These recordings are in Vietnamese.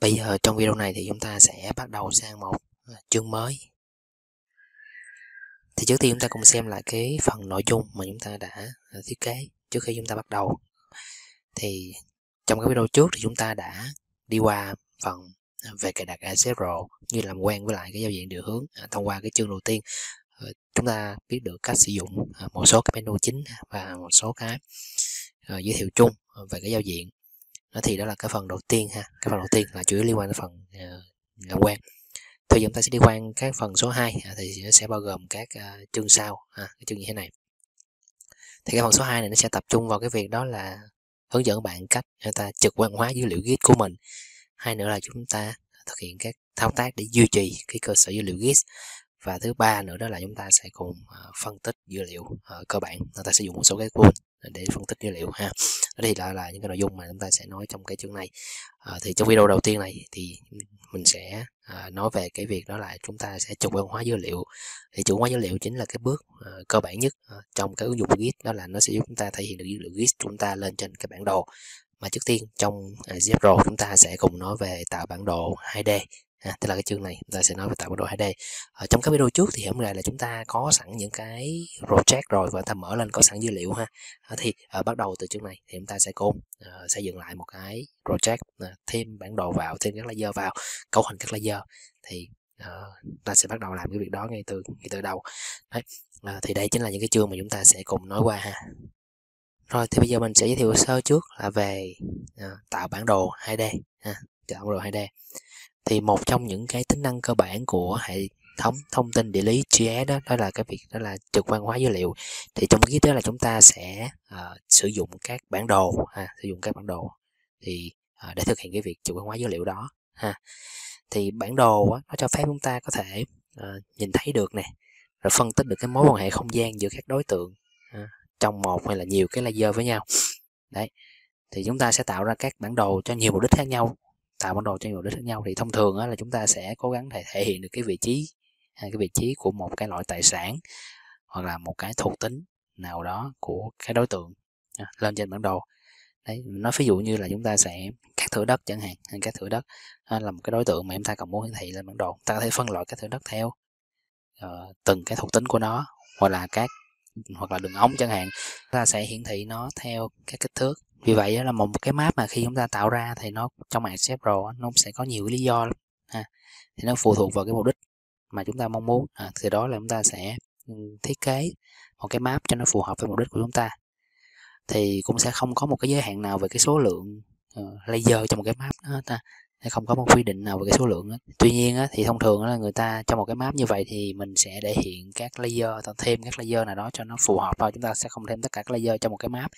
Bây giờ trong video này thì chúng ta sẽ bắt đầu sang một à, chương mới Thì trước tiên chúng ta cùng xem lại cái phần nội dung mà chúng ta đã à, thiết kế trước khi chúng ta bắt đầu Thì trong cái video trước thì chúng ta đã đi qua phần à, về cài đặt Acero như làm quen với lại cái giao diện điều hướng thông qua cái chương đầu tiên ờ, chúng ta biết được cách sử dụng một số cái menu chính và một số cái giới thiệu chung về cái giao diện đó thì đó là cái phần đầu tiên ha cái phần đầu tiên là chủ yếu liên quan đến phần uh, ờ, làm quen thì chúng ta sẽ đi quan các phần số 2 à, thì nó sẽ bao gồm các uh, chương sau à, cái chương như thế này thì cái phần số 2 này nó sẽ tập trung vào cái việc đó là hướng dẫn bạn cách chúng ta trực quan hóa dữ liệu git của mình hai nữa là chúng ta thực hiện các thao tác để duy trì cái cơ sở dữ liệu git và thứ ba nữa đó là chúng ta sẽ cùng ờ, phân tích dữ liệu cơ bản chúng ta sẽ dùng một số cái tool để phân tích dữ liệu ha thì là là những cái nội dung mà chúng ta sẽ nói trong cái chương này à, thì trong video đầu tiên này thì mình sẽ à, nói về cái việc đó là chúng ta sẽ chuẩn quan hóa dữ liệu thì chuẩn hóa dữ liệu chính là cái bước à, cơ bản nhất à, trong cái ứng dụng git đó là nó sẽ giúp chúng ta thể hiện được dữ liệu git chúng ta lên trên cái bản đồ mà trước tiên trong à, Zebra chúng ta sẽ cùng nói về tạo bản đồ 2D à, tức là cái chương này chúng ta sẽ nói về tạo bản đồ 2D ở trong các video trước thì hôm nay là chúng ta có sẵn những cái project rồi và ta mở lên có sẵn dữ liệu ha à, thì à, bắt đầu từ chương này thì chúng ta sẽ côn à, xây dựng lại một cái project à, thêm bản đồ vào thêm các laser vào cấu hình các laser thì à, ta sẽ bắt đầu làm cái việc đó ngay từ ngay từ đầu Đấy. À, thì đây chính là những cái chương mà chúng ta sẽ cùng nói qua ha rồi thì bây giờ mình sẽ giới thiệu sơ trước là về à, tạo bản đồ 2D ha, tạo bản đồ 2D thì một trong những cái tính năng cơ bản của hệ thống thông tin địa lý GIS đó đó là cái việc đó là trực quan hóa dữ liệu thì trong cái đó là chúng ta sẽ uh, sử dụng các bản đồ ha, sử dụng các bản đồ thì uh, để thực hiện cái việc trực quan hóa dữ liệu đó ha thì bản đồ á, nó cho phép chúng ta có thể uh, nhìn thấy được nè rồi phân tích được cái mối quan hệ không gian giữa các đối tượng uh, trong một hay là nhiều cái layer với nhau đấy thì chúng ta sẽ tạo ra các bản đồ cho nhiều mục đích khác nhau tạo bản đồ cho nhiều đích khác nhau thì thông thường là chúng ta sẽ cố gắng thể thể hiện được cái vị trí à, cái vị trí của một cái loại tài sản hoặc là một cái thuộc tính nào đó của cái đối tượng à, lên trên bản đồ đấy nói ví dụ như là chúng ta sẽ các thửa đất chẳng hạn các thửa đất à, là một cái đối tượng mà em ta cần muốn hiển thị lên bản đồ ta có thể phân loại các thửa đất theo uh, từng cái thuộc tính của nó hoặc là các hoặc là đường ống chẳng hạn ta sẽ hiển thị nó theo các kích thước vì vậy là một cái map mà khi chúng ta tạo ra thì nó trong Accept Pro nó sẽ có nhiều lý do ha thì nó phụ thuộc vào cái mục đích mà chúng ta mong muốn à, thì đó là chúng ta sẽ thiết kế một cái map cho nó phù hợp với mục đích của chúng ta thì cũng sẽ không có một cái giới hạn nào về cái số lượng uh, ờ, layer trong một cái map đó ta nó không có một quy định nào về cái số lượng đó. tuy nhiên á, thì thông thường là người ta trong một cái map như vậy thì mình sẽ để hiện các layer thêm các layer nào đó cho nó phù hợp thôi chúng ta sẽ không thêm tất cả các layer trong một cái map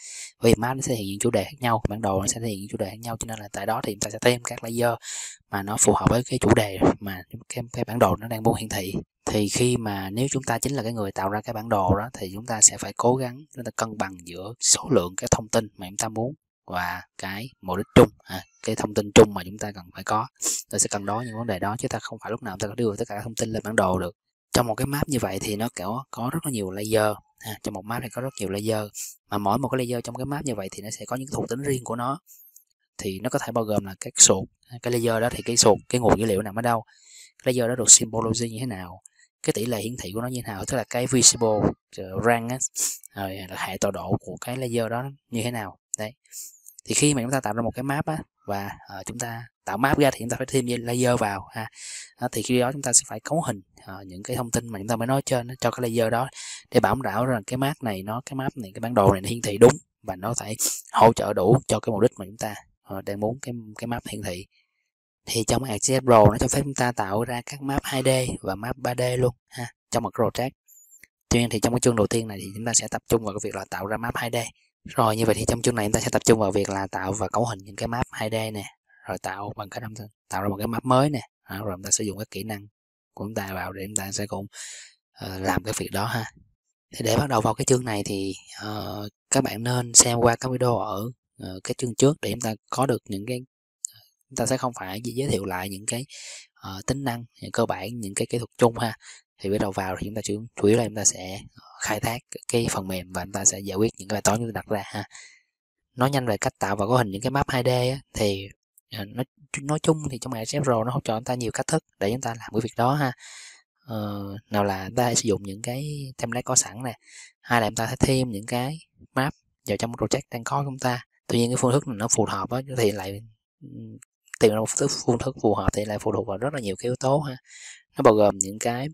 vì map nó sẽ hiện những chủ đề khác nhau bản đồ nó sẽ hiện những chủ đề khác nhau cho nên là tại đó thì chúng ta sẽ thêm các layer mà nó phù hợp với cái chủ đề mà cái, cái bản đồ nó đang muốn hiển thị thì khi mà nếu chúng ta chính là cái người tạo ra cái bản đồ đó thì chúng ta sẽ phải cố gắng chúng ta cân bằng giữa số lượng cái thông tin mà chúng ta muốn và cái mục đích chung à, cái thông tin chung mà chúng ta cần phải có ta sẽ cần đối những vấn đề đó chứ ta không phải lúc nào ta có đưa tất cả thông tin lên bản đồ được trong một cái map như vậy thì nó kiểu có rất là nhiều layer ha. trong một map thì có rất nhiều layer mà mỗi một cái layer trong cái map như vậy thì nó sẽ có những thuộc tính riêng của nó thì nó có thể bao gồm là các sụt cái layer đó thì cái sụt cái nguồn dữ liệu nằm ở đâu cái layer đó được symbology như thế nào cái tỷ lệ hiển thị của nó như thế nào tức là cái visible rank rồi là hệ tọa độ của cái layer đó như thế nào đấy thì khi mà chúng ta tạo ra một cái map á, và uh, chúng ta tạo map ra thì chúng ta phải thêm layer vào ha à, thì khi đó chúng ta sẽ phải cấu hình uh, những cái thông tin mà chúng ta mới nói trên cho cái layer đó để bảo đảm rằng cái map này nó cái map này cái bản đồ này nó hiển thị đúng và nó phải hỗ trợ đủ cho cái mục đích mà chúng ta uh, đang muốn cái cái map hiển thị thì trong ArcGIS Pro nó cho phép chúng ta tạo ra các map 2D và map 3D luôn ha trong một project tuy nhiên thì trong cái chương đầu tiên này thì chúng ta sẽ tập trung vào cái việc là tạo ra map 2D rồi như vậy thì trong chương này chúng ta sẽ tập trung vào việc là tạo và cấu hình những cái map 2D nè, rồi tạo bằng cái tạo ra một cái map mới nè, rồi chúng ta sử dụng các kỹ năng của chúng ta vào để chúng ta sẽ cùng uh, làm cái việc đó ha. Thì để bắt đầu vào cái chương này thì uh, các bạn nên xem qua các video ở uh, cái chương trước để chúng ta có được những cái chúng ta sẽ không phải giới thiệu lại những cái uh, tính năng những cơ bản những cái kỹ thuật chung ha thì bắt đầu vào thì chúng ta chủ, chủ yếu là chúng ta sẽ ờ, khai thác cái phần mềm và chúng ta sẽ giải quyết những cái bài toán chúng ta đặt ra ha nói nhanh về cách tạo và cấu hình những cái map 2D á, thì ờ, nó nói chung thì trong ASF Pro nó hỗ trợ chúng ta nhiều cách thức để chúng ta làm cái việc đó ha ờ, nào là chúng ta sử dụng những cái template có sẵn nè hay là chúng ta sẽ thêm những cái map vào trong project đang có của chúng ta tuy nhiên cái phương thức này nó phù hợp đó, thì lại tìm ra một phương thức phù hợp thì lại phụ thuộc vào rất là nhiều cái yếu tố ha nó bao gồm những cái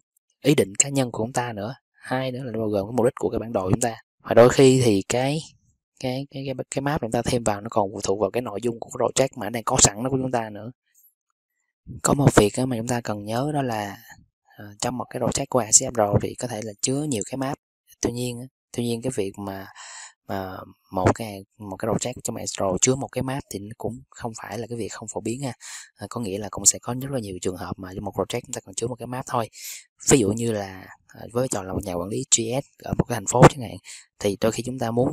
ý định cá nhân của chúng ta nữa hai nữa là bao gồm cái mục đích của cái bản đồ chúng ta và đôi khi thì cái cái cái cái, cái map chúng ta thêm vào nó còn phụ thuộc vào cái nội dung của cái project mà đang có sẵn nó của chúng ta nữa có một việc mà chúng ta cần nhớ đó là ờ, trong một cái project của ACM rồi thì có thể là chứa nhiều cái map tuy nhiên tuy nhiên cái việc mà mà ờ, một cái một cái project trong Astro chứa một cái map thì nó cũng không phải là cái việc không phổ biến ha à, có nghĩa là cũng sẽ có rất là nhiều trường hợp mà trong một project chúng ta còn chứa một cái map thôi ví dụ như là ờ, với trò là một nhà quản lý GS ở một cái thành phố chẳng hạn thì đôi khi chúng ta muốn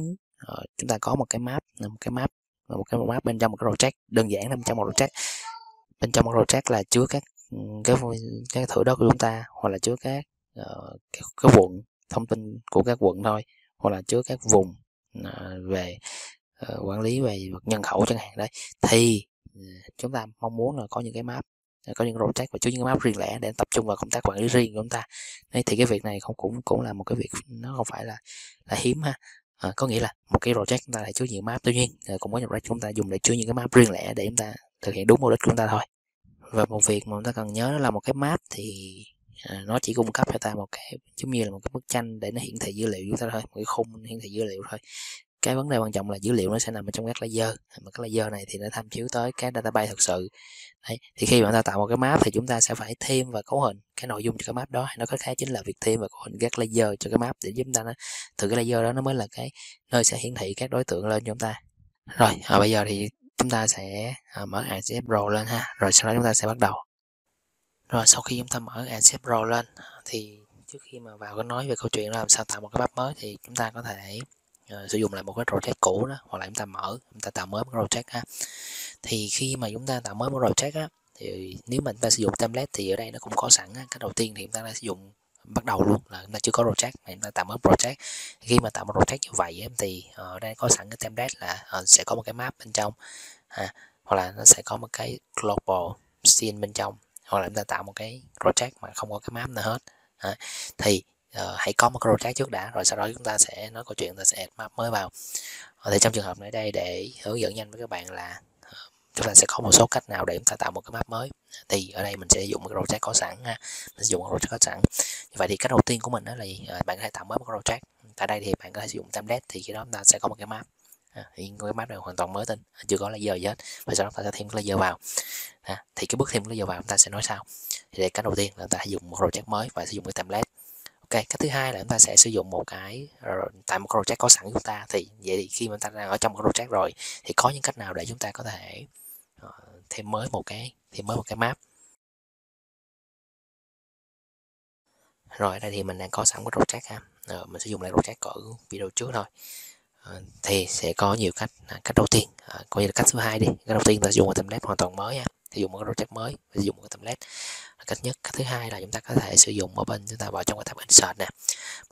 uh, chúng ta có một cái map một cái map một cái map bên trong một cái project đơn giản là bên trong một project bên trong một project là chứa các ừ, cái cái thử đó của chúng ta hoặc là chứa các uh, cái, cái quận thông tin của các quận thôi hoặc là chứa các vùng Ờ, về ờ, quản lý về nhân khẩu chẳng hạn đấy thì ờ, chúng ta mong muốn là có những cái map có những road track và chứa những cái map riêng lẻ để tập trung vào công tác quản lý riêng của chúng ta đấy, thì cái việc này không cũng cũng là một cái việc nó không phải là là hiếm ha à, có nghĩa là một cái road track chúng ta lại chứa nhiều map tuy nhiên cũng có những road chúng ta dùng để chứa những cái map riêng lẻ để chúng ta thực hiện đúng mục đích của chúng ta thôi và một việc mà chúng ta cần nhớ là một cái map thì À, nó chỉ cung cấp cho ta một cái giống như là một cái bức tranh để nó hiển thị dữ liệu chúng ta thôi một cái khung hiển thị dữ liệu thôi cái vấn đề quan trọng là dữ liệu nó sẽ nằm ở trong các layer mà cái layer này thì nó tham chiếu tới cái database thực sự Đấy. thì khi chúng ta tạo một cái map thì chúng ta sẽ phải thêm và cấu hình cái nội dung cho cái map đó nó có khá chính là việc thêm và cấu hình các layer cho cái map để chúng ta nó, từ cái layer đó nó mới là cái nơi sẽ hiển thị các đối tượng lên cho chúng ta rồi à, bây giờ thì chúng ta sẽ à, mở ACS Pro lên ha rồi sau đó chúng ta sẽ bắt đầu rồi sau khi chúng ta mở accept row lên thì trước khi mà vào cái nói về câu chuyện làm sao tạo một cái bắp mới thì chúng ta có thể uh, sử dụng lại một cái project cũ đó hoặc là chúng ta mở chúng ta tạo mới một project ha thì khi mà chúng ta tạo mới một project á thì nếu mà chúng ta sử dụng template thì ở đây nó cũng có sẵn á. cái đầu tiên thì chúng ta đã sử dụng bắt đầu luôn là chúng ta chưa có project mà chúng ta tạo mới project khi mà tạo một project như vậy thì ờ, ở đây có sẵn cái template là ờ, sẽ có một cái map bên trong ha. hoặc là nó sẽ có một cái global scene bên trong hoặc là chúng ta tạo một cái project mà không có cái map nào hết à, thì uh, hãy có một cái project trước đã rồi sau đó chúng ta sẽ nói câu chuyện chúng ta sẽ add map mới vào à, thì trong trường hợp này đây để hướng dẫn nhanh với các bạn là ờ, chúng ta sẽ có một số cách nào để chúng ta tạo một cái map mới thì ở đây mình sẽ dùng một cái project có sẵn ha mình sẽ dùng một project có sẵn vậy thì cách đầu tiên của mình đó là gì? bạn có thể tạo mới một project tại đây thì bạn có thể sử dụng template thì khi đó chúng ta sẽ có một cái map à, cái map này hoàn toàn mới tinh à, chưa có layer gì hết và sau đó ta sẽ thêm cái layer vào à, thì cái bước thêm cái layer vào chúng ta sẽ nói sao? thì cái đầu tiên là ta sẽ dùng một project mới và sử dụng cái template ok cái thứ hai là chúng ta sẽ sử dụng một cái tại một project có sẵn của chúng ta thì vậy thì khi mà ta đang ở trong một project rồi thì có những cách nào để chúng ta có thể ờ, thêm mới một cái thêm mới một cái map rồi ở đây thì mình đang có sẵn cái project ha rồi, ờ, mình sẽ dùng lại project của video trước thôi Ờ, thì sẽ có nhiều cách ờ, cách đầu tiên ờ, coi như là cách thứ hai đi cách đầu tiên ta dùng một template hoàn toàn mới nha thì dùng một cái project mới và dùng một cái template cách nhất cách thứ hai là chúng ta có thể sử dụng ở bên chúng ta vào trong cái tab insert nè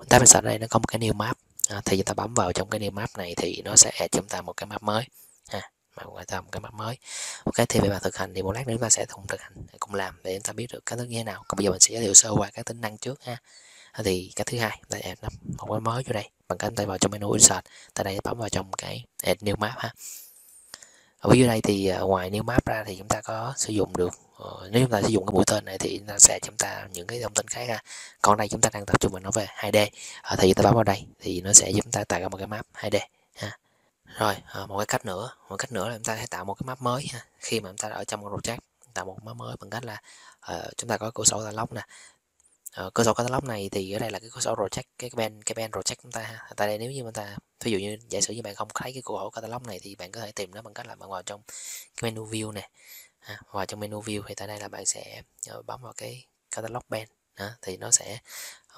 tab insert đây nó có một cái new map thì chúng ta bấm vào trong cái new map này thì nó sẽ add chúng ta một cái map mới ha mà chúng ta một cái map mới ok thì về mặt thực hành thì một lát nữa chúng ta sẽ cùng thực hành cùng làm để chúng ta biết được cái thứ như thế nào còn bây giờ mình sẽ giới thiệu sơ qua các tính năng trước ha thì cách thứ hai là em nắp một cái mới vô đây bằng cách tay vào trong menu insert tại đây bấm vào trong cái add new map ha ở dưới đây thì à, ngoài new map ra thì chúng ta có sử dụng được ờ, nếu chúng ta sử dụng cái mũi tên này thì nó sẽ chúng ta những cái thông tin khác ra còn đây chúng ta đang tập trung vào nó về 2D à, ờ, thì ta bấm vào đây thì nó sẽ giúp chúng ta tạo ra một cái map 2D ha rồi à, một cái cách nữa một cách nữa là chúng ta sẽ tạo một cái map mới ha khi mà chúng ta ở trong một project tạo một map mới bằng cách là uh, chúng ta có cửa sổ dialog nè Ờ, cơ sở catalog này thì ở đây là cái cơ sở project cái band cái band project chúng ta ha. tại đây nếu như chúng ta ví dụ như giả sử như bạn không thấy cái cửa sổ catalog này thì bạn có thể tìm nó bằng cách là bạn vào trong cái menu view này ha. vào trong menu view thì tại đây là bạn sẽ ờ, bấm vào cái catalog band thì nó sẽ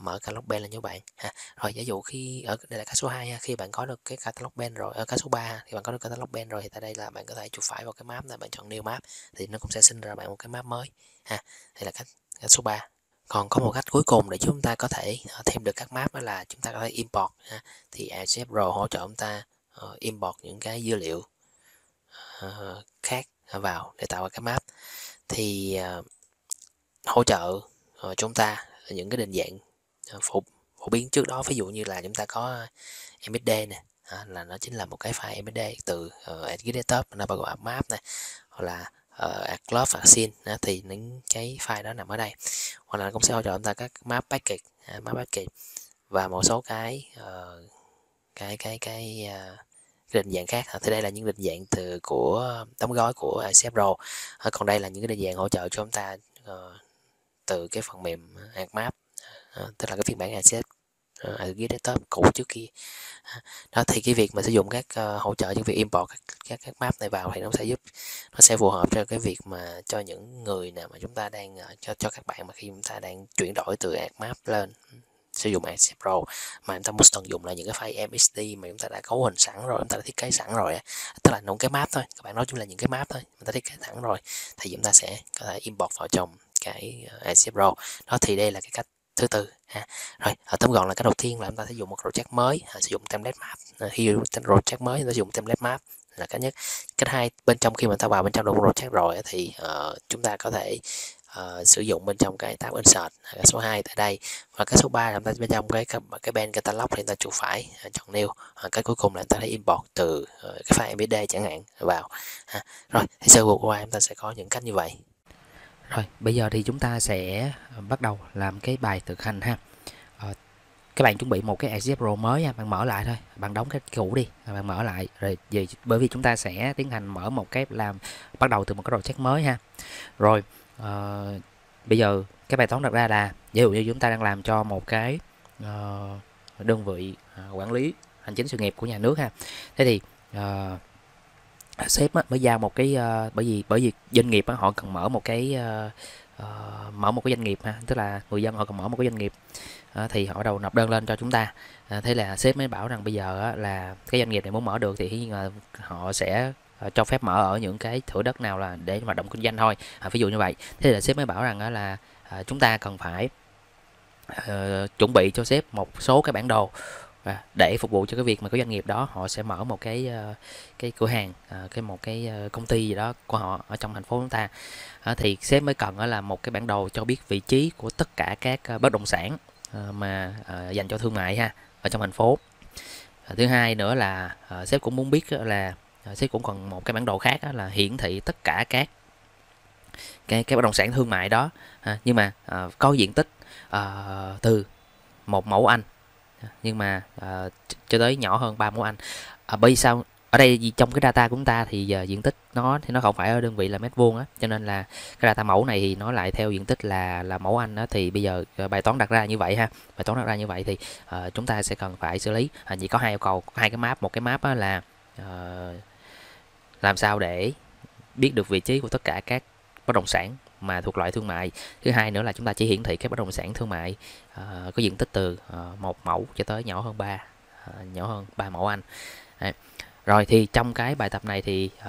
mở catalog band lên cho bạn ha. rồi giả dụ khi ở đây là cái số 2 ha. khi bạn có được cái catalog band rồi ở ờ, cái số 3 thì bạn có được catalog band rồi thì tại đây là bạn có thể chuột phải vào cái map là bạn chọn new map thì nó cũng sẽ sinh ra bạn một cái map mới ha đây là cách, cách số 3 còn có một cách cuối cùng để chúng ta có thể ờ, thêm được các map đó là chúng ta có thể import thì Airship Pro hỗ trợ chúng ta ờ, import những cái dữ liệu ờ, khác vào để tạo ra cái map thì hỗ trợ chúng ta những cái định dạng phổ, phổ biến trước đó ví dụ như là chúng ta có MSD nè là nó chính là một cái file MSD từ uh, Editor nó bao gồm map này hoặc là uh, club và scene uh, thì những cái file đó nằm ở đây hoặc là cũng sẽ hỗ trợ chúng ta các map package uh, map package và một số cái uh, cái cái cái uh, cái định dạng khác à, thì đây là những định dạng từ của đóng gói của ICF Pro còn đây là những cái định dạng hỗ trợ cho chúng ta uh, từ cái phần mềm hạt uh, tức là cái phiên bản ICF Ờ, ở ghế desktop cũ trước kia à, đó thì cái việc mà sử dụng các uh, hỗ trợ những việc import các, các các map này vào thì nó sẽ giúp nó sẽ phù hợp cho cái việc mà cho những người nào mà chúng ta đang ờ, cho cho các bạn mà khi chúng ta đang chuyển đổi từ ad map lên ừ, sử dụng Excel Pro mà chúng ta muốn tận dụng là những cái file MXD mà chúng ta đã cấu hình sẵn rồi chúng ta đã thiết kế sẵn rồi tức là những cái map thôi các bạn nói chung là những cái map thôi chúng ta thiết kế sẵn rồi thì chúng ta sẽ có thể import vào trong cái Excel Pro đó thì đây là cái cách thứ tư ha. rồi ở à, tóm gọn là cái đầu tiên là chúng ta sẽ dùng một project mới ha, à, sử dụng template map à, khi dùng project mới chúng ta dùng template map là cái nhất cái hai bên trong khi mà ta vào bên trong đồ project rồi thì uh, chúng ta có thể uh, sử dụng bên trong cái tab insert cái số 2 tại đây và cái số 3 là chúng ta bên trong cái cái, cái bên catalog thì ta chuột phải chọn new và cái cuối cùng là chúng ta phải import từ uh, cái file mbd chẳng hạn vào ha. rồi thì sơ bộ qua chúng ta sẽ có những cách như vậy rồi, bây giờ thì chúng ta sẽ ờ, bắt đầu làm cái bài thực hành ha. Ờ, các bạn chuẩn bị một cái Algebra mới nha, bạn mở lại thôi, bạn đóng cái cũ đi, bạn mở lại rồi về. bởi vì chúng ta sẽ tiến hành mở một cái làm bắt đầu từ một cái project mới ha. Rồi, à, bây giờ cái bài toán đặt ra là ví dụ như chúng ta đang làm cho một cái uh, đơn vị uh, quản lý hành chính sự nghiệp của nhà nước ha. Thế thì uh, À, sếp á, mới giao một cái uh, bởi vì bởi vì doanh nghiệp á, họ cần mở một cái uh, uh, mở một cái doanh nghiệp ha tức là người dân họ cần mở một cái doanh nghiệp uh, thì họ đầu nộp đơn lên cho chúng ta uh, thế là sếp mới bảo rằng bây giờ á, là cái doanh nghiệp này muốn mở được thì hiển họ sẽ cho phép mở ở những cái thửa đất nào là để hoạt động kinh doanh thôi à, ví dụ như vậy thế là sếp mới bảo rằng là à, chúng ta cần phải à, chuẩn bị cho sếp một số cái bản đồ và để phục vụ cho cái việc mà cái doanh nghiệp đó họ sẽ mở một cái ờ, cái cửa hàng ờ, cái một cái ờ, công ty gì đó của họ ở trong thành phố chúng ta thì sếp mới cần là một cái bản đồ cho biết vị trí của tất cả các bất động sản mà dành cho thương mại ha ở trong thành phố thứ hai nữa là sếp cũng muốn biết là sếp cũng còn một cái bản đồ khác là hiển thị tất cả các cái cái bất động sản thương mại đó nhưng mà có diện tích từ một mẫu anh nhưng mà uh, cho tới nhỏ hơn 3 mẫu Anh à, bởi sao ở đây trong cái data của chúng ta thì uh, diện tích nó thì nó không phải ở đơn vị là mét vuông á cho nên là cái data mẫu này thì nó lại theo diện tích là là mẫu anh đó thì bây giờ uh, bài toán đặt ra như vậy ha bài toán đặt ra như vậy thì uh, chúng ta sẽ cần phải xử lý uh, chỉ có hai yêu cầu hai cái map một cái map là uh, làm sao để biết được vị trí của tất cả các bất động sản mà thuộc loại thương mại thứ hai nữa là chúng ta chỉ hiển thị các bất động sản thương mại uh, có diện tích từ uh, một mẫu cho tới nhỏ hơn ba uh, nhỏ hơn ba mẫu anh Đấy. rồi thì trong cái bài tập này thì uh,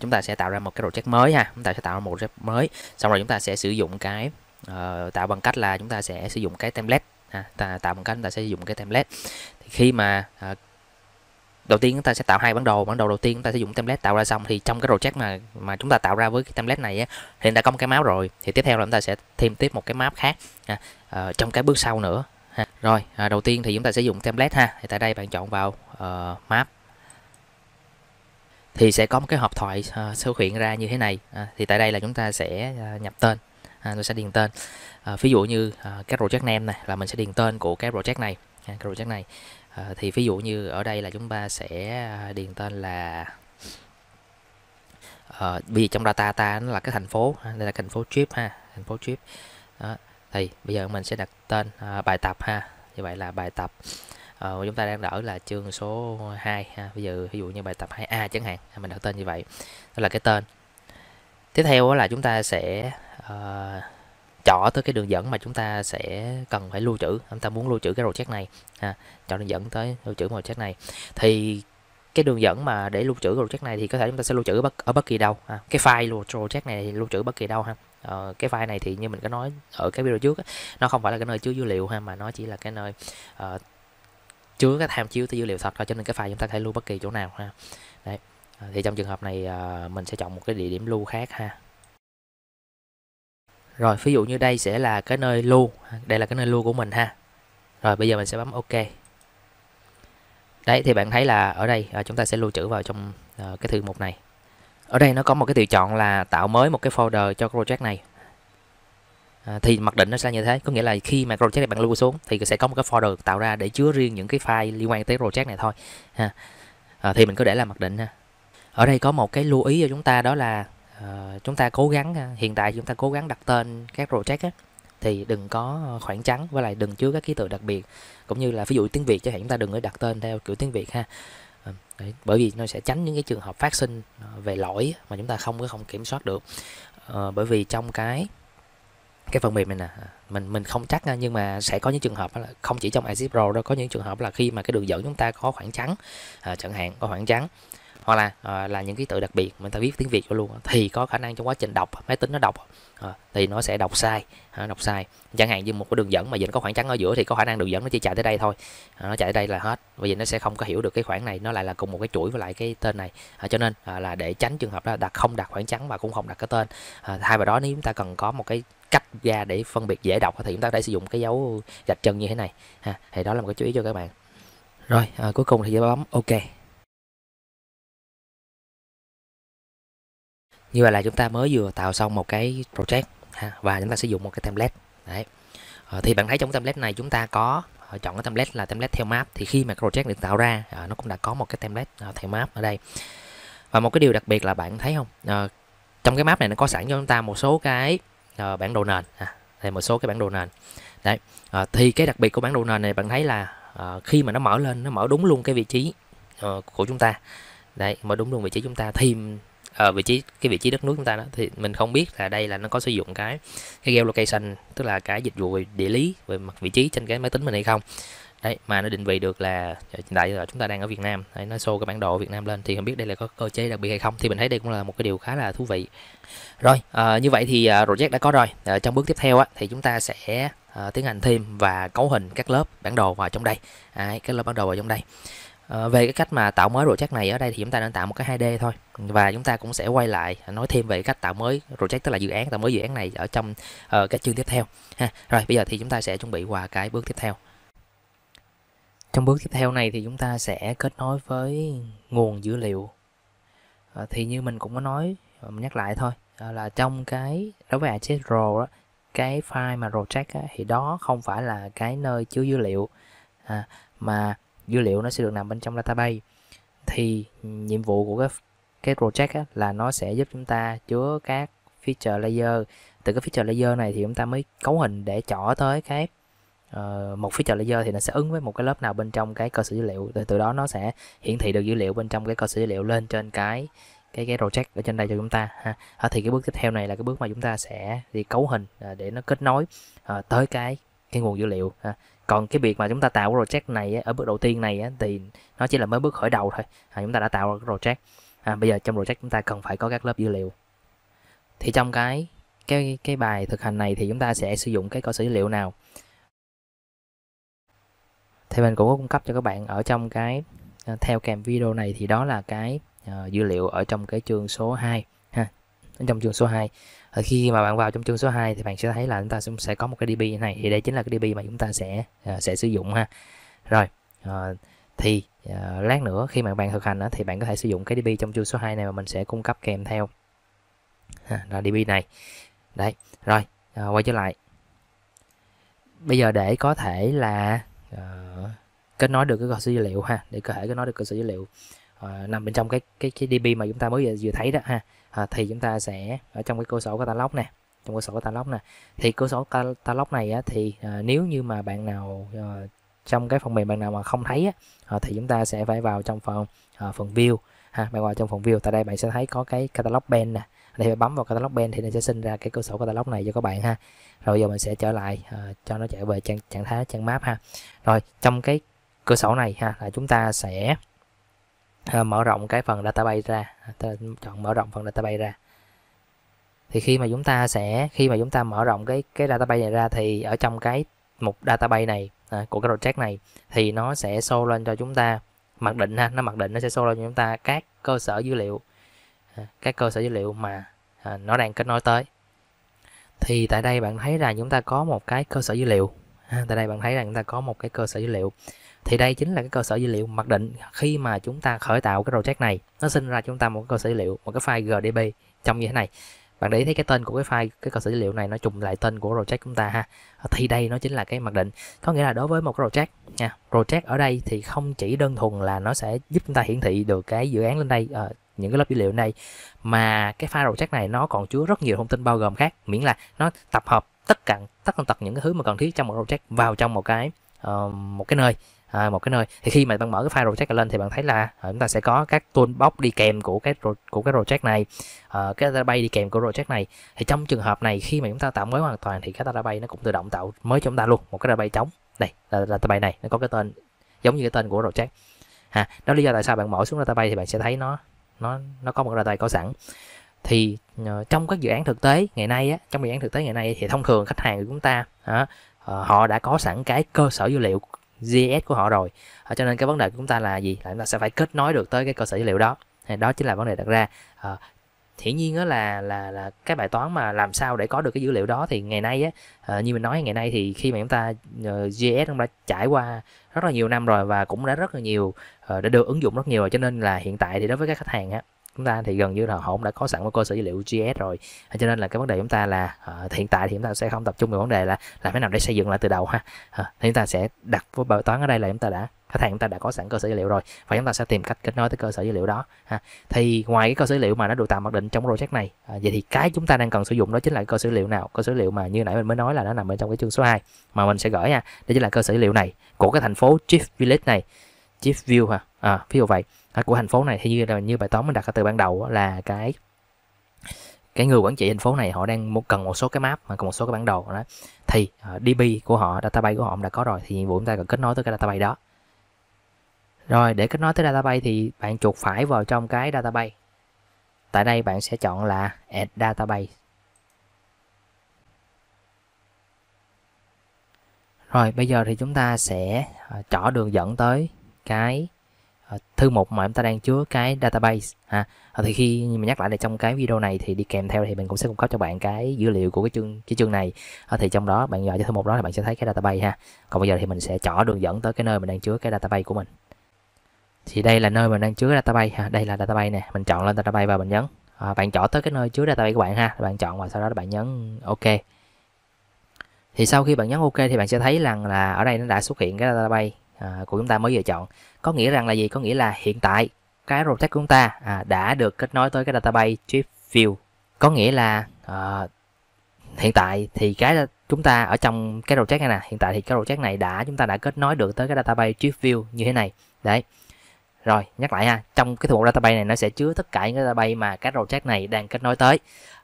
chúng ta sẽ tạo ra một cái project mới ha chúng ta sẽ tạo ra một project mới xong rồi chúng ta sẽ sử dụng cái uh, tạo bằng cách là chúng ta sẽ sử dụng cái template ha tạo bằng cách chúng ta sẽ sử dụng cái template thì khi mà uh, đầu tiên chúng ta sẽ tạo hai bản đồ bản đồ đầu tiên chúng ta sử dụng template tạo ra xong thì trong cái project mà mà chúng ta tạo ra với cái template này á, thì đã có một cái máu rồi thì tiếp theo là chúng ta sẽ thêm tiếp một cái map khác ha, à, trong cái bước sau nữa ha. rồi à, đầu tiên thì chúng ta sẽ dùng template ha thì tại đây bạn chọn vào uh, map thì sẽ có một cái hộp thoại uh, xuất hiện ra như thế này à, thì tại đây là chúng ta sẽ uh, nhập tên à, tôi sẽ điền tên à, ví dụ như à, cái project name này là mình sẽ điền tên của cái project này à, cái project này Ờ, thì ví dụ như ở đây là chúng ta sẽ à, điền tên là à, ờ, vì trong data ta nó là cái thành phố đây là thành phố trip ha thành phố trip đó. thì bây giờ mình sẽ đặt tên à, bài tập ha như vậy là bài tập à, chúng ta đang đỡ là chương số 2 ha. bây giờ ví dụ như bài tập 2A chẳng hạn mình đặt tên như vậy đó là cái tên tiếp theo là chúng ta sẽ uh, chọn tới cái đường dẫn mà chúng ta sẽ cần phải lưu trữ chúng ta muốn lưu trữ cái project này ha chọn đường dẫn tới lưu trữ project này thì cái đường dẫn mà để lưu trữ project này thì có thể chúng ta sẽ lưu trữ bất, ở bất kỳ đâu ha. cái file project này thì lưu trữ bất kỳ đâu ha ờ, cái file này thì như mình có nói ở cái video trước nó không phải là cái nơi chứa dữ liệu ha mà nó chỉ là cái nơi uh, chứa cái tham chiếu tới dữ liệu thật thôi cho nên cái file chúng ta thể lưu bất kỳ chỗ nào ha đấy ờ, thì trong trường hợp này uh, mình sẽ chọn một cái địa điểm lưu khác ha rồi ví dụ như đây sẽ là cái nơi lưu đây là cái nơi lưu của mình ha rồi bây giờ mình sẽ bấm ok đấy thì bạn thấy là ở đây à, chúng ta sẽ lưu trữ vào trong uh, cái thư mục này ở đây nó có một cái tùy chọn là tạo mới một cái folder cho project này à, thì mặc định nó sẽ như thế có nghĩa là khi mà project này bạn lưu xuống thì sẽ có một cái folder tạo ra để chứa riêng những cái file liên quan tới project này thôi ha à, thì mình cứ để là mặc định ha ở đây có một cái lưu ý cho chúng ta đó là Ờ, chúng ta cố gắng à, hiện tại chúng ta cố gắng đặt tên các project á, thì đừng có khoảng trắng với lại đừng chứa các ký tự đặc biệt cũng như là ví dụ tiếng việt chẳng hạn chúng ta đừng có đặt tên theo kiểu tiếng việt ha ờ, Đấy, bởi vì nó sẽ tránh những cái trường hợp phát sinh ờ, về lỗi mà chúng ta không có không kiểm soát được à, bởi vì trong cái cái phần mềm này nè à, mình mình không chắc à, nhưng mà sẽ có những trường hợp là không chỉ trong Azure Pro đâu có những trường hợp là khi mà cái đường dẫn chúng ta có khoảng trắng à, chẳng hạn có khoảng trắng hoặc là à, là những ký tự đặc biệt mà ta viết tiếng việt vô luôn thì có khả năng trong quá trình đọc máy tính nó đọc à, thì nó sẽ đọc sai à, đọc sai chẳng hạn như một cái đường dẫn mà dành có khoảng trắng ở giữa thì có khả năng đường dẫn nó chỉ chạy tới đây thôi à, nó chạy tới đây là hết bởi vì nó sẽ không có hiểu được cái khoảng này nó lại là cùng một cái chuỗi với lại cái tên này à, cho nên à, là để tránh trường hợp đó đặt không đặt khoảng trắng và cũng không đặt cái tên hai thay vào đó nếu chúng ta cần có một cái cách ra để phân biệt dễ đọc thì chúng ta đã sử dụng cái dấu gạch chân như thế này ha à, thì đó là một cái chú ý cho các bạn rồi à, cuối cùng thì bấm ok như vậy là chúng ta mới vừa tạo xong một cái project ha, và chúng ta sử dụng một cái template đấy à, thì bạn thấy trong template này chúng ta có ờ, chọn cái template là template theo map thì khi mà cái project được tạo ra ờ, nó cũng đã có một cái template theo map ở đây và một cái điều đặc biệt là bạn thấy không à, trong cái map này nó có sẵn cho chúng ta một số cái à, bản đồ nền à, thì một số cái bản đồ nền đấy à, thì cái đặc biệt của bản đồ nền này bạn thấy là à, khi mà nó mở lên nó mở đúng luôn cái vị trí à, của chúng ta đấy mở đúng luôn vị trí chúng ta thì ở ờ, vị trí cái vị trí đất nước chúng ta đó thì mình không biết là đây là nó có sử dụng cái cái geolocation tức là cái dịch vụ về địa lý về mặt vị trí trên cái máy tính mình hay không đấy mà nó định vị được là ờ, hiện tại là chúng ta đang ở Việt Nam đấy, nó show cái bản đồ Việt Nam lên thì không biết đây là có cơ chế đặc biệt hay không thì mình thấy đây cũng là một cái điều khá là thú vị rồi à, như vậy thì uh, project đã có rồi à, trong bước tiếp theo á, thì chúng ta sẽ uh, tiến hành thêm và cấu hình các lớp bản đồ vào trong đây à, các lớp bản đồ vào trong đây Ờ, về cái cách mà tạo mới project này ở đây thì chúng ta nên tạo một cái 2D thôi và chúng ta cũng sẽ quay lại nói thêm về cách tạo mới project tức là dự án tạo mới dự án này ở trong uh, ờ, cái chương tiếp theo ha. Rồi bây giờ thì chúng ta sẽ chuẩn bị qua cái bước tiếp theo. Trong bước tiếp theo này thì chúng ta sẽ kết nối với nguồn dữ liệu. À, thì như mình cũng có nói mình nhắc lại thôi à, là trong cái đối với Access Pro đó, cái file mà project á, thì đó không phải là cái nơi chứa dữ liệu à, mà dữ liệu nó sẽ được nằm bên trong database thì nhiệm vụ của cái cái project á, là nó sẽ giúp chúng ta chứa các feature layer từ cái feature layer này thì chúng ta mới cấu hình để trỏ tới cái uh, một feature layer thì nó sẽ ứng với một cái lớp nào bên trong cái cơ sở dữ liệu từ từ đó nó sẽ hiển thị được dữ liệu bên trong cái cơ sở dữ liệu lên trên cái cái cái project ở trên đây cho chúng ta ha à, thì cái bước tiếp theo này là cái bước mà chúng ta sẽ đi cấu hình à, để nó kết nối à, tới cái cái nguồn dữ liệu ha còn cái việc mà chúng ta tạo cái project này ở bước đầu tiên này thì nó chỉ là mới bước khởi đầu thôi à, chúng ta đã tạo ra cái project à, bây giờ trong project chúng ta cần phải có các lớp dữ liệu thì trong cái cái cái bài thực hành này thì chúng ta sẽ sử dụng cái cơ sở dữ liệu nào thì mình cũng có cung cấp cho các bạn ở trong cái à, theo kèm video này thì đó là cái uh, dữ liệu ở trong cái chương số 2 trong trường số 2 ở khi mà bạn vào trong trường số 2 thì bạn sẽ thấy là chúng ta sẽ có một cái DB như này thì đây chính là cái DB mà chúng ta sẽ uh, sẽ sử dụng ha rồi uh, thì uh, lát nữa khi mà bạn thực hành đó, thì bạn có thể sử dụng cái DB trong trường số 2 này mà mình sẽ cung cấp kèm theo ha, là DB này đấy rồi uh, quay trở lại bây giờ để có thể là uh, kết nối được cái cơ sở dữ liệu ha để có thể kết nối được cơ sở dữ liệu uh, nằm bên trong cái cái cái DB mà chúng ta mới vừa, vừa thấy đó ha à, thì chúng ta sẽ ở trong cái cửa sổ catalog ta nè trong cửa sổ catalog ta nè thì cửa sổ catalog này á, thì à, nếu như mà bạn nào à, trong cái phần mềm bạn nào mà không thấy á, à, thì chúng ta sẽ phải vào trong phần à, phần view ha bạn vào trong phần view tại đây bạn sẽ thấy có cái catalog ben nè thì bấm vào catalog ben thì nó sẽ sinh ra cái cửa sổ catalog này cho các bạn ha rồi giờ mình sẽ trở lại uh, cho nó trở về trạng trạng thái trang map ha rồi trong cái cửa sổ này ha là chúng ta sẽ Ờ, mở rộng cái phần database ra chọn mở rộng phần database ra thì khi mà chúng ta sẽ khi mà chúng ta mở rộng cái cái database này ra thì ở trong cái mục database này à, của cái project này thì nó sẽ show lên cho chúng ta mặc định ha nó mặc định nó sẽ show lên cho chúng ta các cơ sở dữ liệu à, các cơ sở dữ liệu mà à, nó đang kết nối tới thì tại đây bạn thấy là chúng ta có một cái cơ sở dữ liệu ha, à, tại đây bạn thấy là chúng ta có một cái cơ sở dữ liệu thì đây chính là cái cơ sở dữ liệu mặc định khi mà chúng ta khởi tạo cái project này nó sinh ra chúng ta một cơ sở dữ liệu một cái file gdb trong như thế này bạn để ý thấy cái tên của cái file cái cơ sở dữ liệu này nó trùng lại tên của project chúng ta ha thì đây nó chính là cái mặc định có nghĩa là đối với một cái project nha project ở đây thì không chỉ đơn thuần là nó sẽ giúp chúng ta hiển thị được cái dự án lên đây uh, những cái lớp dữ liệu này mà cái file project này nó còn chứa rất nhiều thông tin bao gồm khác miễn là nó tập hợp tất cả tất tần tật những cái thứ mà cần thiết trong một project vào trong một cái uh, một cái nơi à, một cái nơi thì khi mà bạn mở cái file project lên thì bạn thấy là à, chúng ta sẽ có các toolbox đi kèm của cái của cái project này à, cái database đi kèm của project này thì trong trường hợp này khi mà chúng ta tạo mới hoàn toàn thì cái database nó cũng tự động tạo mới cho chúng ta luôn một cái database trống đây là database này nó có cái tên giống như cái tên của project ha à, đó lý do tại sao bạn mở xuống database thì bạn sẽ thấy nó nó nó có một database có sẵn thì ờ, trong các dự án thực tế ngày nay á, trong dự án thực tế ngày nay thì thông thường khách hàng của chúng ta họ đã có sẵn cái cơ sở dữ liệu JS của họ rồi à, cho nên cái vấn đề của chúng ta là gì là chúng ta sẽ phải kết nối được tới cái cơ sở dữ liệu đó à, đó chính là vấn đề đặt ra à, hiển nhiên đó là là là cái bài toán mà làm sao để có được cái dữ liệu đó thì ngày nay á ờ, như mình nói ngày nay thì khi mà chúng ta JS cũng đã trải qua rất là nhiều năm rồi và cũng đã rất là nhiều đã được ứng dụng rất nhiều rồi cho nên là hiện tại thì đối với các khách hàng á chúng ta thì gần như là họ cũng đã có sẵn một cơ sở dữ liệu GS rồi à, cho nên là cái vấn đề chúng ta là uh, hiện tại thì chúng ta sẽ không tập trung vào vấn đề là làm thế nào để xây dựng lại từ đầu ha uh, thì chúng ta sẽ đặt với bài toán ở đây là chúng ta đã khách hàng chúng ta đã có sẵn cơ sở dữ liệu rồi và chúng ta sẽ tìm cách kết nối tới cơ sở dữ liệu đó ha. thì ngoài cái cơ sở dữ liệu mà nó được tạo mặc định trong project này à, vậy thì cái chúng ta đang cần sử dụng đó chính là cơ sở dữ liệu nào cơ sở dữ liệu mà như nãy mình mới nói là nó nằm bên trong cái chương số 2 mà mình sẽ gửi nha. đó chính là cơ sở dữ liệu này của cái thành phố Chief Village này Chief View ha à, ví dụ vậy của thành phố này thì như là như bài toán mình đặt từ ban đầu là cái cái người quản trị thành phố này họ đang một, cần một số cái map mà cần một số cái bản đồ đó thì uh, ờ, DB của họ database của họ đã có rồi thì nhiệm vụ chúng ta cần kết nối tới cái database đó rồi để kết nối tới database thì bạn chuột phải vào trong cái database tại đây bạn sẽ chọn là add database rồi bây giờ thì chúng ta sẽ ờ, chọn đường dẫn tới cái Ờ, thư mục mà chúng ta đang chứa cái database ha ờ, thì khi mình nhắc lại là trong cái video này thì đi kèm theo thì mình cũng sẽ cung cấp cho bạn cái dữ liệu của cái chương cái chương này ờ, thì trong đó bạn gọi cho thư mục đó thì bạn sẽ thấy cái database ha còn bây giờ thì mình sẽ chọn đường dẫn tới cái nơi mình đang chứa cái database của mình thì đây là nơi mình đang chứa database ha đây là database nè mình chọn lên database và mình nhấn à, bạn chọn tới cái nơi chứa database của bạn ha bạn chọn và sau đó bạn nhấn ok thì sau khi bạn nhấn ok thì bạn sẽ thấy rằng là ở đây nó đã xuất hiện cái database à, của chúng ta mới vừa chọn có nghĩa rằng là gì có nghĩa là hiện tại cái Rotec của chúng ta à, đã được kết nối tới cái database Trip View có nghĩa là à, hiện tại thì cái chúng ta ở trong cái Rotec này nè hiện tại thì cái Rotec này đã chúng ta đã kết nối được tới cái database Trip View như thế này đấy rồi nhắc lại ha trong cái thuộc database này nó sẽ chứa tất cả những cái database mà cái Rotec này đang kết nối tới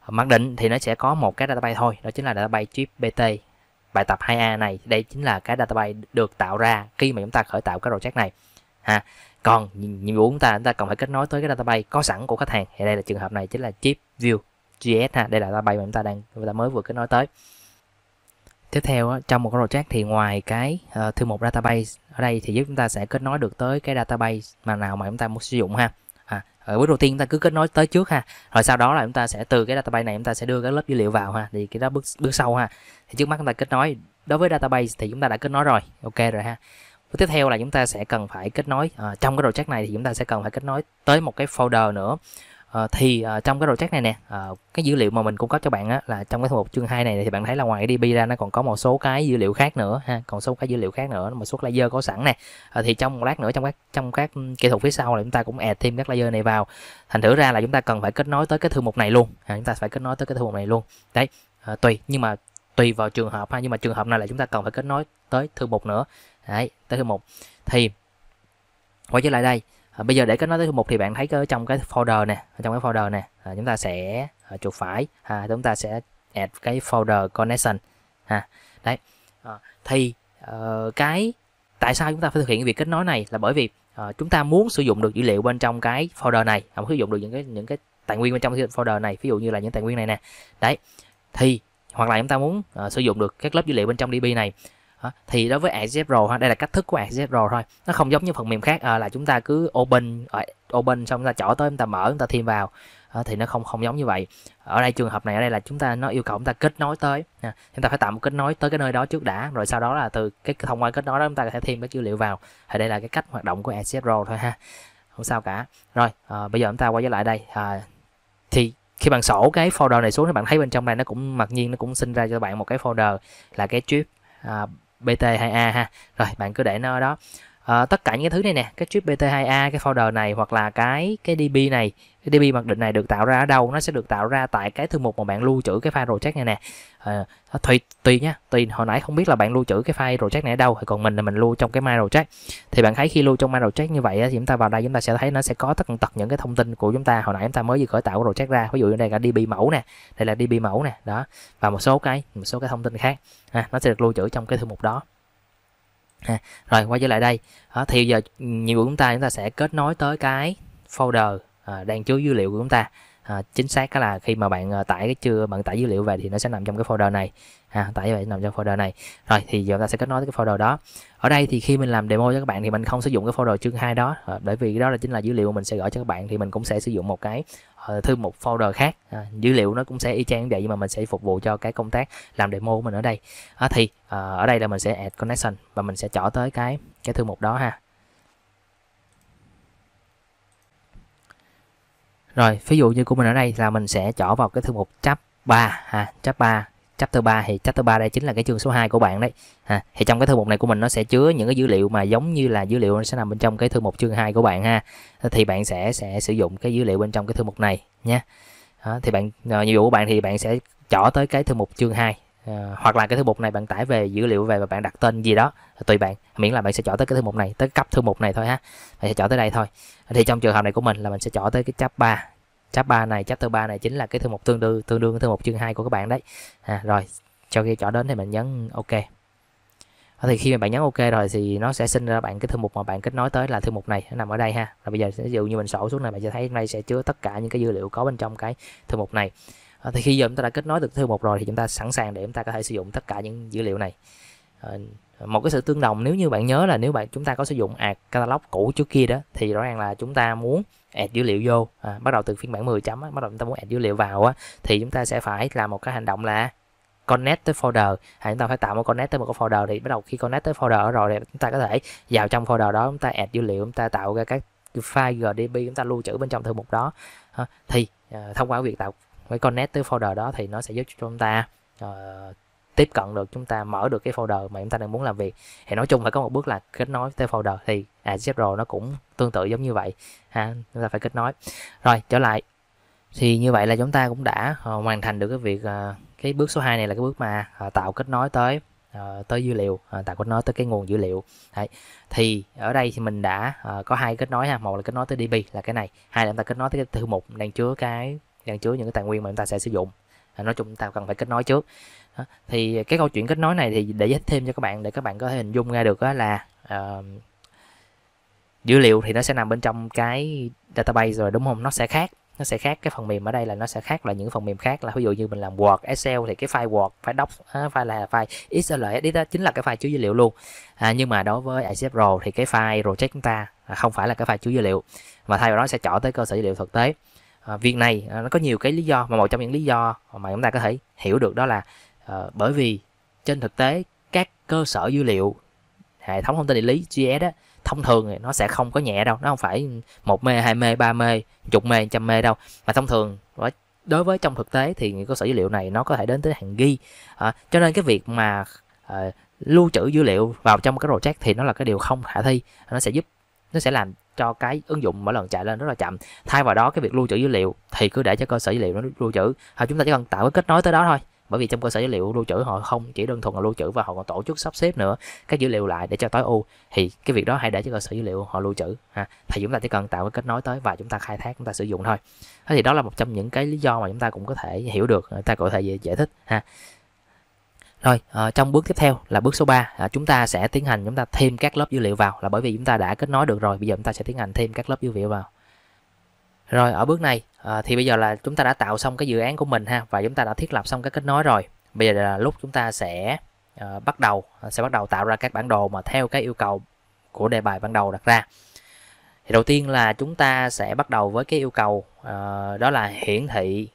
mặc định thì nó sẽ có một cái database thôi đó chính là database Trip BT bài tập 2A này đây chính là cái database được tạo ra khi mà chúng ta khởi tạo cái project này ha còn nhiệm vụ chúng ta chúng ta cần phải kết nối tới cái database có sẵn của khách hàng thì đây là trường hợp này chính là chip view GS ha đây là database mà chúng ta đang chúng ta mới vừa kết nối tới tiếp theo trong một cái project thì ngoài cái uh, thư mục database ở đây thì giúp chúng ta sẽ kết nối được tới cái database mà nào mà chúng ta muốn sử dụng ha à, ở bước đầu tiên chúng ta cứ kết nối tới trước ha rồi sau đó là chúng ta sẽ từ cái database này chúng ta sẽ đưa cái lớp dữ liệu vào ha thì cái đó bước bước sau ha thì trước mắt chúng ta kết nối đối với database thì chúng ta đã kết nối rồi ok rồi ha Bước tiếp theo là chúng ta sẽ cần phải kết nối à, trong cái project này thì chúng ta sẽ cần phải kết nối tới một cái folder nữa à, thì à, trong cái project này nè à, cái dữ liệu mà mình cung cấp cho bạn á, là trong cái thư mục chương 2 này thì bạn thấy là ngoài cái DB ra nó còn có một số cái dữ liệu khác nữa ha còn số cái dữ liệu khác nữa mà số layer có sẵn nè à, thì trong một lát nữa trong các trong các kỹ thuật phía sau là chúng ta cũng add thêm các layer này vào thành thử ra là chúng ta cần phải kết nối tới cái thư mục này luôn à, chúng ta phải kết nối tới cái thư mục này luôn đấy à, tùy nhưng mà tùy vào trường hợp ha nhưng mà trường hợp này là chúng ta cần phải kết nối tới thư mục nữa đấy tới thứ một thì quay trở lại đây à, bây giờ để kết nối tới thứ một thì bạn thấy ở trong cái folder nè trong cái folder nè à, chúng ta sẽ à, chuột phải à, chúng ta sẽ add cái folder connection ha đấy à, thì uh, cái tại sao chúng ta phải thực hiện việc kết nối này là bởi vì uh, chúng ta muốn sử dụng được dữ liệu bên trong cái folder này không à, sử dụng được những cái những cái tài nguyên bên trong cái folder này ví dụ như là những tài nguyên này nè đấy thì hoặc là chúng ta muốn uh, sử dụng được các lớp dữ liệu bên trong DB này thì đối với Pro ha đây là cách thức của Pro thôi nó không giống như phần mềm khác à, là chúng ta cứ open ờ, open xong chúng ta chọn tới chúng ta mở chúng ta thêm vào à, thì nó không không giống như vậy ở đây trường hợp này ở đây là chúng ta nó yêu cầu chúng ta kết nối tới ha. chúng ta phải tạo một kết nối tới cái nơi đó trước đã rồi sau đó là từ cái thông qua kết nối đó chúng ta có thể thêm các dữ liệu vào thì đây là cái cách hoạt động của Pro thôi ha không sao cả rồi à, bây giờ chúng ta quay trở lại đây à, thì khi bạn sổ cái folder này xuống thì bạn thấy bên trong này nó cũng mặc nhiên nó cũng sinh ra cho bạn một cái folder là cái trip à, bt 2 a ha rồi bạn cứ để nó ở đó à, tất cả những cái thứ này nè cái chip BT2A cái folder này hoặc là cái cái DB này cái DB mặc định này được tạo ra ở đâu nó sẽ được tạo ra tại cái thư mục mà bạn lưu trữ cái file project này nè à, tùy tùy nhá tùy hồi nãy không biết là bạn lưu trữ cái file project này ở đâu còn mình là mình lưu trong cái my project thì bạn thấy khi lưu trong my project như vậy thì chúng ta vào đây chúng ta sẽ thấy nó sẽ có tất tật những cái thông tin của chúng ta hồi nãy chúng ta mới vừa khởi tạo cái project ra ví dụ như đây là DB mẫu nè đây là DB mẫu nè đó và một số cái một số cái thông tin khác à, nó sẽ được lưu trữ trong cái thư mục đó ha rồi quay trở lại đây đó, thì giờ ừ, nhiệm vụ chúng ta chúng ta sẽ kết nối tới cái folder à, đang chứa dữ liệu của chúng ta à, chính xác là khi mà bạn à, tải cái chưa bạn tải dữ liệu về thì nó sẽ nằm trong cái folder này ha tải vậy nằm trong folder này rồi thì giờ ta sẽ kết nối tới cái folder đó ở đây thì khi mình làm demo cho các bạn thì mình không sử dụng cái folder chương 2 đó ờ, bởi vì đó là chính là dữ liệu mình sẽ gửi cho các bạn thì mình cũng sẽ sử dụng một cái ờ, thư mục folder khác à, dữ liệu nó cũng sẽ y chang vậy nhưng mà mình sẽ phục vụ cho cái công tác làm demo của mình ở đây à, thì à, ở đây là mình sẽ add connection và mình sẽ chọn tới cái cái thư mục đó ha rồi ví dụ như của mình ở đây là mình sẽ chọn vào cái thư mục chap 3 ha chap 3 chapter 3 thì chapter 3 đây chính là cái chương số 2 của bạn đấy ha. thì trong cái thư mục này của mình nó sẽ chứa những cái dữ liệu mà giống như là dữ liệu nó sẽ nằm bên trong cái thư mục chương 2 của bạn ha thì bạn sẽ sẽ sử dụng cái dữ liệu bên trong cái thư mục này nhé đó, thì bạn ờ, nhiệm vụ của bạn thì bạn sẽ chọn tới cái thư mục chương 2 uh, ờ, hoặc là cái thư mục này bạn tải về dữ liệu về và bạn đặt tên gì đó tùy bạn miễn là bạn sẽ chọn tới cái thư mục này tới cấp thư mục này thôi ha bạn sẽ chọn tới đây thôi thì trong trường hợp này của mình là mình sẽ chọn tới cái chap 3 chapter 3 này chapter 3 này chính là cái thư mục tương đương tương đương thư mục chương 2 của các bạn đấy à, rồi cho khi chọn đến thì mình nhấn ok ờ, thì khi mà bạn nhấn ok rồi thì nó sẽ sinh ra bạn cái thư mục mà bạn kết nối tới là thư mục này nó nằm ở đây ha rồi bây giờ ví dụ như mình sổ xuống này bạn sẽ thấy đây sẽ chứa tất cả những cái dữ liệu có bên trong cái thư mục này ờ, thì khi giờ chúng ta đã kết nối được thư mục rồi thì chúng ta sẵn sàng để chúng ta có thể sử dụng tất cả những dữ liệu này ờ, một cái sự tương đồng nếu như bạn nhớ là nếu bạn chúng ta có sử dụng ad catalog cũ trước kia đó thì rõ ràng là chúng ta muốn ad dữ liệu vô à, bắt đầu từ phiên bản 10 chấm bắt đầu chúng ta muốn ad dữ liệu vào á, thì chúng ta sẽ phải làm một cái hành động là connect tới folder hay à, chúng ta phải tạo một connect tới một cái folder thì bắt đầu khi connect tới folder rồi thì chúng ta có thể vào trong folder đó chúng ta add dữ liệu chúng ta tạo ra các file gdb chúng ta lưu trữ bên trong thư mục đó ờ, thì ờ, thông qua việc tạo cái connect tới folder đó thì nó sẽ giúp cho chúng ta uh, tiếp cận được chúng ta mở được cái folder mà chúng ta đang muốn làm việc thì nói chung phải có một bước là kết nối tới folder thì azure à, Pro nó cũng tương tự giống như vậy ha chúng ta phải kết nối rồi trở lại thì như vậy là chúng ta cũng đã ờ, hoàn thành được cái việc ờ, cái bước số 2 này là cái bước mà ờ, tạo kết nối tới tới dữ liệu tạo kết nối tới cái nguồn dữ liệu Đấy. thì ở đây thì mình đã có hai kết nối ha một là kết nối tới DB là cái này hai là chúng ta kết nối tới cái thư mục đang chứa cái đang chứa những cái tài nguyên mà chúng ta sẽ sử dụng nói chung chúng ta cần phải kết nối trước thì cái câu chuyện kết nối này thì để giải thêm cho các bạn để các bạn có thể hình dung ra được là uh, dữ liệu thì nó sẽ nằm bên trong cái database rồi đúng không nó sẽ khác nó sẽ khác cái phần mềm ở đây là nó sẽ khác là những phần mềm khác là ví dụ như mình làm Word, Excel thì cái file Word, file Docs, file là file XLS đó chính là cái file chứa dữ liệu luôn. À, nhưng mà đối với Access Pro thì cái file project chúng ta à, không phải là cái file chứa dữ liệu mà thay vào đó sẽ chọn tới cơ sở dữ liệu thực tế. À, việc này à, nó có nhiều cái lý do mà một trong những lý do mà chúng ta có thể hiểu được đó là à, bởi vì trên thực tế các cơ sở dữ liệu hệ thống thông tin địa lý GS á, thông thường thì nó sẽ không có nhẹ đâu nó không phải một mê hai mê ba mê chục mê trăm mê đâu mà thông thường đối với trong thực tế thì cơ sở dữ liệu này nó có thể đến tới hàng ghi à, cho nên cái việc mà à, lưu trữ dữ liệu vào trong cái project thì nó là cái điều không khả thi nó sẽ giúp nó sẽ làm cho cái ứng dụng mỗi lần chạy lên rất là chậm thay vào đó cái việc lưu trữ dữ liệu thì cứ để cho cơ sở dữ liệu nó lưu trữ hoặc chúng ta chỉ cần tạo cái kết nối tới đó thôi bởi vì trong cơ sở dữ liệu lưu trữ họ không chỉ đơn thuần là lưu trữ và họ còn tổ chức sắp xếp nữa các dữ liệu lại để cho tối ưu thì cái việc đó hãy để cho cơ sở dữ liệu họ lưu trữ ha thì chúng ta chỉ cần tạo cái kết nối tới và chúng ta khai thác chúng ta sử dụng thôi thế thì đó là một trong những cái lý do mà chúng ta cũng có thể hiểu được ta có thể giải thích ha rồi à, trong bước tiếp theo là bước số 3 à, chúng ta sẽ tiến hành chúng ta thêm các lớp dữ liệu vào là bởi vì chúng ta đã kết nối được rồi bây giờ chúng ta sẽ tiến hành thêm các lớp dữ liệu vào rồi ở bước này à, thì bây giờ là chúng ta đã tạo xong cái dự án của mình ha và chúng ta đã thiết lập xong cái kết nối rồi bây giờ là lúc chúng ta sẽ uh, bắt đầu ờ, sẽ bắt đầu tạo ra các bản đồ mà theo cái yêu cầu của đề bài ban đầu đặt ra thì đầu tiên là chúng ta sẽ bắt đầu với cái yêu cầu uh, đó là hiển thị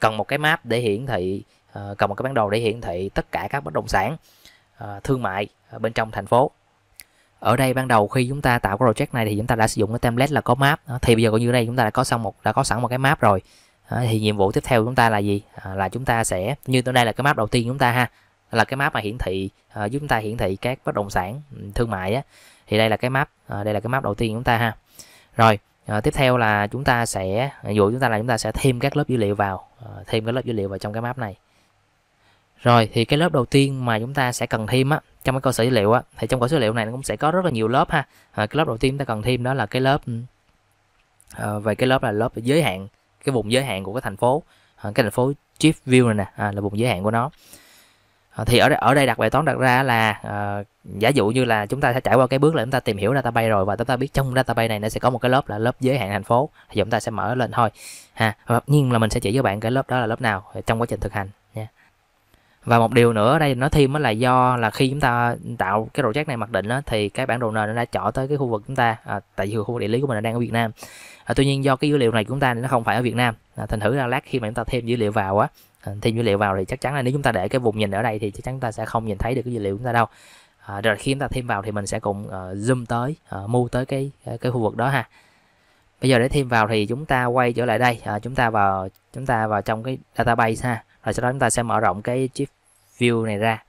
cần một cái map để hiển thị uh, cần một cái bản đồ để hiển thị tất cả các bất động sản uh, thương mại ở bên trong thành phố ở đây ban đầu khi chúng ta tạo cái project này thì chúng ta đã sử dụng cái template là có map thì bây giờ coi như đây chúng ta đã có xong một đã có sẵn một cái map rồi thì nhiệm vụ tiếp theo của chúng ta là gì là chúng ta sẽ như đây là cái map đầu tiên chúng ta ha là cái map mà hiển thị chúng ta hiển thị các bất động sản thương mại á thì đây là cái map đây là cái map đầu tiên chúng ta ha rồi tiếp theo là chúng ta sẽ dụ chúng ta là chúng ta sẽ thêm các lớp dữ liệu vào thêm cái lớp dữ liệu vào trong cái map này rồi thì cái lớp đầu tiên mà chúng ta sẽ cần thêm á trong cái cơ sở dữ liệu á thì trong cơ sở dữ liệu này nó cũng sẽ có rất là nhiều lớp ha. À, cái lớp đầu tiên chúng ta cần thêm đó là cái lớp à, về cái lớp là lớp giới hạn cái vùng giới hạn của cái thành phố à, cái thành phố chip view này nè à, là vùng giới hạn của nó à, thì ở đây, ở đây đặt bài toán đặt ra là à, giả dụ như là chúng ta sẽ trải qua cái bước là chúng ta tìm hiểu database rồi và chúng ta biết trong database này nó sẽ có một cái lớp là lớp giới hạn thành phố thì chúng ta sẽ mở lên thôi ha à, nhiên là mình sẽ chỉ cho bạn cái lớp đó là lớp nào trong quá trình thực hành và một điều nữa ở đây nó thêm là do là khi chúng ta tạo cái project này mặc định đó, thì cái bản đồ nền nó đã chọn tới cái khu vực chúng ta à, tại vì khu vực địa lý của mình đang ở Việt Nam à, tuy nhiên do cái dữ liệu này của chúng ta nó không phải ở Việt Nam à, thành thử ra lát khi mà chúng ta thêm dữ liệu vào á thêm dữ liệu vào thì chắc chắn là nếu chúng ta để cái vùng nhìn ở đây thì chắc chắn chúng ta sẽ không nhìn thấy được cái dữ liệu của chúng ta đâu à, rồi khi chúng ta thêm vào thì mình sẽ cùng uh, zoom tới uh, move tới cái cái khu vực đó ha bây giờ để thêm vào thì chúng ta quay trở lại đây à, chúng ta vào chúng ta vào trong cái database ha rồi sau đó chúng ta sẽ mở rộng cái chip view này ra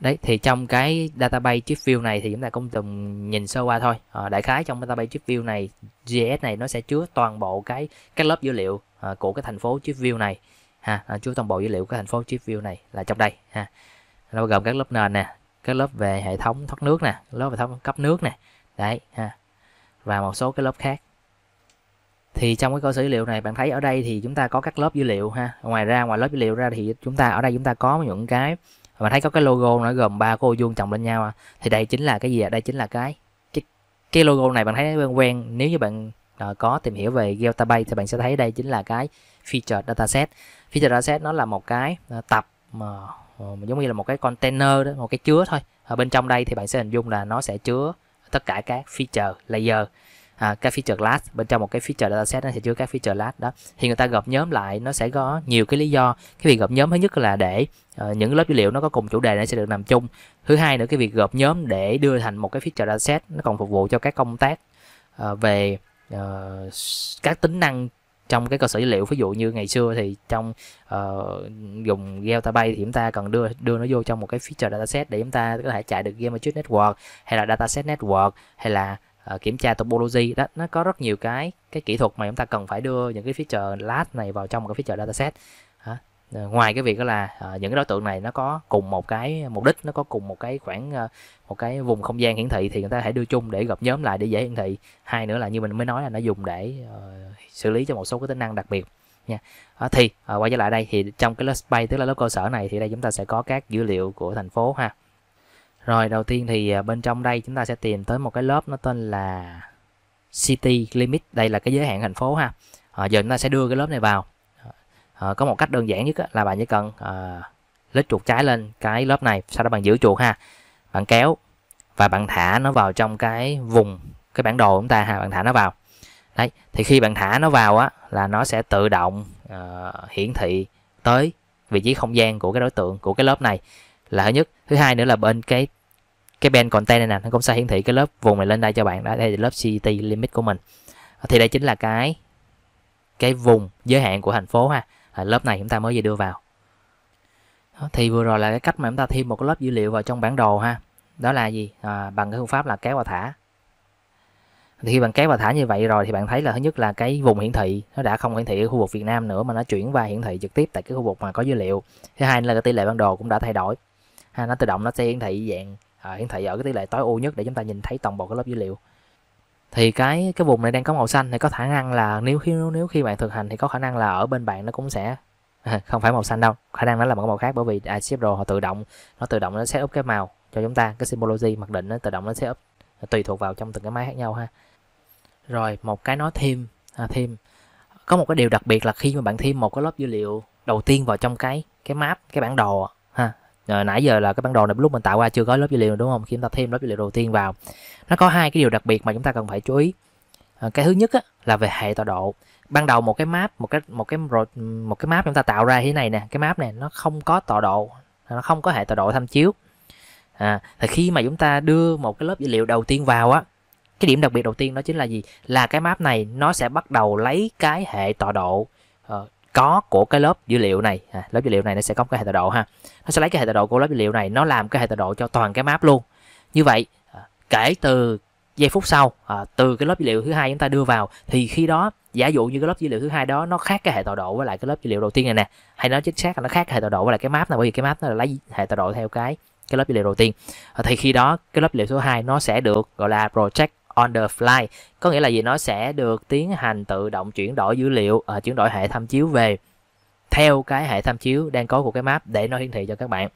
đấy thì trong cái database trip view này thì chúng ta cũng từng nhìn sơ qua thôi à, đại khái trong database trip view này JS này nó sẽ chứa toàn bộ cái các lớp dữ liệu à, của cái thành phố trip view này ha à, chứa toàn bộ dữ liệu của thành phố trip view này là trong đây ha nó gồm các lớp nền nè các lớp về hệ thống thoát nước nè lớp về thống cấp nước nè đấy ha và một số cái lớp khác thì trong cái cơ sở dữ liệu này bạn thấy ở đây thì chúng ta có các lớp dữ liệu ha ngoài ra ngoài lớp dữ liệu ra thì chúng ta ở đây chúng ta có những cái mà thấy có cái logo nó gồm ba cô vuông chồng lên nhau à. thì đây chính là cái gì ạ đây chính là cái cái, cái logo này bạn thấy quen quen nếu như bạn uh, có tìm hiểu về database thì bạn sẽ thấy đây chính là cái feature dataset feature dataset nó là một cái ờ, tập mà uh, giống như là một cái container đó một cái chứa thôi ở bên trong đây thì bạn sẽ hình dung là nó sẽ chứa tất cả các feature layer à, các feature class bên trong một cái feature dataset nó sẽ chứa các feature class đó thì người ta gộp nhóm lại nó sẽ có nhiều cái lý do cái việc gộp nhóm thứ nhất là để uh, những lớp dữ liệu nó có cùng chủ đề nó sẽ được nằm chung thứ hai nữa cái việc gộp nhóm để đưa thành một cái feature dataset nó còn phục vụ cho các công tác uh, về uh, các tính năng trong cái cơ sở dữ liệu ví dụ như ngày xưa thì trong uh, dùng bay thì chúng ta cần đưa đưa nó vô trong một cái feature dataset để chúng ta có thể chạy được game Matrix network hay là dataset network hay là Ờ, kiểm tra topology đó nó có rất nhiều cái cái kỹ thuật mà chúng ta cần phải đưa những cái feature last này vào trong một cái feature dataset đó. Ờ, ngoài cái việc đó là uh, những cái đối tượng này nó có cùng một cái mục đích nó có cùng một cái khoảng một cái vùng không gian hiển thị thì người ta hãy đưa chung để gặp nhóm lại để dễ hiển thị hai nữa là như mình mới nói là nó dùng để uh, xử lý cho một số cái tính năng đặc biệt nha à, thì à, quay trở lại đây thì trong cái lớp bay tức là lớp cơ sở này thì đây chúng ta sẽ có các dữ liệu của thành phố ha rồi đầu tiên thì à, bên trong đây chúng ta sẽ tìm tới một cái lớp nó tên là City Limit. Đây là cái giới hạn thành phố ha. À, giờ chúng ta sẽ đưa cái lớp này vào. À, có một cách đơn giản nhất là bạn chỉ cần à, lết chuột trái lên cái lớp này. Sau đó bạn giữ chuột ha. Bạn kéo và bạn thả nó vào trong cái vùng cái bản đồ của chúng ta ha. Bạn thả nó vào. Đấy, thì khi bạn thả nó vào á là nó sẽ tự động uh, hiển thị tới vị trí không gian của cái đối tượng của cái lớp này là thứ nhất thứ hai nữa là bên cái cái band content này nè nó cũng sẽ hiển thị cái lớp vùng này lên đây cho bạn đó đây là lớp city limit của mình thì đây chính là cái cái vùng giới hạn của thành phố ha à, lớp này chúng ta mới vừa đưa vào đó, thì vừa rồi là cái cách mà chúng ta thêm một cái lớp dữ liệu vào trong bản đồ ha đó là gì à, bằng cái phương pháp là kéo và thả thì khi bạn kéo và thả như vậy rồi thì bạn thấy là thứ nhất là cái vùng hiển thị nó đã không hiển thị ở khu vực Việt Nam nữa mà nó chuyển qua hiển thị trực tiếp tại cái khu vực mà có dữ liệu thứ hai là cái tỷ lệ bản đồ cũng đã thay đổi ha nó tự động nó sẽ hiển thị dạng à, hiển thị ở cái tỷ lệ tối ưu nhất để chúng ta nhìn thấy toàn bộ cái lớp dữ liệu thì cái cái vùng này đang có màu xanh thì có khả năng là nếu khi nếu khi bạn thực hành thì có khả năng là ở bên bạn nó cũng sẽ à, không phải màu xanh đâu khả năng nó là một màu khác bởi vì ship Pro họ tự động nó tự động nó sẽ up cái màu cho chúng ta cái symbology mặc định nó tự động nó sẽ up à, tùy thuộc vào trong từng cái máy khác nhau ha rồi một cái nói thêm à, thêm có một cái điều đặc biệt là khi mà bạn thêm một cái lớp dữ liệu đầu tiên vào trong cái cái map cái bản đồ ha à, nãy giờ là cái bản đồ này lúc mình tạo ra chưa có lớp dữ liệu đúng không khi chúng ta thêm lớp dữ liệu đầu tiên vào nó có hai cái điều đặc biệt mà chúng ta cần phải chú ý à, cái thứ nhất á, là về hệ tọa độ ban đầu một cái map một cái một cái một cái map chúng ta tạo ra thế này nè cái map này nó không có tọa độ nó không có hệ tọa độ tham chiếu à, thì khi mà chúng ta đưa một cái lớp dữ liệu đầu tiên vào á cái điểm đặc biệt đầu tiên đó chính là gì là cái map này nó sẽ bắt đầu lấy cái hệ tọa độ có của cái lớp dữ liệu này à, lớp dữ liệu này nó sẽ có cái hệ tọa độ ha nó sẽ lấy cái hệ tọa độ của lớp dữ liệu này nó làm cái hệ tọa độ cho toàn cái map luôn như vậy à, kể từ giây phút sau à, từ cái lớp dữ liệu thứ hai chúng ta đưa vào thì khi đó giả dụ như cái lớp dữ liệu thứ hai đó nó khác cái hệ tọa độ với lại cái lớp dữ liệu đầu tiên này nè hay nó chính xác là nó khác cái hệ tọa độ với lại cái map này bởi vì cái map nó là lấy hệ tọa độ theo cái cái lớp dữ liệu đầu tiên à, thì khi đó cái lớp dữ liệu số 2 nó sẽ được gọi là project on the fly có nghĩa là gì nó sẽ được tiến hành tự động chuyển đổi dữ liệu à, chuyển đổi hệ tham chiếu về theo cái hệ tham chiếu đang có của cái map để nó hiển thị cho các bạn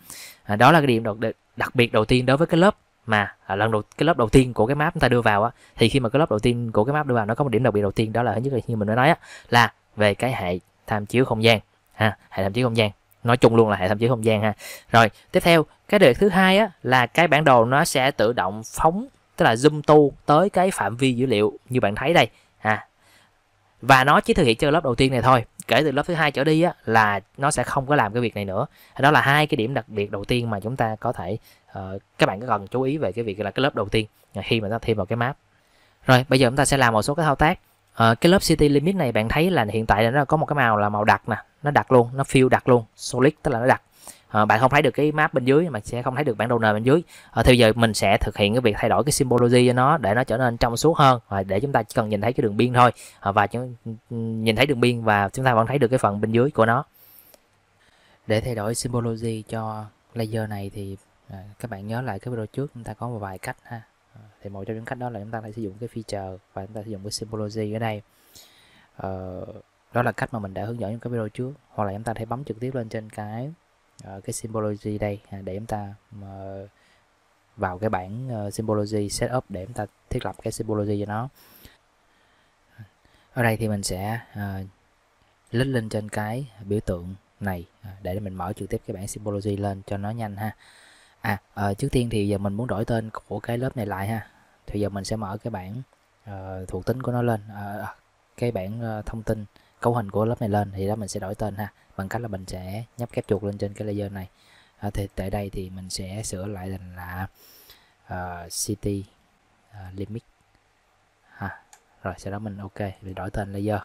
à, đó là cái điểm đặc, đặc biệt đầu tiên đối với cái lớp mà à, lần đầu cái lớp đầu tiên của cái map chúng ta đưa vào á thì khi mà cái lớp đầu tiên của cái map đưa vào nó có một điểm đặc biệt đầu tiên đó là thứ nhất là như mình đã nói á là về cái hệ tham chiếu không gian ha hệ tham chiếu không gian nói chung luôn là hệ tham chiếu không gian ha rồi tiếp theo cái đề thứ hai á là cái bản đồ nó sẽ tự động phóng tức là zoom tu tới cái phạm vi dữ liệu như bạn thấy đây à và nó chỉ thực hiện cho lớp đầu tiên này thôi kể từ lớp thứ hai trở đi á, là nó sẽ không có làm cái việc này nữa đó là hai cái điểm đặc biệt đầu tiên mà chúng ta có thể uh, các bạn cần chú ý về cái việc là cái lớp đầu tiên khi mà ta thêm vào cái map rồi bây giờ chúng ta sẽ làm một số cái thao tác uh, cái lớp city limit này bạn thấy là hiện tại là nó có một cái màu là màu đặc nè nó đặc luôn nó fill đặc luôn solid tức là nó đặc Ờ, bạn không thấy được cái map bên dưới mà sẽ không thấy được bản đồ nền bên dưới à, ờ, theo giờ mình sẽ thực hiện cái việc thay đổi cái symbology cho nó để nó trở nên trong suốt hơn và để chúng ta chỉ cần nhìn thấy cái đường biên thôi à, và chúng, nhìn thấy đường biên và chúng ta vẫn thấy được cái phần bên dưới của nó để thay đổi symbology cho laser này thì à, các bạn nhớ lại cái video trước chúng ta có một vài cách ha thì một trong những cách đó là chúng ta phải sử dụng cái feature và chúng ta sử dụng cái symbology ở đây à, đó là cách mà mình đã hướng dẫn trong cái video trước hoặc là chúng ta thể bấm trực tiếp lên trên cái Ờ, cái symbology đây à, để chúng ta ờ, vào cái bảng uh, symbology setup để chúng ta thiết lập cái symbology cho nó ở đây thì mình sẽ uh, lít lên trên cái biểu tượng này để mình mở trực tiếp cái bảng symbology lên cho nó nhanh ha à trước tiên thì giờ mình muốn đổi tên của cái lớp này lại ha thì giờ mình sẽ mở cái bảng thuộc tính của nó lên cái bảng thông tin cấu hình của lớp này lên thì đó mình sẽ đổi tên ha bằng cách là mình sẽ nhấp kép chuột lên trên cái layer này à, thì tại đây thì mình sẽ sửa lại thành là uh, city uh, limit ha rồi sau đó mình ok mình đổi tên layer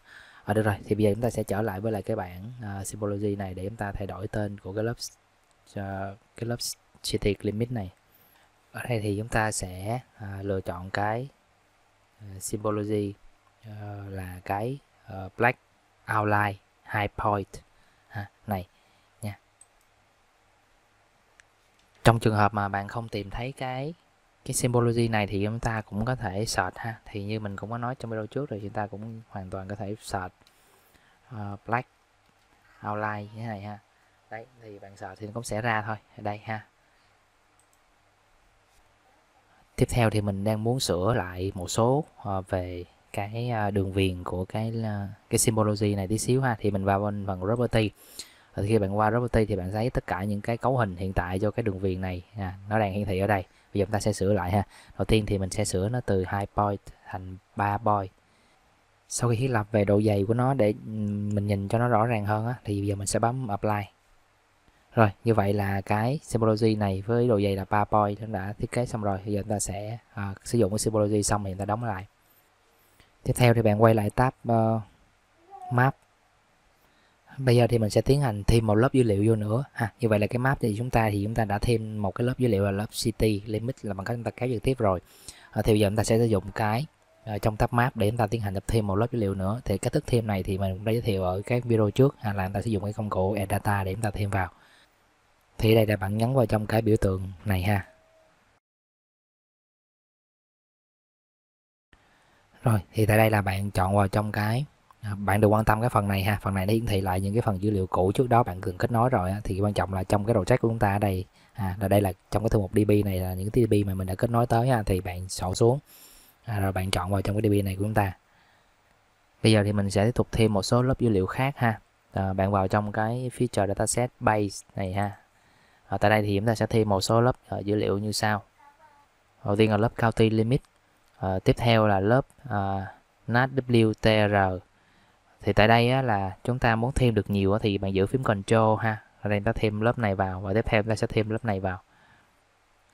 à, được rồi thì bây giờ chúng ta sẽ trở lại với lại cái bảng uh, symbology này để chúng ta thay đổi tên của cái lớp uh, cái lớp city limit này ở đây thì chúng ta sẽ uh, lựa chọn cái uh, symbology uh, là cái uh, black outline high point này nha trong trường hợp mà bạn không tìm thấy cái cái symbology này thì chúng ta cũng có thể search ha thì như mình cũng có nói trong video trước rồi chúng ta cũng hoàn toàn có thể search uh, black outline như thế này ha đấy thì bạn search thì nó cũng sẽ ra thôi ở đây ha tiếp theo thì mình đang muốn sửa lại một số uh, về cái ờ, đường viền của cái cái symbology này tí xíu ha thì mình vào bên phần property và khi bạn qua property thì bạn thấy tất cả những cái cấu hình hiện tại cho cái đường viền này à, nó đang hiển thị ở đây bây giờ chúng ta sẽ sửa lại ha đầu tiên thì mình sẽ sửa nó từ 2 point thành 3 point sau khi thiết lập về độ dày của nó để mình nhìn cho nó rõ ràng hơn á, thì bây giờ mình sẽ bấm apply rồi như vậy là cái symbology này với độ dày là 3 point nó đã thiết kế xong rồi bây giờ chúng ta sẽ à, sử dụng cái symbology xong thì chúng ta đóng lại tiếp theo thì bạn quay lại tab uh, map bây giờ thì mình sẽ tiến hành thêm một lớp dữ liệu vô nữa ha như vậy là cái map thì chúng ta thì chúng ta đã thêm một cái lớp dữ liệu là lớp city limit là bằng cách chúng ta kéo trực tiếp rồi à, thì bây giờ chúng ta sẽ sử dụng cái uh, trong tab map để chúng ta tiến hành thêm một lớp dữ liệu nữa thì cách thức thêm này thì mình cũng đã giới thiệu ở cái video trước ha, là chúng ta sử dụng cái công cụ add data để chúng ta thêm vào thì đây là bạn nhấn vào trong cái biểu tượng này ha rồi thì tại đây là bạn chọn vào trong cái À, bạn đừng quan tâm cái phần này ha phần này nó hiển thị lại những cái phần dữ liệu cũ trước đó bạn cần kết nối rồi thì quan trọng là trong cái project của chúng ta ở đây à, là đây là trong cái thư mục db này là những cái db mà mình đã kết nối tới ha thì bạn sổ xuống à, rồi bạn chọn vào trong cái db này của chúng ta bây giờ thì mình sẽ tiếp tục thêm một số lớp dữ liệu khác ha à, bạn vào trong cái feature dataset base này ha ở tại đây thì chúng ta sẽ thêm một số lớp uh, dữ liệu như sau đầu tiên là lớp county limit uh, tiếp theo là lớp uh, NatWTR thì tại đây á, là chúng ta muốn thêm được nhiều á, thì bạn giữ phím Control ha ở đây ta thêm lớp này vào và tiếp theo ta sẽ thêm lớp này vào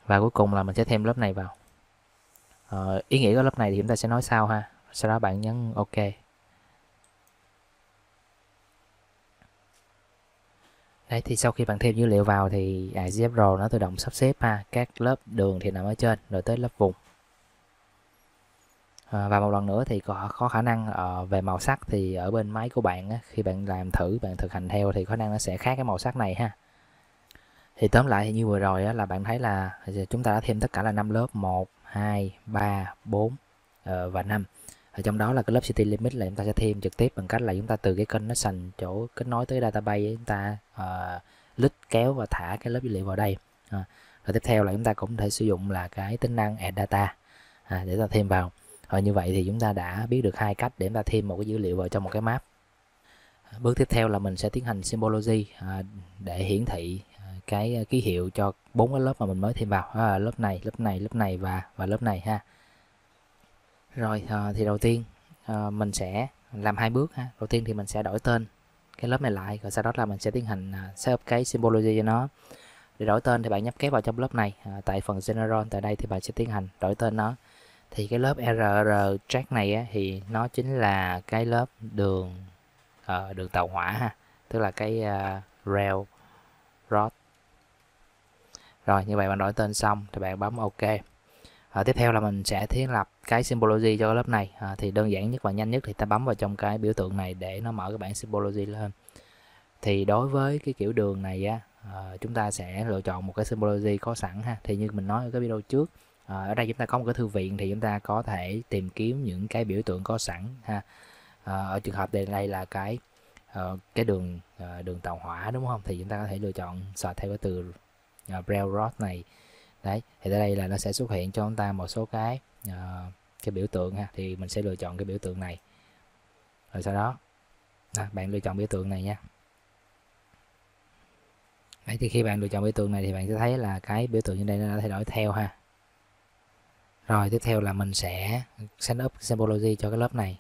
và cuối cùng là mình sẽ thêm lớp này vào ờ, ý nghĩa của lớp này thì chúng ta sẽ nói sau ha sau đó bạn nhấn OK Đấy thì sau khi bạn thêm dữ liệu vào thì Pro nó tự động sắp xếp ha, các lớp đường thì nằm ở trên rồi tới lớp vùng. Ờ, và một lần nữa thì có, có khả năng à, về màu sắc thì ở bên máy của bạn á, khi bạn làm thử bạn thực hành theo thì khả năng nó sẽ khác cái màu sắc này ha thì tóm lại thì như vừa rồi á, là bạn thấy là chúng ta đã thêm tất cả là 5 lớp 1 2 3 4 và 5 ở trong đó là cái lớp City Limit là chúng ta sẽ thêm trực tiếp bằng cách là chúng ta từ cái kênh nó sành chỗ kết nối tới database chúng ta uh, ờ, lít kéo và thả cái lớp dữ liệu vào đây à, rồi tiếp theo là chúng ta cũng có thể sử dụng là cái tính năng add data à, để ta thêm vào rồi ờ, như vậy thì chúng ta đã biết được hai cách để chúng ta thêm một cái dữ liệu vào trong một cái map ờ, bước tiếp theo là mình sẽ tiến hành symbology ờ, để hiển thị cái ký hiệu cho bốn cái lớp mà mình mới thêm vào à, lớp này lớp này lớp này và và lớp này ha rồi thì đầu tiên mình sẽ làm hai bước ha đầu tiên thì mình sẽ đổi tên cái lớp này lại rồi sau đó là mình sẽ tiến hành setup cái symbology cho nó để đổi tên thì bạn nhấp kép vào trong lớp này à, tại phần general tại đây thì bạn sẽ tiến hành đổi tên nó thì cái lớp RR track này á, thì nó chính là cái lớp đường uh, đường tàu hỏa ha tức là cái uh, rail rod rồi như vậy bạn đổi tên xong thì bạn bấm ok à, tiếp theo là mình sẽ thiết lập cái symbology cho lớp này à, thì đơn giản nhất và nhanh nhất thì ta bấm vào trong cái biểu tượng này để nó mở cái bảng symbology lên thì đối với cái kiểu đường này á à, chúng ta sẽ lựa chọn một cái symbology có sẵn ha thì như mình nói ở cái video trước Ờ, ở đây chúng ta có một cái thư viện thì chúng ta có thể tìm kiếm những cái biểu tượng có sẵn ha ờ, ở trường hợp đây là cái ờ, cái đường đường tàu hỏa đúng không thì chúng ta có thể lựa chọn search theo cái từ uh, railroad này đấy thì ở đây là nó sẽ xuất hiện cho chúng ta một số cái cái biểu tượng ha thì mình sẽ lựa chọn cái biểu tượng này rồi sau đó à, bạn lựa chọn biểu tượng này nha Đấy, thì khi bạn lựa chọn biểu tượng này thì bạn sẽ thấy là cái biểu tượng như đây nó đã thay đổi theo ha rồi tiếp theo là mình sẽ set up Symbology cho cái lớp này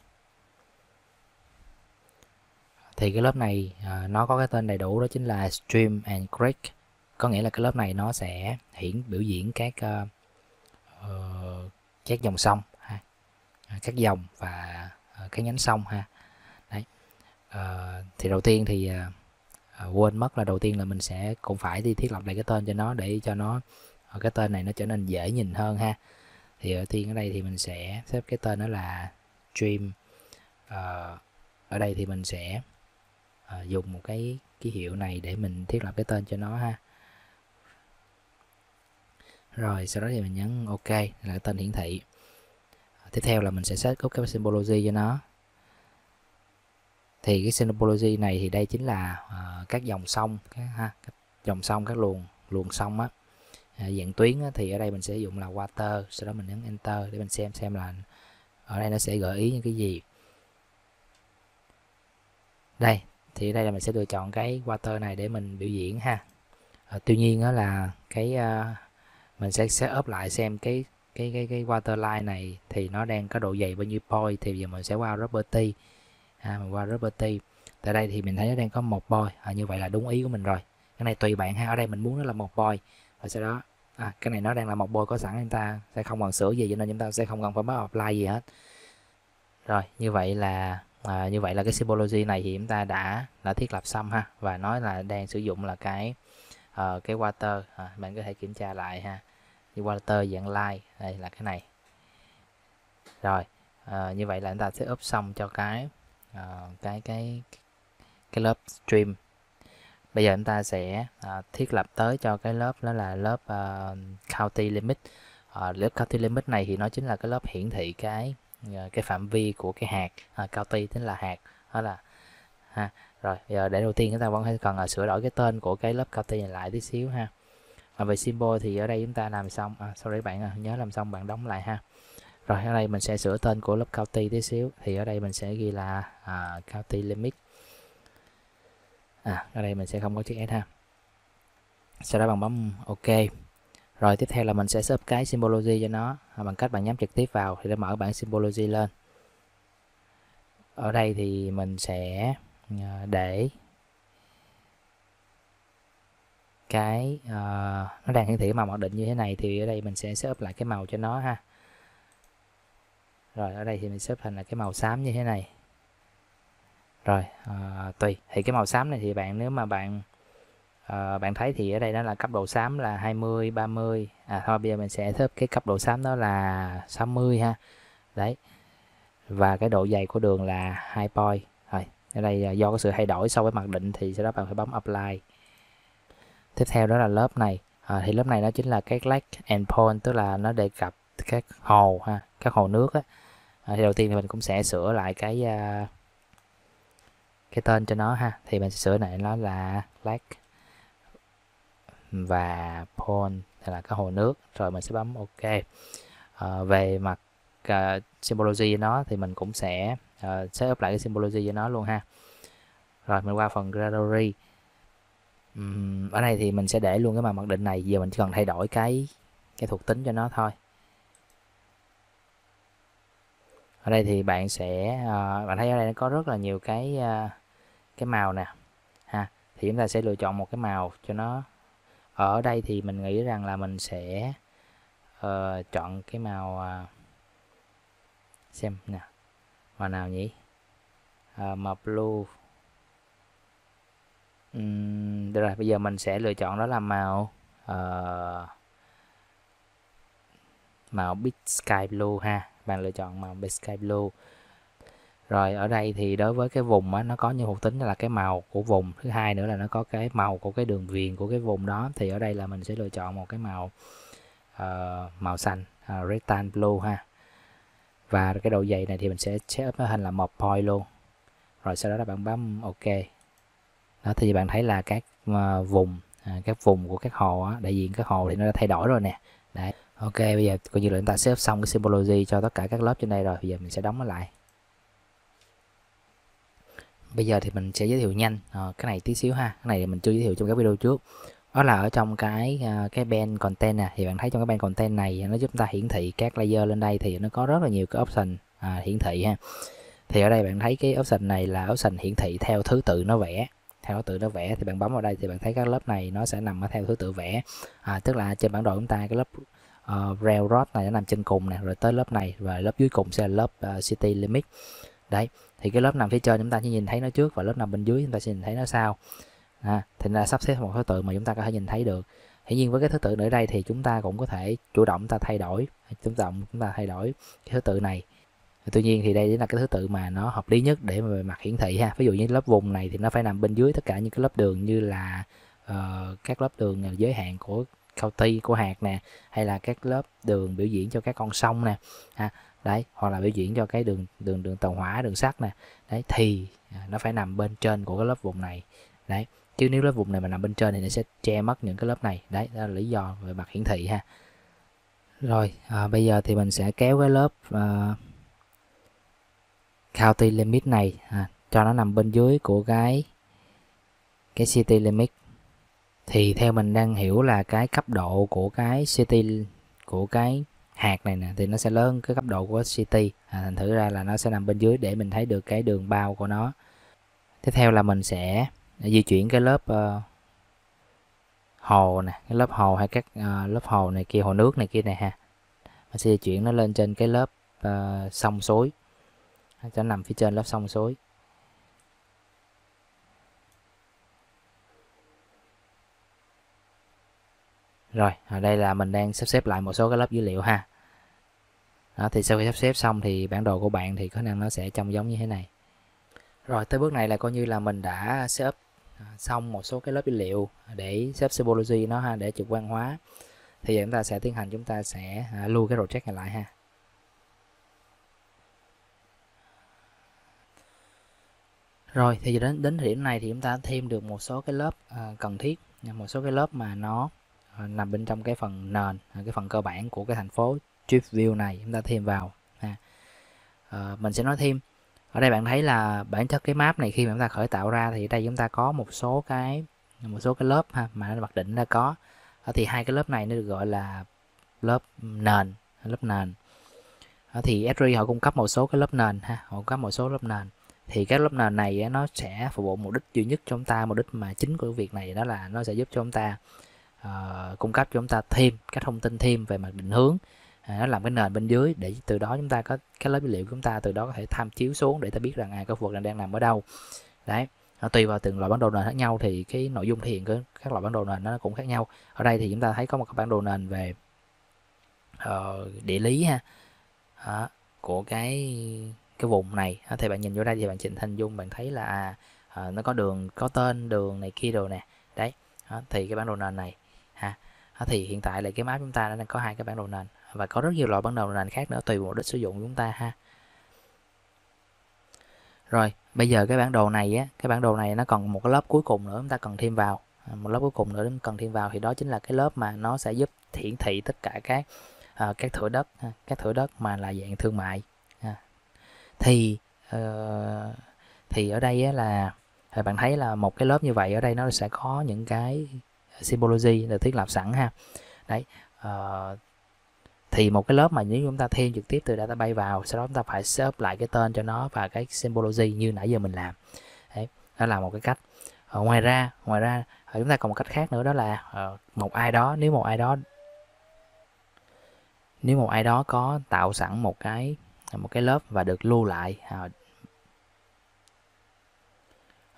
thì cái lớp này à, nó có cái tên đầy đủ đó chính là Stream and creek có nghĩa là cái lớp này nó sẽ hiển biểu diễn các uh, các dòng sông ha à, các dòng và uh, các nhánh sông ha đấy uh, thì đầu tiên thì uh, quên mất là đầu tiên là mình sẽ cũng phải đi thiết lập lại cái tên cho nó để cho nó cái tên này nó trở nên dễ nhìn hơn ha thì ở tiên ở đây thì mình sẽ xếp cái tên đó là stream uh, ờ, ở đây thì mình sẽ uh, dùng một cái ký hiệu này để mình thiết lập cái tên cho nó ha rồi sau đó thì mình nhấn ok là tên hiển thị tiếp theo là mình sẽ set cái symbology cho nó thì cái symbology này thì đây chính là uh, các dòng sông các ha các dòng sông các luồng luồng sông á À, dạng tuyến thì ở đây mình sẽ dùng là water sau đó mình nhấn enter để mình xem xem là ở đây nó sẽ gợi ý những cái gì đây thì ở đây là mình sẽ lựa chọn cái water này để mình biểu diễn ha à, tuy nhiên đó là cái à, mình sẽ sẽ up lại xem cái cái cái cái waterline này thì nó đang có độ dày bao nhiêu poi thì giờ mình sẽ qua property à, mình qua property tại đây thì mình thấy nó đang có một poi à, như vậy là đúng ý của mình rồi cái này tùy bạn ha ở đây mình muốn nó là một poi rồi sau đó à, cái này nó đang là một bôi có sẵn chúng ta sẽ không cần sửa gì cho nên chúng ta sẽ không cần phải mất apply gì hết rồi như vậy là à, như vậy là cái symbology này thì chúng ta đã đã thiết lập xong ha và nói là đang sử dụng là cái uh, cái water à, bạn có thể kiểm tra lại ha như water dạng line đây là cái này rồi à, như vậy là chúng ta sẽ up xong cho cái uh, cái cái cái lớp stream bây giờ chúng ta sẽ à, thiết lập tới cho cái lớp đó là lớp à, county limit à, lớp county limit này thì nó chính là cái lớp hiển thị cái ờ, cái phạm vi của cái hạt à, county chính là hạt đó là ha rồi giờ để đầu tiên chúng ta vẫn phải cần là sửa đổi cái tên của cái lớp county này lại tí xíu ha và về symbol thì ở đây chúng ta làm xong à, đấy bạn nhớ làm xong bạn đóng lại ha rồi ở đây mình sẽ sửa tên của lớp county tí xíu thì ở đây mình sẽ ghi là à, county limit à, ở đây mình sẽ không có chữ S ha sau đó bạn bấm OK rồi tiếp theo là mình sẽ xếp cái symbology cho nó à, bằng cách bạn nhắm trực tiếp vào thì nó mở bảng symbology lên ở đây thì mình sẽ à, để cái uh, nó đang hiển thị màu mặc định như thế này thì ở đây mình sẽ xếp lại cái màu cho nó ha rồi ở đây thì mình xếp thành là cái màu xám như thế này rồi à, tùy thì cái màu xám này thì bạn nếu mà bạn à, bạn thấy thì ở đây nó là cấp độ xám là 20 30 à thôi bây giờ mình sẽ thấp cái cấp độ xám đó là 60 ha đấy và cái độ dày của đường là 2 point rồi ở đây do có sự thay đổi so với mặc định thì sau đó bạn phải bấm apply tiếp theo đó là lớp này à, thì lớp này nó chính là các lake and pond tức là nó đề cập các hồ ha các hồ nước á à, thì đầu tiên thì mình cũng sẽ sửa lại cái uh, cái tên cho nó ha thì mình sẽ sửa lại nó là lake và pond thì là cái hồ nước rồi mình sẽ bấm ok à, về mặt uh, symbology nó thì mình cũng sẽ uh, ờ, setup lại cái symbology cho nó luôn ha rồi mình qua phần gallery uhm, ở đây thì mình sẽ để luôn cái màn mặc định này giờ mình chỉ cần thay đổi cái cái thuộc tính cho nó thôi ở đây thì bạn sẽ uh, bạn thấy ở đây nó có rất là nhiều cái uh, cái màu nè ha thì chúng ta sẽ lựa chọn một cái màu cho nó ở đây thì mình nghĩ rằng là mình sẽ uh, chọn cái màu uh, xem nè màu nào nhỉ uh, màu blue uhm, được rồi bây giờ mình sẽ lựa chọn đó là màu uh, màu big sky blue ha bạn lựa chọn màu big sky blue rồi ở đây thì đối với cái vùng á, nó có những thuộc tính là cái màu của vùng thứ hai nữa là nó có cái màu của cái đường viền của cái vùng đó thì ở đây là mình sẽ lựa chọn một cái màu uh, màu xanh uh, à, rectangle blue ha và cái độ dày này thì mình sẽ set nó hình là một point luôn rồi sau đó là bạn bấm ok đó thì bạn thấy là các uh, vùng uh, các vùng của các hồ á, đại diện các hồ thì nó đã thay đổi rồi nè đấy ok bây giờ coi như là chúng ta xếp xong cái symbology cho tất cả các lớp trên đây rồi bây giờ mình sẽ đóng nó lại bây giờ thì mình sẽ giới thiệu nhanh à, cái này tí xíu ha cái này thì mình chưa giới thiệu trong các video trước đó là ở trong cái à, cái band content nè thì bạn thấy trong cái band content này nó giúp ta hiển thị các layer lên đây thì nó có rất là nhiều cái option à, hiển thị ha thì ở đây bạn thấy cái option này là option hiển thị theo thứ tự nó vẽ theo thứ tự nó vẽ thì bạn bấm vào đây thì bạn thấy các lớp này nó sẽ nằm ở theo thứ tự vẽ à, tức là trên bản đồ chúng ta cái lớp uh, railroad này nó nằm trên cùng nè rồi tới lớp này và lớp dưới cùng sẽ là lớp uh, city limit đấy thì cái lớp nằm phía trên chúng ta chỉ nhìn thấy nó trước và lớp nằm bên dưới chúng ta sẽ nhìn thấy nó sau à, thì là sắp xếp một thứ tự mà chúng ta có thể nhìn thấy được hiển nhiên với cái thứ tự ở đây thì chúng ta cũng có thể chủ động ta thay đổi chủ động chúng ta thay đổi cái thứ tự này tuy nhiên thì đây chính là cái thứ tự mà nó hợp lý nhất để mà về mặt hiển thị ha ví dụ như lớp vùng này thì nó phải nằm bên dưới tất cả những cái lớp đường như là uh, các lớp đường giới hạn của cao ti của hạt nè hay là các lớp đường biểu diễn cho các con sông nè ha. À, đấy hoặc là biểu diễn cho cái đường đường đường tàu hỏa đường sắt nè đấy thì à, nó phải nằm bên trên của cái lớp vùng này đấy chứ nếu lớp vùng này mà nằm bên trên thì nó sẽ che mất những cái lớp này đấy đó là lý do về mặt hiển thị ha rồi à, bây giờ thì mình sẽ kéo cái lớp à, county limit này à, cho nó nằm bên dưới của cái cái city limit thì theo mình đang hiểu là cái cấp độ của cái city của cái hạt này nè thì nó sẽ lớn cái cấp độ của city à, thành thử ra là nó sẽ nằm bên dưới để mình thấy được cái đường bao của nó tiếp theo là mình sẽ di chuyển cái lớp uh, hồ nè cái lớp hồ hay các uh, lớp hồ này kia hồ nước này kia này ha mình sẽ di chuyển nó lên trên cái lớp uh, sông suối cho nó nằm phía trên lớp sông suối Rồi, ở đây là mình đang sắp xếp lại một số cái lớp dữ liệu ha đó thì sau khi sắp xếp xong thì bản đồ của bạn thì khả năng nó sẽ trông giống như thế này rồi tới bước này là coi như là mình đã setup à, xong một số cái lớp dữ liệu để xếp symbology nó ha để trực quan hóa thì giờ chúng ta sẽ tiến hành chúng ta sẽ à, lưu cái project này lại ha rồi thì đến đến thời điểm này thì chúng ta thêm được một số cái lớp à, cần thiết một số cái lớp mà nó à, nằm bên trong cái phần nền à, cái phần cơ bản của cái thành phố trip view này chúng ta thêm vào ha. À, mình sẽ nói thêm ở đây bạn thấy là bản chất cái map này khi mà chúng ta khởi tạo ra thì đây chúng ta có một số cái một số cái lớp ha mà nó mặc định là có à, thì hai cái lớp này nó được gọi là lớp nền lớp nền à, thì s họ cung cấp một số cái lớp nền ha họ cung cấp một số lớp nền thì các lớp nền này nó sẽ phục vụ mục đích duy nhất cho chúng ta mục đích mà chính của việc này đó là nó sẽ giúp cho chúng ta uh, cung cấp cho chúng ta thêm các thông tin thêm về mặt định hướng À, nó làm cái nền bên dưới để từ đó chúng ta có cái lớp dữ liệu của chúng ta từ đó có thể tham chiếu xuống để ta biết rằng à cái vật này đang nằm ở đâu đấy nó tùy vào từng loại bản đồ nền khác nhau thì cái nội dung thể hiện của các loại bản đồ nền nó cũng khác nhau ở đây thì chúng ta thấy có một cái bản đồ nền về uh, địa lý ha đó, của cái cái vùng này đó, thì bạn nhìn vô đây thì bạn chỉnh hình dung bạn thấy là à, à nó có đường có tên đường này kia đồ nè đấy đó, thì cái bản đồ nền này ha đó, thì hiện tại là cái map chúng ta đang có hai cái bản đồ nền và có rất nhiều loại ban đầu nền khác nữa tùy mục đích sử dụng chúng ta ha rồi bây giờ cái bản đồ này á cái bản đồ này nó còn một cái lớp cuối cùng nữa chúng ta cần thêm vào à, một lớp cuối cùng nữa cần thêm vào thì đó chính là cái lớp mà nó sẽ giúp hiển thị tất cả các uh, các thửa đất các thửa đất mà là dạng thương mại thì uh, thì ở đây á, là bạn thấy là một cái lớp như vậy ở đây nó sẽ có những cái symbology được thiết lập sẵn ha đấy uh, thì một cái lớp mà nếu chúng ta thêm trực tiếp từ bay vào sau đó chúng ta phải setup lại cái tên cho nó và cái symbology như nãy giờ mình làm Đấy, đó là một cái cách ở ờ, ngoài ra ngoài ra ờ, chúng ta còn một cách khác nữa đó là ờ, một ai đó nếu một ai đó nếu một ai đó có tạo sẵn một cái một cái lớp và được lưu lại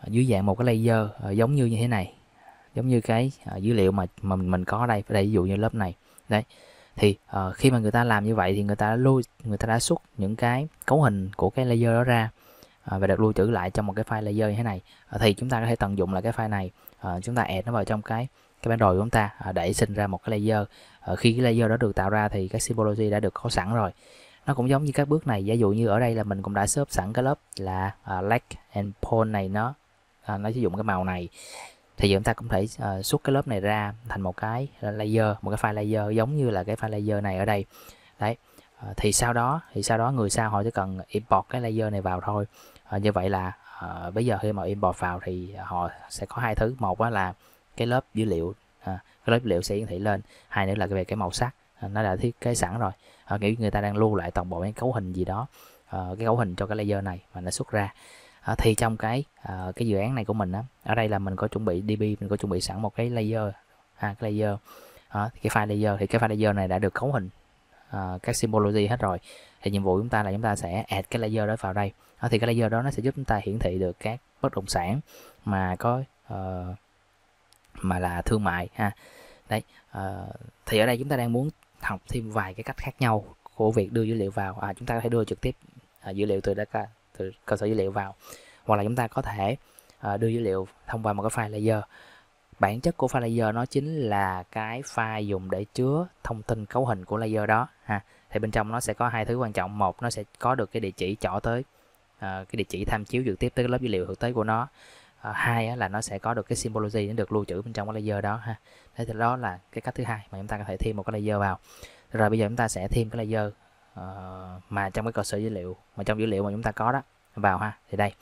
dưới dạng một cái layer giống như như thế này giống như cái dữ liệu mà mà mình, mình có đây ở đây ví dụ như lớp này đấy thì uh, khi mà người ta làm như vậy thì người ta đã lưu người ta đã xuất những cái cấu hình của cái layer đó ra uh, và được lưu trữ lại trong một cái file layer như thế này uh, thì chúng ta có thể tận dụng là cái file này uh, chúng ta add nó vào trong cái cái bản đồ của chúng ta uh, để sinh ra một cái layer uh, khi cái layer đó được tạo ra thì cái symbology đã được có sẵn rồi nó cũng giống như các bước này giả dụ như ở đây là mình cũng đã xếp sẵn cái lớp là uh, black and pole này nó uh, nó sử dụng cái màu này thì chúng ta cũng thể uh, xuất cái lớp này ra thành một cái layer một cái file layer giống như là cái file layer này ở đây đấy uh, thì sau đó thì sau đó người sau họ chỉ cần import cái layer này vào thôi uh, như vậy là uh, bây giờ khi mà import vào thì họ sẽ có hai thứ một là cái lớp dữ liệu uh, cái lớp dữ liệu sẽ hiển thị lên hai nữa là về cái màu sắc uh, nó đã thiết kế sẵn rồi uh, kiểu người ta đang lưu lại toàn bộ cái cấu hình gì đó uh, cái cấu hình cho cái layer này mà nó xuất ra Ờ, thì trong cái ờ, cái dự án này của mình á ở đây là mình có chuẩn bị DB mình có chuẩn bị sẵn một cái layer ha à, cái layer à, cái file layer thì cái file layer này đã được cấu hình à, các symbology hết rồi thì nhiệm vụ chúng ta là chúng ta sẽ add cái layer đó vào đây à, thì cái layer đó nó sẽ giúp chúng ta hiển thị được các bất động sản mà có uh, mà là thương mại ha đấy uh, thì ở đây chúng ta đang muốn học thêm vài cái cách khác nhau của việc đưa dữ liệu vào à, chúng ta có thể đưa trực tiếp à, dữ liệu từ data từ cơ sở dữ liệu vào hoặc là chúng ta có thể uh, đưa dữ liệu thông qua một cái file layer bản chất của file layer nó chính là cái file dùng để chứa thông tin cấu hình của layer đó ha thì bên trong nó sẽ có hai thứ quan trọng một nó sẽ có được cái địa chỉ trỏ tới uh, cái địa chỉ tham chiếu trực tiếp tới cái lớp dữ liệu thực tế của nó uh, hai là nó sẽ có được cái symbology nó được lưu trữ bên trong cái layer đó ha thế thì đó là cái cách thứ hai mà chúng ta có thể thêm một cái layer vào rồi bây giờ chúng ta sẽ thêm cái layer Ờ, mà trong cái cơ sở dữ liệu mà trong dữ liệu mà chúng ta có đó vào ha thì đây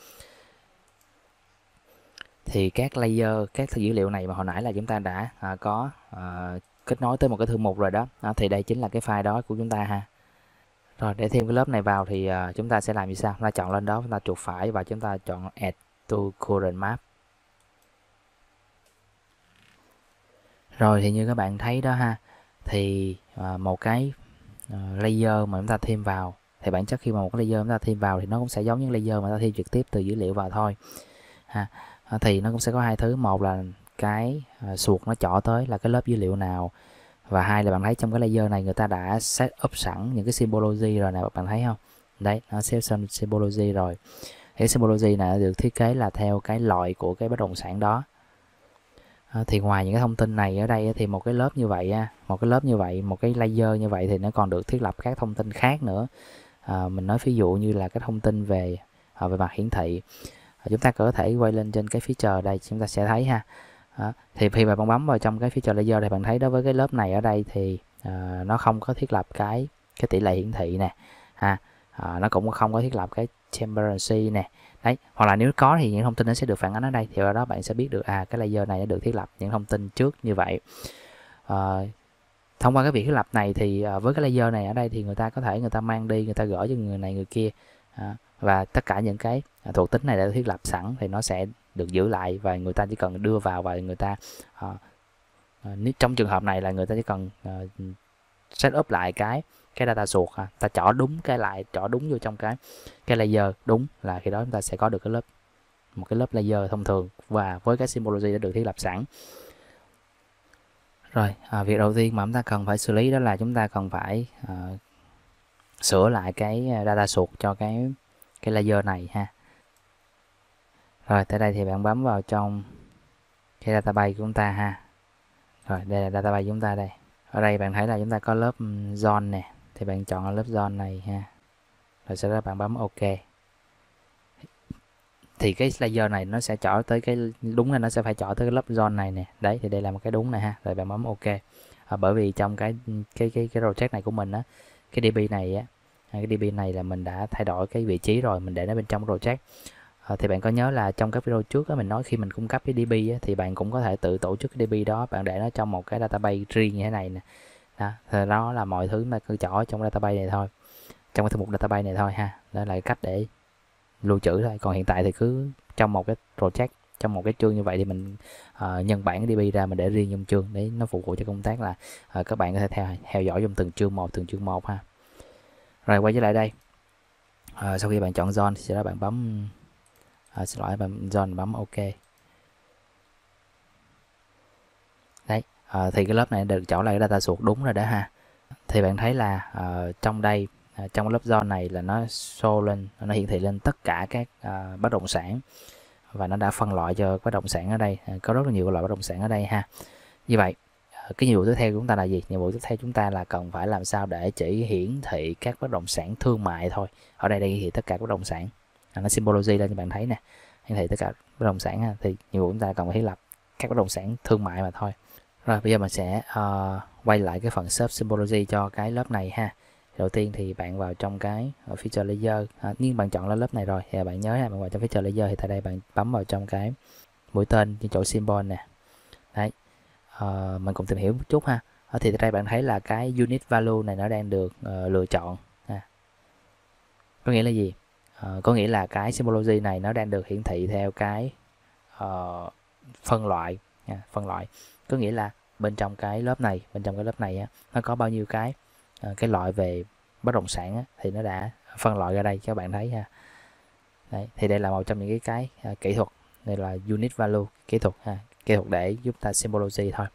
thì các layer các dữ liệu này mà hồi nãy là chúng ta đã à, có à, kết nối tới một cái thư mục rồi đó à, thì đây chính là cái file đó của chúng ta ha rồi để thêm cái lớp này vào thì à, chúng ta sẽ làm như sao, chúng ta chọn lên đó chúng ta chuột phải và chúng ta chọn add to current map rồi thì như các bạn thấy đó ha thì à, một cái uh, ờ, layer mà chúng ta thêm vào thì bản chất khi mà một cái layer chúng ta thêm vào thì nó cũng sẽ giống những layer mà ta thêm trực tiếp từ dữ liệu vào thôi ha ờ, thì nó cũng sẽ có hai thứ một là cái uh, suột nó chỏ tới là cái lớp dữ liệu nào và hai là bạn thấy trong cái layer này người ta đã set up sẵn những cái symbology rồi nè bạn thấy không đấy nó set up symbology rồi cái symbology này được thiết kế là theo cái loại của cái bất động sản đó Ờ, thì ngoài những cái thông tin này ở đây thì một cái lớp như vậy một cái lớp như vậy một cái layer như vậy thì nó còn được thiết lập các thông tin khác nữa à, mình nói ví dụ như là cái thông tin về ờ, về mặt hiển thị chúng ta có thể quay lên trên cái feature đây chúng ta sẽ thấy ha đó. thì khi mà bạn bấm vào trong cái feature layer thì bạn thấy đối với cái lớp này ở đây thì à, nó không có thiết lập cái cái tỷ lệ hiển thị nè ha à, nó cũng không có thiết lập cái transparency nè đấy hoặc là nếu có thì những thông tin nó sẽ được phản ánh ở đây thì ở đó bạn sẽ biết được à cái layer này đã được thiết lập những thông tin trước như vậy à, thông qua cái việc thiết lập này thì à, với cái layer này ở đây thì người ta có thể người ta mang đi người ta gửi cho người này người kia à, và tất cả những cái à, thuộc tính này đã được thiết lập sẵn thì nó sẽ được giữ lại và người ta chỉ cần đưa vào và người ta à, trong trường hợp này là người ta chỉ cần uh, set up lại cái cái data suột ha ta chọn đúng cái lại chọn đúng vô trong cái cái layer đúng là khi đó chúng ta sẽ có được cái lớp một cái lớp layer thông thường và với cái symbology đã được thiết lập sẵn rồi à, việc đầu tiên mà chúng ta cần phải xử lý đó là chúng ta cần phải à, sửa lại cái à, data suột cho cái cái layer này ha rồi tới đây thì bạn bấm vào trong cái database của chúng ta ha rồi đây là database của chúng ta đây ở đây bạn thấy là chúng ta có lớp zone nè thì bạn chọn lớp zone này ha rồi sau đó bạn bấm ok thì cái layer này nó sẽ chọn tới cái đúng là nó sẽ phải chọn tới cái lớp zone này nè đấy thì đây là một cái đúng này ha rồi bạn bấm ok à, bởi vì trong cái cái cái cái project này của mình á cái db này á à, cái db này là mình đã thay đổi cái vị trí rồi mình để nó bên trong project à, thì bạn có nhớ là trong các video trước á, mình nói khi mình cung cấp cái db á, thì bạn cũng có thể tự tổ chức cái db đó bạn để nó trong một cái database riêng như thế này nè đó thì đó là mọi thứ mà cứ chọn trong database này thôi trong cái thư mục database này thôi ha đó là cách để lưu trữ thôi còn hiện tại thì cứ trong một cái project trong một cái chương như vậy thì mình uh, nhân bản DB ra mình để riêng trong chương để nó phục vụ cho công tác là uh, các bạn có thể theo theo dõi trong từng chương một từng chương một ha rồi quay trở lại đây uh, sau khi bạn chọn zone thì đó bạn bấm uh, xin lỗi bạn zone bấm OK Ờ, thì cái lớp này được chọn là cái data suột đúng rồi đó ha thì bạn thấy là uh, trong đây uh, trong lớp do này là nó show lên nó hiển thị lên tất cả các uh, bất động sản và nó đã phân loại cho bất động sản ở đây uh, có rất là nhiều loại bất động sản ở đây ha như vậy cái nhiệm vụ tiếp theo của chúng ta là gì nhiệm vụ tiếp theo chúng ta là cần phải làm sao để chỉ hiển thị các bất động sản thương mại thôi ở đây đây hiển thị tất cả bất động sản à, nó symbology lên như bạn thấy nè hiển thị tất cả bất động sản thì nhiệm vụ chúng ta cần phải thiết lập các bất động sản thương mại mà thôi rồi bây giờ mình sẽ uh, quay lại cái phần Sub Symbology cho cái lớp này ha. Đầu tiên thì bạn vào trong cái ở ờ, Feature Layer, à, nhưng bạn chọn lớp này rồi thì bạn nhớ là bạn vào trong Feature Layer thì tại đây bạn bấm vào trong cái mũi tên trên chỗ Symbol nè. Đấy, uh, mình cùng tìm hiểu một chút ha. Ở thì tại đây bạn thấy là cái Unit Value này nó đang được uh, lựa chọn. Ha. Có nghĩa là gì? Uh, có nghĩa là cái Symbology này nó đang được hiển thị theo cái uh, phân loại, nha, phân loại có nghĩa là bên trong cái lớp này bên trong cái lớp này á, nó có bao nhiêu cái ờ, cái loại về bất động sản á, thì nó đã phân loại ra đây các bạn thấy ha Đấy, thì đây là một trong những cái cái à, kỹ thuật này là unit value kỹ thuật ha kỹ thuật để giúp ta symbology thôi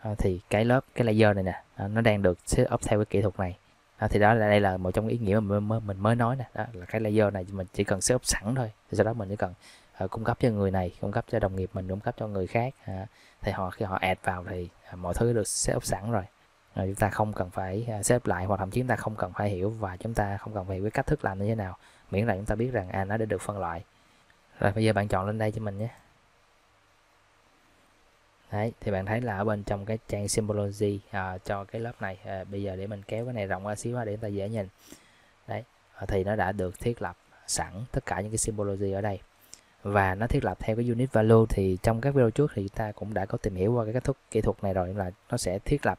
à, thì cái lớp cái layer này nè à, nó đang được set up theo cái kỹ thuật này à, thì đó là đây là một trong ý nghĩa mà mình mới, mình mới nói nè đó là cái layer này mình chỉ cần set up sẵn thôi thì sau đó mình chỉ cần à, cung cấp cho người này cung cấp cho đồng nghiệp mình cung cấp cho người khác à, thì họ khi họ add vào thì à, mọi thứ được setup sẵn rồi rồi à, chúng ta không cần phải à, xếp lại hoặc thậm chí chúng ta không cần phải hiểu và chúng ta không cần phải hiểu cách thức làm như thế nào miễn là chúng ta biết rằng à nó đã được phân loại rồi bây giờ bạn chọn lên đây cho mình nhé Đấy, thì bạn thấy là ở bên trong cái trang symbology à, cho cái lớp này à, bây giờ để mình kéo cái này rộng ra xíu để chúng ta dễ nhìn đấy à, thì nó đã được thiết lập sẵn tất cả những cái symbology ở đây và nó thiết lập theo cái unit value thì trong các video trước thì chúng ta cũng đã có tìm hiểu qua cái cách thức kỹ thuật này rồi là nó sẽ thiết lập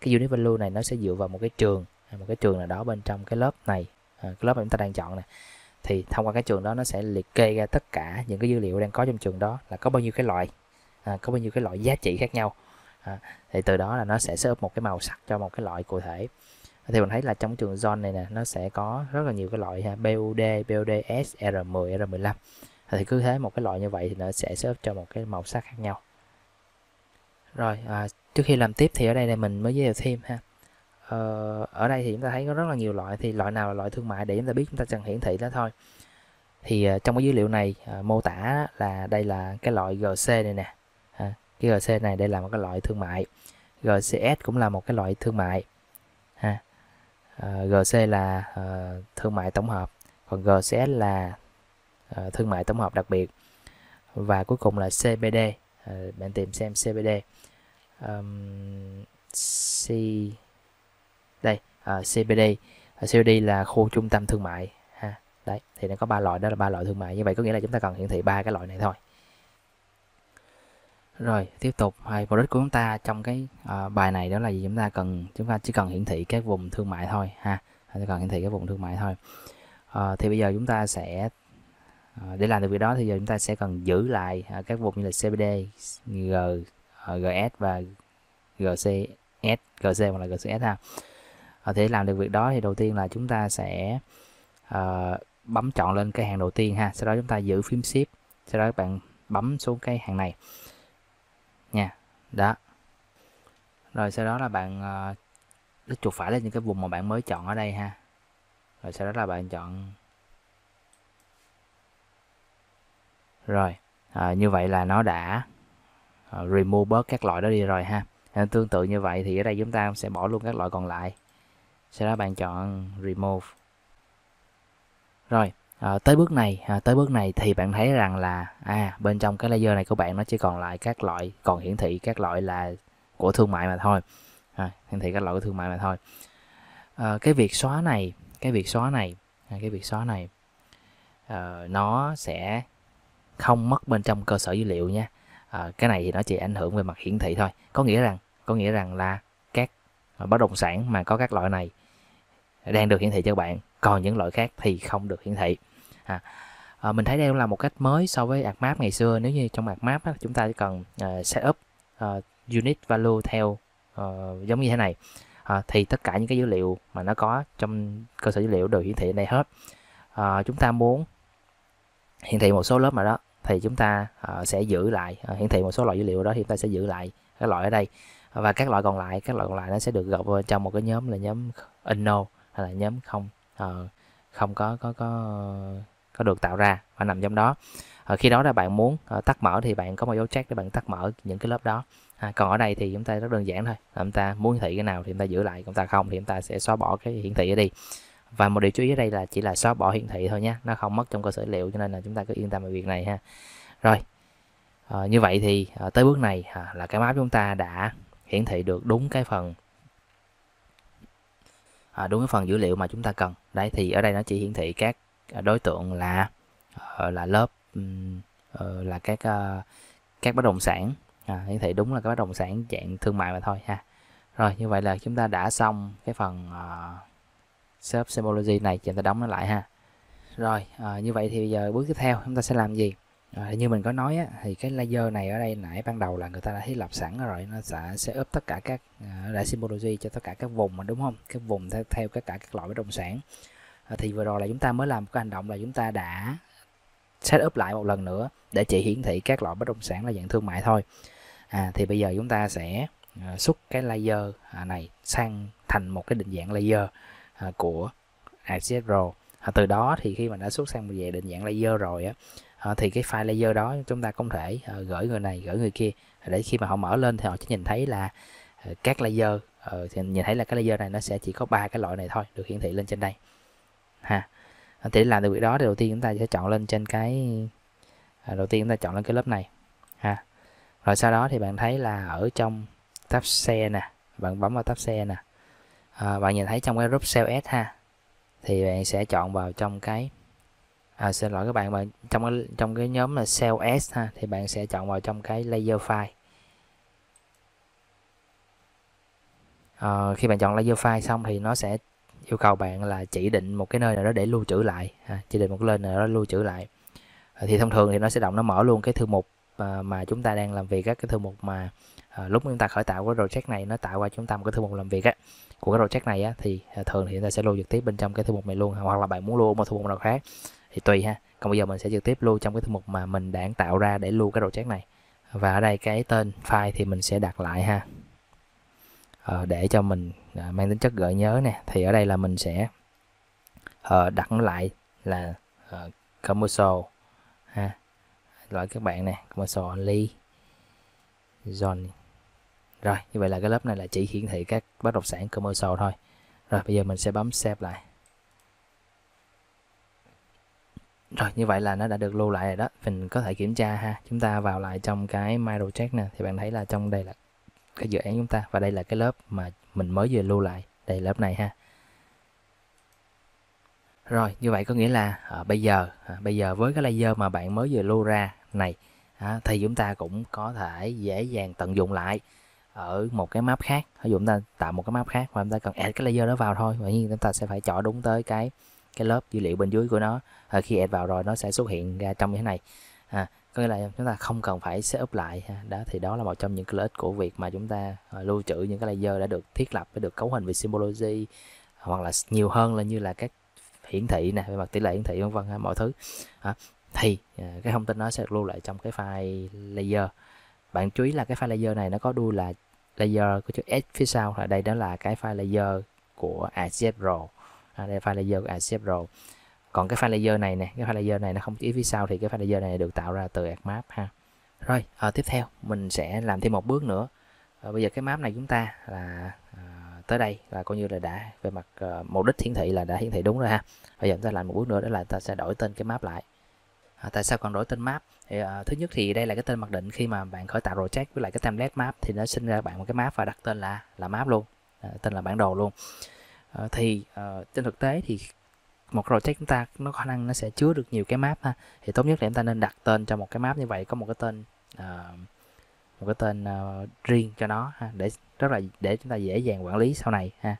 cái unit value này nó sẽ dựa vào một cái trường à, một cái trường nào đó bên trong cái lớp này à, cái lớp mà chúng ta đang chọn này thì thông qua cái trường đó nó sẽ liệt kê ra tất cả những cái dữ liệu đang có trong trường đó là có bao nhiêu cái loại à, có bao nhiêu cái loại giá trị khác nhau thì từ đó là nó sẽ setup một cái màu sắc cho một cái loại cụ thể thì mình thấy là trong trường zone này nè nó sẽ có rất là nhiều cái loại ha BUD, BUDS, R10, R15 thì cứ thế một cái loại như vậy thì nó sẽ xếp cho một cái màu sắc khác nhau rồi à, trước khi làm tiếp thì ở đây là mình mới giới thiệu thêm ha ờ, ở đây thì chúng ta thấy có rất là nhiều loại thì loại nào là loại thương mại để chúng ta biết chúng ta cần hiển thị đó thôi thì uh, trong cái dữ liệu này uh, mô tả là đây là cái loại GC này nè à, cái GC này đây là một cái loại thương mại GCS cũng là một cái loại thương mại ha uh, ờ, GC là uh, thương mại tổng hợp còn GCS là Ờ, thương mại tổng hợp đặc biệt và cuối cùng là CBD à, ờ, bạn tìm xem CBD um, C đây à, ờ, CBD à, CBD là khu trung tâm thương mại ha đấy thì nó có ba loại đó là ba loại thương mại như vậy có nghĩa là chúng ta cần hiển thị ba cái loại này thôi rồi tiếp tục hai mục đích của chúng ta trong cái à, bài này đó là gì chúng ta cần chúng ta chỉ cần hiển thị các vùng thương mại thôi ha chúng ta cần hiển thị các vùng thương mại thôi à, thì bây giờ chúng ta sẽ Ờ, để làm được việc đó thì giờ chúng ta sẽ cần giữ lại à, các vùng như là CBD, G, ờ, GS và GCS, GC hoặc là GCS ha. À, để làm được việc đó thì đầu tiên là chúng ta sẽ bấm chọn lên cái hàng đầu tiên ha, sau đó chúng ta giữ phím shift, sau đó các bạn bấm xuống cái hàng này nha, đó. Rồi sau đó là bạn à, chuột phải lên những cái vùng mà bạn mới chọn ở đây ha. Rồi sau đó là bạn chọn rồi à, như vậy là nó đã à, remove bớt các loại đó đi rồi ha nên à, tương tự như vậy thì ở đây chúng ta sẽ bỏ luôn các loại còn lại sau đó bạn chọn remove rồi à, tới bước này à, tới bước này thì bạn thấy rằng là à bên trong cái layer này của bạn nó chỉ còn lại các loại còn hiển thị các loại là của thương mại mà thôi à, hiển thị các loại của thương mại mà thôi à, cái việc xóa này cái việc xóa này à, cái việc xóa này à, nó sẽ không mất bên trong cơ sở dữ liệu nha à, cái này thì nó chỉ ảnh hưởng về mặt hiển thị thôi có nghĩa rằng có nghĩa rằng là các à, bất động sản mà có các loại này đang được hiển thị cho bạn còn những loại khác thì không được hiển thị à, à, mình thấy đây cũng là một cách mới so với AdMap ngày xưa nếu như trong AdMap á, chúng ta chỉ cần uh, set up uh, unit value theo uh, giống như thế này à, thì tất cả những cái dữ liệu mà nó có trong cơ sở dữ liệu đều hiển thị ở đây hết à, chúng ta muốn hiển thị một số lớp mà đó thì chúng ta uh, sẽ giữ lại uh, hiển thị một số loại dữ liệu đó thì chúng ta sẽ giữ lại các loại ở đây và các loại còn lại các loại còn lại nó sẽ được gộp vào trong một cái nhóm là nhóm unknown hay là nhóm không uh, không có có có có được tạo ra và nằm trong đó uh, khi đó là bạn muốn uh, tắt mở thì bạn có một dấu check để bạn tắt mở những cái lớp đó à, còn ở đây thì chúng ta rất đơn giản thôi chúng ta muốn hiển thị cái nào thì chúng ta giữ lại chúng ta không thì chúng ta sẽ xóa bỏ cái hiển thị đó đi và một điều chú ý ở đây là chỉ là xóa bỏ hiển thị thôi nhé nó không mất trong cơ sở liệu cho nên là chúng ta cứ yên tâm về việc này ha rồi à, như vậy thì à, tới bước này à, là cái map chúng ta đã hiển thị được đúng cái phần à, đúng cái phần dữ liệu mà chúng ta cần đấy thì ở đây nó chỉ hiển thị các đối tượng là là lớp là các các bất động sản à, hiển thị đúng là các bất động sản dạng thương mại mà thôi ha rồi như vậy là chúng ta đã xong cái phần uh, shop symbology này chúng ta đóng nó lại ha rồi à, như vậy thì bây giờ bước tiếp theo chúng ta sẽ làm gì à, như mình có nói á, thì cái laser này ở đây nãy ban đầu là người ta đã thiết lập sẵn rồi nó sẽ sẽ ướp tất cả các ờ, đã symbology cho tất cả các vùng mà đúng không các vùng theo, theo tất cả các loại bất động sản à, thì vừa rồi là chúng ta mới làm một cái hành động là chúng ta đã set up lại một lần nữa để chỉ hiển thị các loại bất động sản là dạng thương mại thôi à, thì bây giờ chúng ta sẽ xuất cái laser à, này sang thành một cái định dạng laser À, của Access Pro à, từ đó thì khi mà đã xuất sang về định dạng layer rồi á à, thì cái file layer đó chúng ta không thể gửi người này gửi người kia để khi mà họ mở lên thì họ chỉ nhìn thấy là các layer ờ, thì nhìn thấy là cái layer này nó sẽ chỉ có ba cái loại này thôi được hiển thị lên trên đây ha thì để làm được việc đó thì đầu tiên chúng ta sẽ chọn lên trên cái đầu tiên chúng ta chọn lên cái lớp này ha rồi sau đó thì bạn thấy là ở trong tab xe nè bạn bấm vào tab xe nè à, bạn nhìn thấy trong cái group sale ad ha thì bạn sẽ chọn vào trong cái à, xin lỗi các bạn mà trong cái, trong cái nhóm là sale s ha thì bạn sẽ chọn vào trong cái layer file à, khi bạn chọn layer file xong thì nó sẽ yêu cầu bạn là chỉ định một cái nơi nào đó để lưu trữ lại ha. À, chỉ định một cái nơi nào đó lưu trữ lại à, thì thông thường thì nó sẽ động nó mở luôn cái thư mục mà chúng ta đang làm việc các cái thư mục mà Ờ, lúc chúng ta khởi tạo cái project này nó tạo ra chúng ta một cái thư mục làm việc á của cái project này á thì ờ, thường thì chúng ta sẽ lưu trực tiếp bên trong cái thư mục này luôn hoặc là bạn muốn lưu một thư mục nào khác thì tùy ha còn bây giờ mình sẽ trực tiếp lưu trong cái thư mục mà mình đã tạo ra để lưu cái project này và ở đây cái tên file thì mình sẽ đặt lại ha à, để cho mình mang tính chất gợi nhớ nè thì ở đây là mình sẽ đặt lại là à, commercial ha loại các bạn nè commercial ly Johnny rồi như vậy là cái lớp này là chỉ hiển thị các bất động sản commercial thôi rồi bây giờ mình sẽ bấm save lại rồi như vậy là nó đã được lưu lại rồi đó mình có thể kiểm tra ha chúng ta vào lại trong cái microcheck nè thì bạn thấy là trong đây là cái dự án chúng ta và đây là cái lớp mà mình mới vừa lưu lại đây lớp này ha rồi như vậy có nghĩa là à, bây giờ à, bây giờ với cái laser mà bạn mới vừa lưu ra này à, thì chúng ta cũng có thể dễ dàng tận dụng lại ở một cái map khác ví dụ chúng ta tạo một cái map khác và chúng ta cần add cái layer đó vào thôi và nhiên chúng ta sẽ phải chọn đúng tới cái cái lớp dữ liệu bên dưới của nó à, khi add vào rồi nó sẽ xuất hiện ra trong như thế này à, có nghĩa là chúng ta không cần phải setup lại ha. đó thì đó là một trong những cái lợi ích của việc mà chúng ta à, lưu trữ những cái layer đã được thiết lập đã được cấu hình về symbology hoặc là nhiều hơn là như là các hiển thị nè về mặt tỷ lệ hiển thị vân vân mọi thứ à, thì à, cái thông tin nó sẽ được lưu lại trong cái file layer bạn chú ý là cái file layer này nó có đuôi là layer có chữ s phía sau ở đây đó là cái file layer của ACF Pro à, đây là file layer của ACF Pro còn cái file layer này nè cái file layer này nó không chỉ phía sau thì cái file layer này được tạo ra từ AdMap ha rồi à, tiếp theo mình sẽ làm thêm một bước nữa à, bây giờ cái map này chúng ta là à, tới đây là coi như là đã về mặt à, mục đích hiển thị là đã hiển thị đúng rồi ha bây giờ chúng ta làm một bước nữa đó là ta sẽ đổi tên cái map lại à, tại sao còn đổi tên map Ờ, thứ nhất thì đây là cái tên mặc định khi mà bạn khởi tạo project với lại cái template map thì nó sinh ra bạn một cái map và đặt tên là là map luôn uh, tên là bản đồ luôn uh, thì uh, trên thực tế thì một project chúng ta nó khả năng nó sẽ chứa được nhiều cái map ha thì tốt nhất là chúng ta nên đặt tên cho một cái map như vậy có một cái tên uh, một cái tên uh, riêng cho nó ha để rất là để chúng ta dễ dàng quản lý sau này ha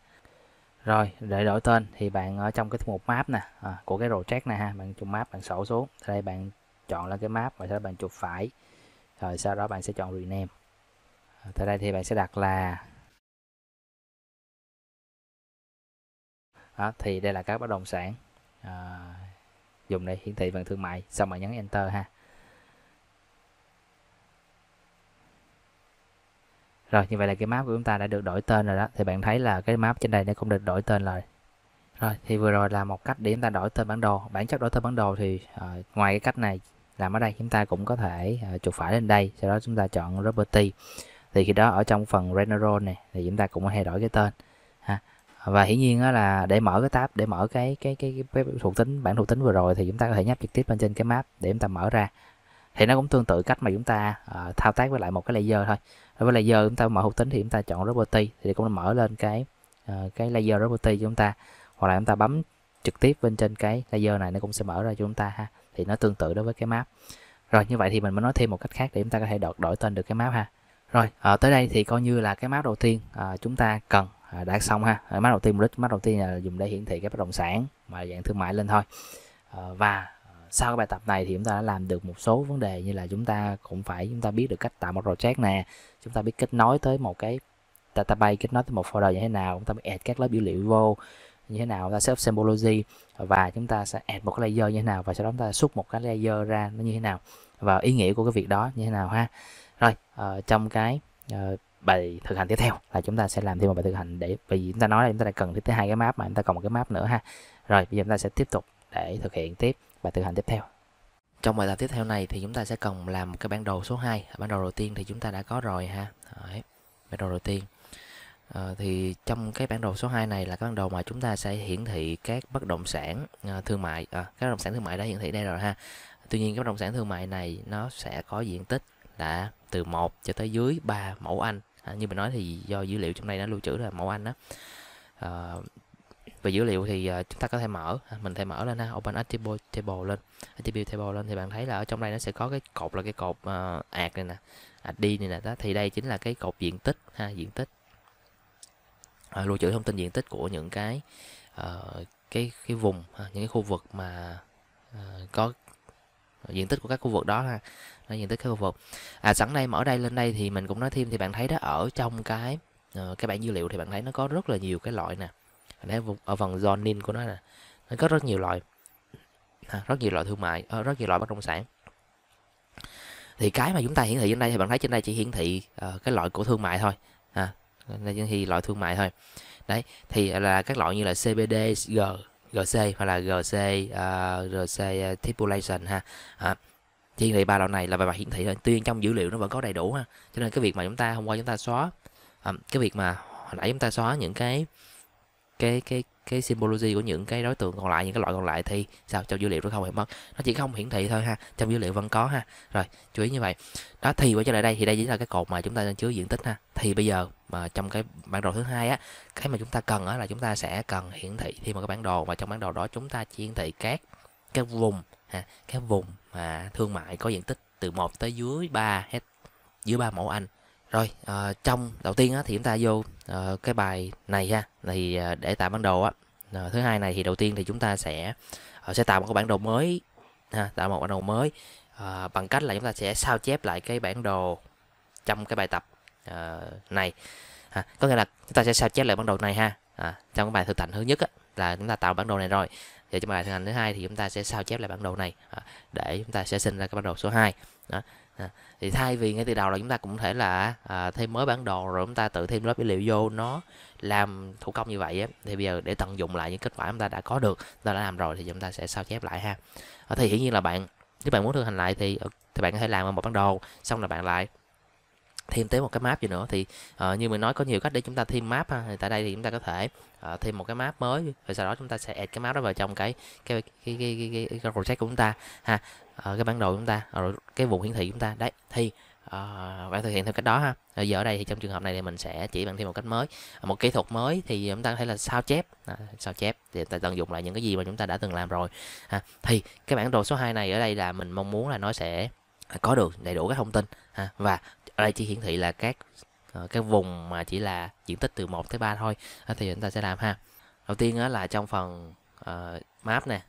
rồi để đổi tên thì bạn ở trong cái mục map nè à, của cái project này ha bạn chụp map bạn sổ xuống đây bạn chọn lên cái map và sau đó bạn chuột phải rồi sau đó bạn sẽ chọn rename à, tại đây thì bạn sẽ đặt là đó, thì đây là các bất động sản à, dùng để hiển thị phần thương mại xong bạn nhấn enter ha rồi như vậy là cái map của chúng ta đã được đổi tên rồi đó thì bạn thấy là cái map trên đây nó cũng được đổi tên rồi rồi thì vừa rồi là một cách để chúng ta đổi tên bản đồ bản chất đổi tên bản đồ thì uh, ngoài cái cách này làm ở đây chúng ta cũng có thể uh, chuột phải lên đây sau đó chúng ta chọn property thì khi đó ở trong phần general này thì chúng ta cũng thay đổi cái tên ha và hiển nhiên là để mở cái tab để mở cái cái cái, cái thuộc tính bản thuộc tính vừa rồi thì chúng ta có thể nhấp trực tiếp lên trên cái map để chúng ta mở ra thì nó cũng tương tự cách mà chúng ta uh, thao tác với lại một cái layer thôi đối với layer chúng ta mở thuộc tính thì chúng ta chọn property thì cũng mở lên cái uh, cái layer property cho chúng ta hoặc là chúng ta bấm trực tiếp bên trên cái layer này nó cũng sẽ mở ra cho chúng ta ha thì nó tương tự đối với cái map rồi như vậy thì mình mới nói thêm một cách khác để chúng ta có thể đổi, đổi tên được cái map ha rồi à, tới đây thì coi như là cái map đầu tiên à, chúng ta cần à, đã xong ha à, map đầu tiên mục đích map đầu tiên là dùng để hiển thị cái bất động sản mà dạng thương mại lên thôi à, và sau cái bài tập này thì chúng ta đã làm được một số vấn đề như là chúng ta cũng phải chúng ta biết được cách tạo một project nè chúng ta biết kết nối tới một cái database kết nối tới một folder như thế nào chúng ta biết add các lớp dữ liệu vô như thế nào ta sẽ symbology và chúng ta sẽ add một cái layer như thế nào và sau đó chúng ta xuất một cái layer ra nó như thế nào và ý nghĩa của cái việc đó như thế nào ha rồi uh, trong cái uh, bài thực hành tiếp theo là chúng ta sẽ làm thêm một bài thực hành để vì chúng ta nói là chúng ta đã cần tới hai cái map mà chúng ta còn một cái map nữa ha rồi bây giờ chúng ta sẽ tiếp tục để thực hiện tiếp bài thực hành tiếp theo trong bài tập tiếp theo này thì chúng ta sẽ cần làm cái bản đồ số 2 bản đồ đầu tiên thì chúng ta đã có rồi ha Đấy, bản đồ đầu tiên À, thì trong cái bản đồ số 2 này là cái bản đồ mà chúng ta sẽ hiển thị các bất động sản à, thương mại à, các bất động sản thương mại đã hiển thị đây rồi ha tuy nhiên các bất động sản thương mại này nó sẽ có diện tích là từ 1 cho tới dưới 3 mẫu Anh à, như mình nói thì do dữ liệu trong đây nó lưu trữ là mẫu Anh đó à, về dữ liệu thì chúng ta có thể mở à, mình thể mở lên ha open attribute table lên attribute table lên thì bạn thấy là ở trong đây nó sẽ có cái cột là cái cột uh, ạt này nè ạt à, này nè đó thì đây chính là cái cột diện tích ha diện tích à, lưu trữ thông tin diện tích của những cái uh, cái cái vùng ha, à, những cái khu vực mà uh, có diện tích của các khu vực đó ha đó, à, diện tích các khu vực à sẵn đây mở đây lên đây thì mình cũng nói thêm thì bạn thấy đó ở trong cái uh, cái bảng dữ liệu thì bạn thấy nó có rất là nhiều cái loại nè thấy ở phần zoning của nó nè nó có rất nhiều loại ha, rất nhiều loại thương mại uh, rất nhiều loại bất động sản thì cái mà chúng ta hiển thị trên đây thì bạn thấy trên đây chỉ hiển thị uh, cái loại của thương mại thôi à là thì loại thương mại thôi đấy thì là các loại như là CBD G GC hoặc là GC uh, à, GC à, Tripulation ha à, thì thì ba loại này là về mặt hiển thị thôi tuy nhiên trong dữ liệu nó vẫn có đầy đủ ha cho nên cái việc mà chúng ta hôm qua chúng ta xóa à, cái việc mà hồi nãy chúng ta xóa những cái cái cái cái symbology của những cái đối tượng còn lại những cái loại còn lại thì sao trong dữ liệu nó không hiện mất nó chỉ không hiển thị thôi ha trong dữ liệu vẫn có ha rồi chú ý như vậy đó thì quay trở lại đây thì đây chính là cái cột mà chúng ta đang chứa diện tích ha thì bây giờ mà trong cái bản đồ thứ hai á cái mà chúng ta cần á là chúng ta sẽ cần hiển thị thêm một cái bản đồ và trong bản đồ đó chúng ta chỉ hiển thị các các vùng ha các vùng mà thương mại có diện tích từ 1 tới dưới 3 hết dưới 3 mẫu anh rồi à, trong đầu tiên á, thì chúng ta vô à, cái bài này ha thì à, để tạo bản đồ á à, thứ hai này thì đầu tiên thì chúng ta sẽ à, sẽ tạo một cái bản đồ mới ha tạo một bản đồ mới à, bằng cách là chúng ta sẽ sao chép lại cái bản đồ trong cái bài tập à, này à, có nghĩa là chúng ta sẽ sao chép lại bản đồ này ha à, trong cái bài thực hành thứ nhất á, là chúng ta tạo bản đồ này rồi để trong bài thực hành thứ hai thì chúng ta sẽ sao chép lại bản đồ này à, để chúng ta sẽ sinh ra cái bản đồ số 2 đó. À À, thì thay vì ngay từ đầu là chúng ta cũng thể là à, thêm mới bản đồ rồi chúng ta tự thêm lớp dữ liệu vô nó làm thủ công như vậy ấy, thì bây giờ để tận dụng lại những kết quả chúng ta đã có được ta đã làm rồi thì chúng ta sẽ sao chép lại ha à, thì hiển nhiên là bạn nếu bạn muốn thực hành lại thì ờ, thì bạn có thể làm một bản đồ xong là bạn lại thêm tới một cái map gì nữa thì uh, như mình nói có nhiều cách để chúng ta thêm map ha thì tại đây thì chúng ta có thể uh, thêm một cái map mới rồi sau đó chúng ta sẽ add cái map đó vào trong cái cái cái cái cái, cái, cái project của chúng ta ha uh, cái bản đồ của chúng ta rồi cái vùng hiển thị của chúng ta đấy thì à, bạn thực hiện theo cách đó ha à, giờ ở đây thì trong trường hợp này thì mình sẽ chỉ bạn thêm một cách mới một kỹ thuật mới thì chúng ta có thể là sao chép à, sao chép thì ta tận dụng lại những cái gì mà chúng ta đã từng làm rồi ha thì cái bản đồ số 2 này ở đây là mình mong muốn là nó sẽ có được đầy đủ các thông tin ha, và ở đây chỉ hiển thị là các ờ, các vùng mà chỉ là diện tích từ 1 tới 3 thôi ờ, thì chúng ta sẽ làm ha đầu tiên đó là trong phần uh, map nè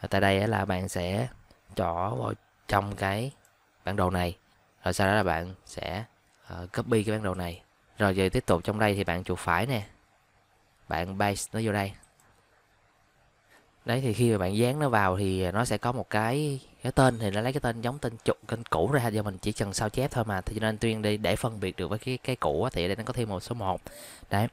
ở tại đây là bạn sẽ trỏ vào trong cái bản đồ này rồi sau đó là bạn sẽ uh, copy cái bản đồ này rồi giờ tiếp tục trong đây thì bạn chuột phải nè bạn paste nó vô đây đấy thì khi mà bạn dán nó vào thì nó sẽ có một cái cái tên thì nó lấy cái tên giống tên chủ, kênh cũ ra do mình chỉ cần sao chép thôi mà thì cho nên tuyên đi để phân biệt được với cái cái cũ thì ở đây nó có thêm một số 1 đấy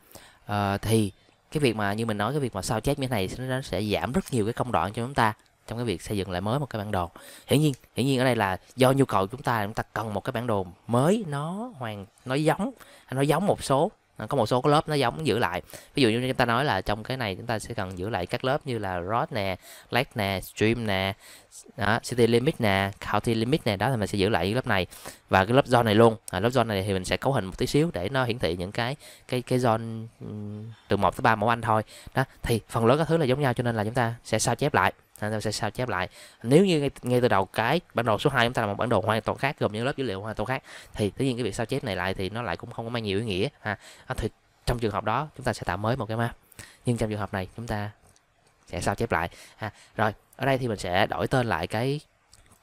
à, thì cái việc mà như mình nói cái việc mà sao chép như thế này nó sẽ giảm rất nhiều cái công đoạn cho chúng ta trong cái việc xây dựng lại mới một cái bản đồ hiển nhiên hiển nhiên ở đây là do nhu cầu chúng ta chúng ta cần một cái bản đồ mới nó hoàn nó giống nó giống một số À, có một số cái lớp nó giống giữ lại ví dụ như chúng ta nói là trong cái này chúng ta sẽ cần giữ lại các lớp như là rod nè lag nè stream nè đó, city limit nè county limit nè đó thì mình sẽ giữ lại cái lớp này và cái lớp zone này luôn à, lớp zone này thì mình sẽ cấu hình một tí xíu để nó hiển thị những cái cái cái zone từ 1 tới 3 mẫu anh thôi đó thì phần lớn các thứ là giống nhau cho nên là chúng ta sẽ sao chép lại nên ta sẽ sao chép lại nếu như ngay, ngay từ đầu cái bản đồ số 2 chúng ta là một bản đồ hoàn toàn khác gồm những lớp dữ liệu hoàn toàn khác thì tất nhiên cái việc sao chép này lại thì nó lại cũng không có mang nhiều ý nghĩa ha à, thì trong trường hợp đó chúng ta sẽ tạo mới một cái map nhưng trong trường hợp này chúng ta sẽ sao chép lại ha rồi ở đây thì mình sẽ đổi tên lại cái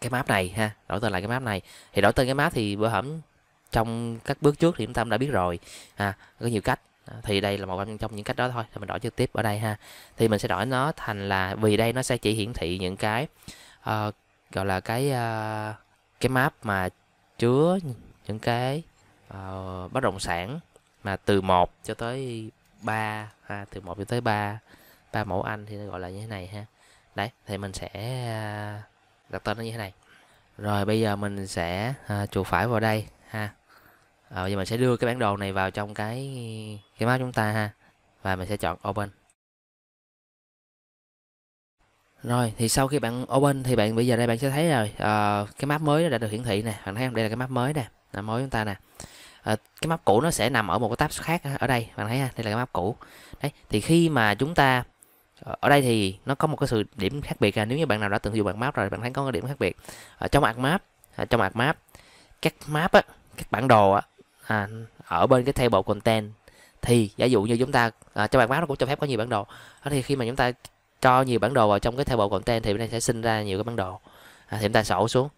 cái map này ha đổi tên lại cái map này thì đổi tên cái map thì bữa hổm trong các bước trước thì chúng ta đã biết rồi ha có nhiều cách thì đây là một trong những cách đó thôi thì mình đổi trực tiếp ở đây ha thì mình sẽ đổi nó thành là vì đây nó sẽ chỉ hiển thị những cái uh, gọi là cái uh, cái map mà chứa những cái uh, bất động sản mà từ 1 cho tới 3 ha, từ 1 cho tới 3 ba mẫu anh thì nó gọi là như thế này ha đấy thì mình sẽ đặt tên nó như thế này rồi bây giờ mình sẽ uh, chuột phải vào đây ha à, giờ mình sẽ đưa cái bản đồ này vào trong cái cái map chúng ta ha và mình sẽ chọn open rồi thì sau khi bạn open thì bạn bây giờ đây bạn sẽ thấy rồi à, cái map mới đã được hiển thị nè bạn thấy không đây là cái map mới nè là mới chúng ta nè à, cái map cũ nó sẽ nằm ở một cái tab khác ở đây bạn thấy ha đây là cái map cũ đấy thì khi mà chúng ta ờ, ở đây thì nó có một cái sự điểm khác biệt là nếu như bạn nào đã từng dùng bản map rồi bạn thấy có cái điểm khác biệt ở trong ạc map ở trong ạc map các map á các bản đồ á à, ở bên cái table content thì giả dụ như chúng ta à, cho bạn map nó cũng cho phép có nhiều bản đồ đó thì khi mà chúng ta cho nhiều bản đồ vào trong cái table content thì đây sẽ sinh ra nhiều cái bản đồ à, thì chúng ta sổ xuống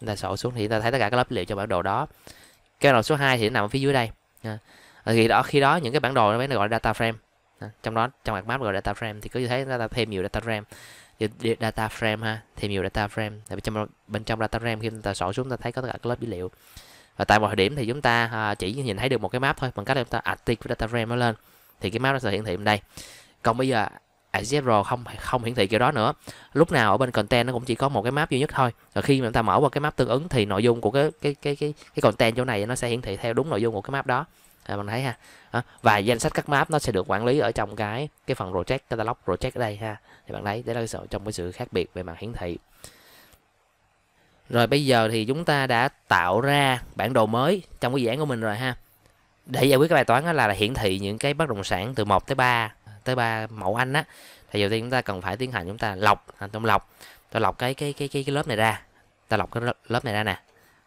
chúng ta sổ xuống thì chúng ta thấy tất cả các lớp liệu cho bản đồ đó cái đầu số 2 thì nằm ở phía dưới đây à, à, thì đó khi đó những cái bản đồ nó mới gọi là data frame à, trong đó trong bản map gọi là data frame thì cứ như thế chúng ta thêm nhiều data frame data frame ha thêm nhiều data frame tại bên trong bên trong data frame khi chúng ta sổ xuống ta thấy có tất cả các lớp dữ liệu và tại một thời điểm thì chúng ta à, chỉ nhìn thấy được một cái map thôi bằng cách là chúng ta active data frame nó lên thì cái map nó sẽ hiển thị ở đây còn bây giờ à, Zero không không hiển thị kiểu đó nữa lúc nào ở bên content nó cũng chỉ có một cái map duy nhất thôi và khi mà chúng ta mở qua cái map tương ứng thì nội dung của cái cái cái cái cái content chỗ này nó sẽ hiển thị theo đúng nội dung của cái map đó à, mình thấy ha à, và danh sách các map nó sẽ được quản lý ở trong cái cái phần project catalog project ở đây ha thì bạn thấy đấy là sự, trong cái sự khác biệt về mặt hiển thị rồi bây giờ thì chúng ta đã tạo ra bản đồ mới trong cái dự án của mình rồi ha. Để giải quyết cái bài toán đó là, là hiển thị những cái bất động sản từ 1 tới 3 tới 3 mẫu Anh á thì đầu tiên chúng ta cần phải tiến hành chúng ta lọc à, trong lọc. Ta lọc cái cái cái cái, cái lớp này ra. Ta lọc cái lớp này ra nè.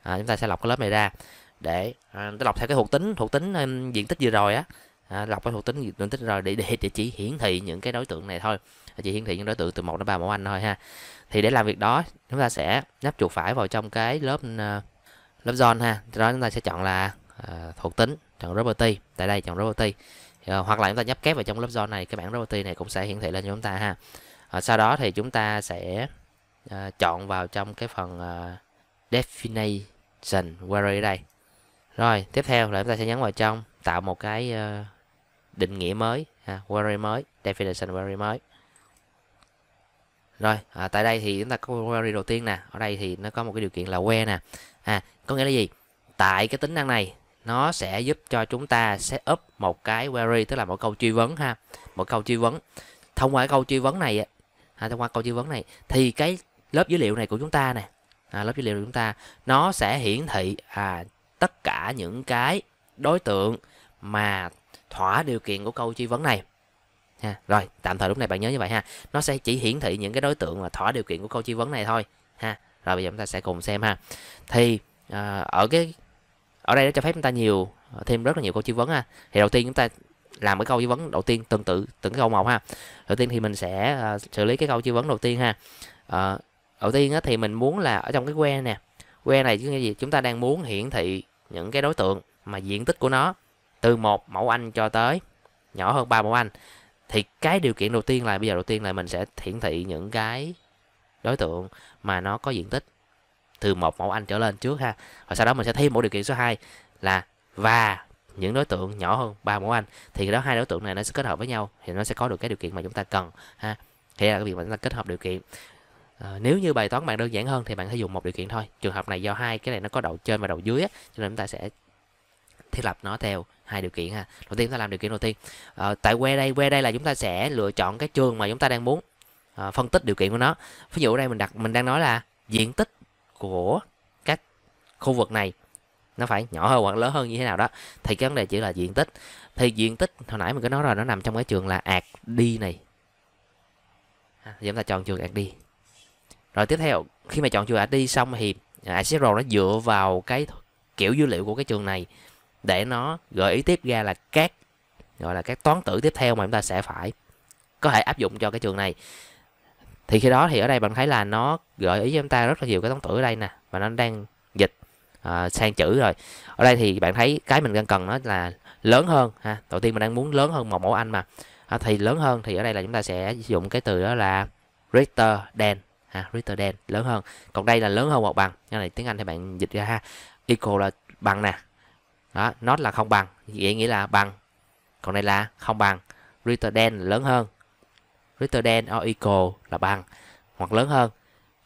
À, chúng ta sẽ lọc cái lớp này ra để à, ta lọc theo cái thuộc tính thuộc tính um, diện tích vừa rồi á à, lọc cái thuộc tính tương tích rồi để, để để chỉ hiển thị những cái đối tượng này thôi à, chỉ hiển thị những đối tượng từ một đến ba mẫu anh thôi ha thì để làm việc đó chúng ta sẽ nhấp chuột phải vào trong cái lớp à, lớp zone ha Từ đó chúng ta sẽ chọn là à, thuộc tính chọn property tại đây chọn property à, ờ, hoặc là chúng ta nhấp kép vào trong lớp zone này cái bảng property này cũng sẽ hiển thị lên cho chúng ta ha à, sau đó thì chúng ta sẽ à, chọn vào trong cái phần à, definition query đây rồi tiếp theo là chúng ta sẽ nhấn vào trong tạo một cái uh, định nghĩa mới ha, query mới definition query mới rồi à, tại đây thì chúng ta có query đầu tiên nè ở đây thì nó có một cái điều kiện là que nè à có nghĩa là gì tại cái tính năng này nó sẽ giúp cho chúng ta set up một cái query tức là một câu truy vấn ha một câu truy vấn thông qua câu truy vấn này à, thông qua câu truy vấn này thì cái lớp dữ liệu này của chúng ta nè à, lớp dữ liệu của chúng ta nó sẽ hiển thị à, tất cả những cái đối tượng mà thỏa điều kiện của câu truy vấn này ha rồi tạm thời lúc này bạn nhớ như vậy ha nó sẽ chỉ hiển thị những cái đối tượng mà thỏa điều kiện của câu truy vấn này thôi ha rồi bây giờ chúng ta sẽ cùng xem ha thì à, ở cái ở đây nó cho phép chúng ta nhiều ờ, thêm rất là nhiều câu truy vấn ha thì đầu tiên chúng ta làm cái câu truy vấn đầu tiên tương tự từng cái câu một ha đầu tiên thì mình sẽ à, xử lý cái câu truy vấn đầu tiên ha à, đầu tiên thì mình muốn là ở trong cái que nè que này chứ gì chúng ta đang muốn hiển thị những cái đối tượng mà diện tích của nó từ một mẫu anh cho tới nhỏ hơn ba mẫu anh thì cái điều kiện đầu tiên là bây giờ đầu tiên là mình sẽ hiển thị những cái đối tượng mà nó có diện tích từ một mẫu anh trở lên trước ha rồi sau đó mình sẽ thêm một điều kiện số 2 là và những đối tượng nhỏ hơn ba mẫu anh thì đó hai đối tượng này nó sẽ kết hợp với nhau thì nó sẽ có được cái điều kiện mà chúng ta cần ha thì là cái việc mà chúng ta kết hợp điều kiện à, nếu như bài toán bạn đơn giản hơn thì bạn sẽ dùng một điều kiện thôi trường hợp này do hai cái này nó có đầu trên và đầu dưới á, cho nên chúng ta sẽ thiết lập nó theo hai điều kiện ha đầu tiên chúng ta làm điều kiện đầu tiên à, tại que đây que đây là chúng ta sẽ lựa chọn cái trường mà chúng ta đang muốn à, phân tích điều kiện của nó ví dụ ở đây mình đặt mình đang nói là diện tích của các khu vực này nó phải nhỏ hơn hoặc lớn hơn như thế nào đó thì cái vấn đề chỉ là diện tích thì diện tích hồi nãy mình có nói rồi nó nằm trong cái trường là ạt đi này à, thì chúng ta chọn trường ạt đi rồi tiếp theo khi mà chọn trường ạt đi xong thì Axis nó dựa vào cái kiểu dữ liệu của cái trường này để nó gợi ý tiếp ra là các gọi là các toán tử tiếp theo mà chúng ta sẽ phải có thể áp dụng cho cái trường này thì khi đó thì ở đây bạn thấy là nó gợi ý cho chúng ta rất là nhiều cái toán tử ở đây nè và nó đang dịch uh, sang chữ rồi ở đây thì bạn thấy cái mình đang cần nó là lớn hơn ha đầu tiên mình đang muốn lớn hơn một mẫu anh mà à, thì lớn hơn thì ở đây là chúng ta sẽ sử dụng cái từ đó là greater than ha greater than lớn hơn còn đây là lớn hơn hoặc bằng cái này tiếng anh thì bạn dịch ra ha equal là bằng nè đó not là không bằng vậy nghĩa là bằng còn đây là không bằng greater than là lớn hơn greater than or equal là bằng hoặc lớn hơn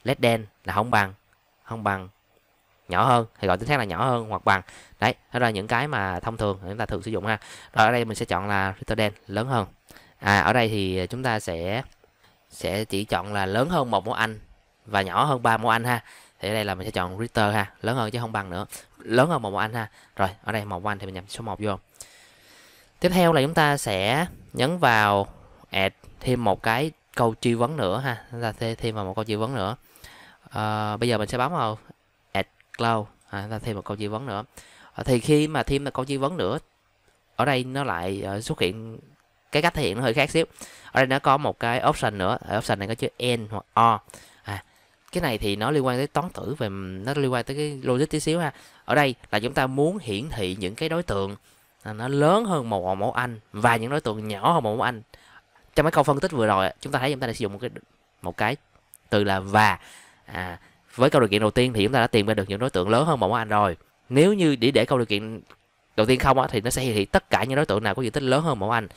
less than là không bằng không bằng nhỏ hơn thì gọi tiếng xác là nhỏ hơn hoặc bằng đấy đó là những cái mà thông thường chúng ta thường sử dụng ha rồi ở đây mình sẽ chọn là greater than lớn hơn à ở đây thì chúng ta sẽ sẽ chỉ chọn là lớn hơn một mẫu anh và nhỏ hơn ba mẫu anh ha thì ở đây là mình sẽ chọn greater ha lớn hơn chứ không bằng nữa lớn hơn màu một anh ha rồi ở đây màu anh thì mình nhập số 1 vô tiếp theo là chúng ta sẽ nhấn vào add thêm một cái câu truy vấn nữa ha chúng ta thêm thêm vào một câu truy vấn nữa à, bây giờ mình sẽ bấm vào add cloud à, chúng ta thêm một câu truy vấn nữa à, thì khi mà thêm một câu truy vấn nữa ở đây nó lại ờ, xuất hiện cái cách thể hiện nó hơi khác xíu ở đây nó có một cái option nữa ở option này có chữ n hoặc o cái này thì nó liên quan tới toán tử về nó liên quan tới cái logic tí xíu ha ở đây là chúng ta muốn hiển thị những cái đối tượng à, nó lớn hơn một mẫu anh và những đối tượng nhỏ hơn một mẫu anh trong cái câu phân tích vừa rồi chúng ta thấy chúng ta đã sử dụng một cái một cái từ là và à, với câu điều kiện đầu tiên thì chúng ta đã tìm ra được những đối tượng lớn hơn một mẫu anh rồi nếu như để để câu điều kiện đầu tiên không á thì nó sẽ hiển thị tất cả những đối tượng nào có diện tích lớn hơn mẫu anh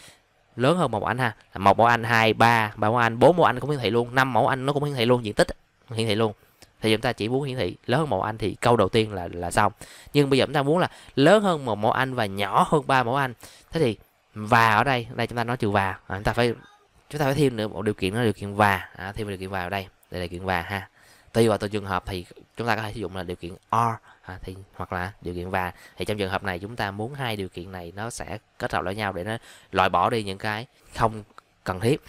lớn hơn một mẫu anh ha một mẫu anh hai ba ba mẫu anh bốn mẫu anh cũng hiển thị luôn năm mẫu anh nó cũng hiển thị luôn diện tích hiển thị luôn thì chúng ta chỉ muốn hiển thị lớn hơn một anh thì câu đầu tiên là là xong nhưng bây giờ chúng ta muốn là lớn hơn một mẫu anh và nhỏ hơn ba mẫu anh thế thì và ở đây đây chúng ta nói chữ và à, chúng ta phải chúng ta phải thêm nữa một điều kiện đó điều kiện và à, thêm một điều kiện và ở đây đây là điều kiện và ha tùy vào từng trường hợp thì chúng ta có thể sử dụng là điều kiện or à, thì hoặc là điều kiện và thì trong trường hợp này chúng ta muốn hai điều kiện này nó sẽ kết hợp lại nhau để nó loại bỏ đi những cái không cần thiết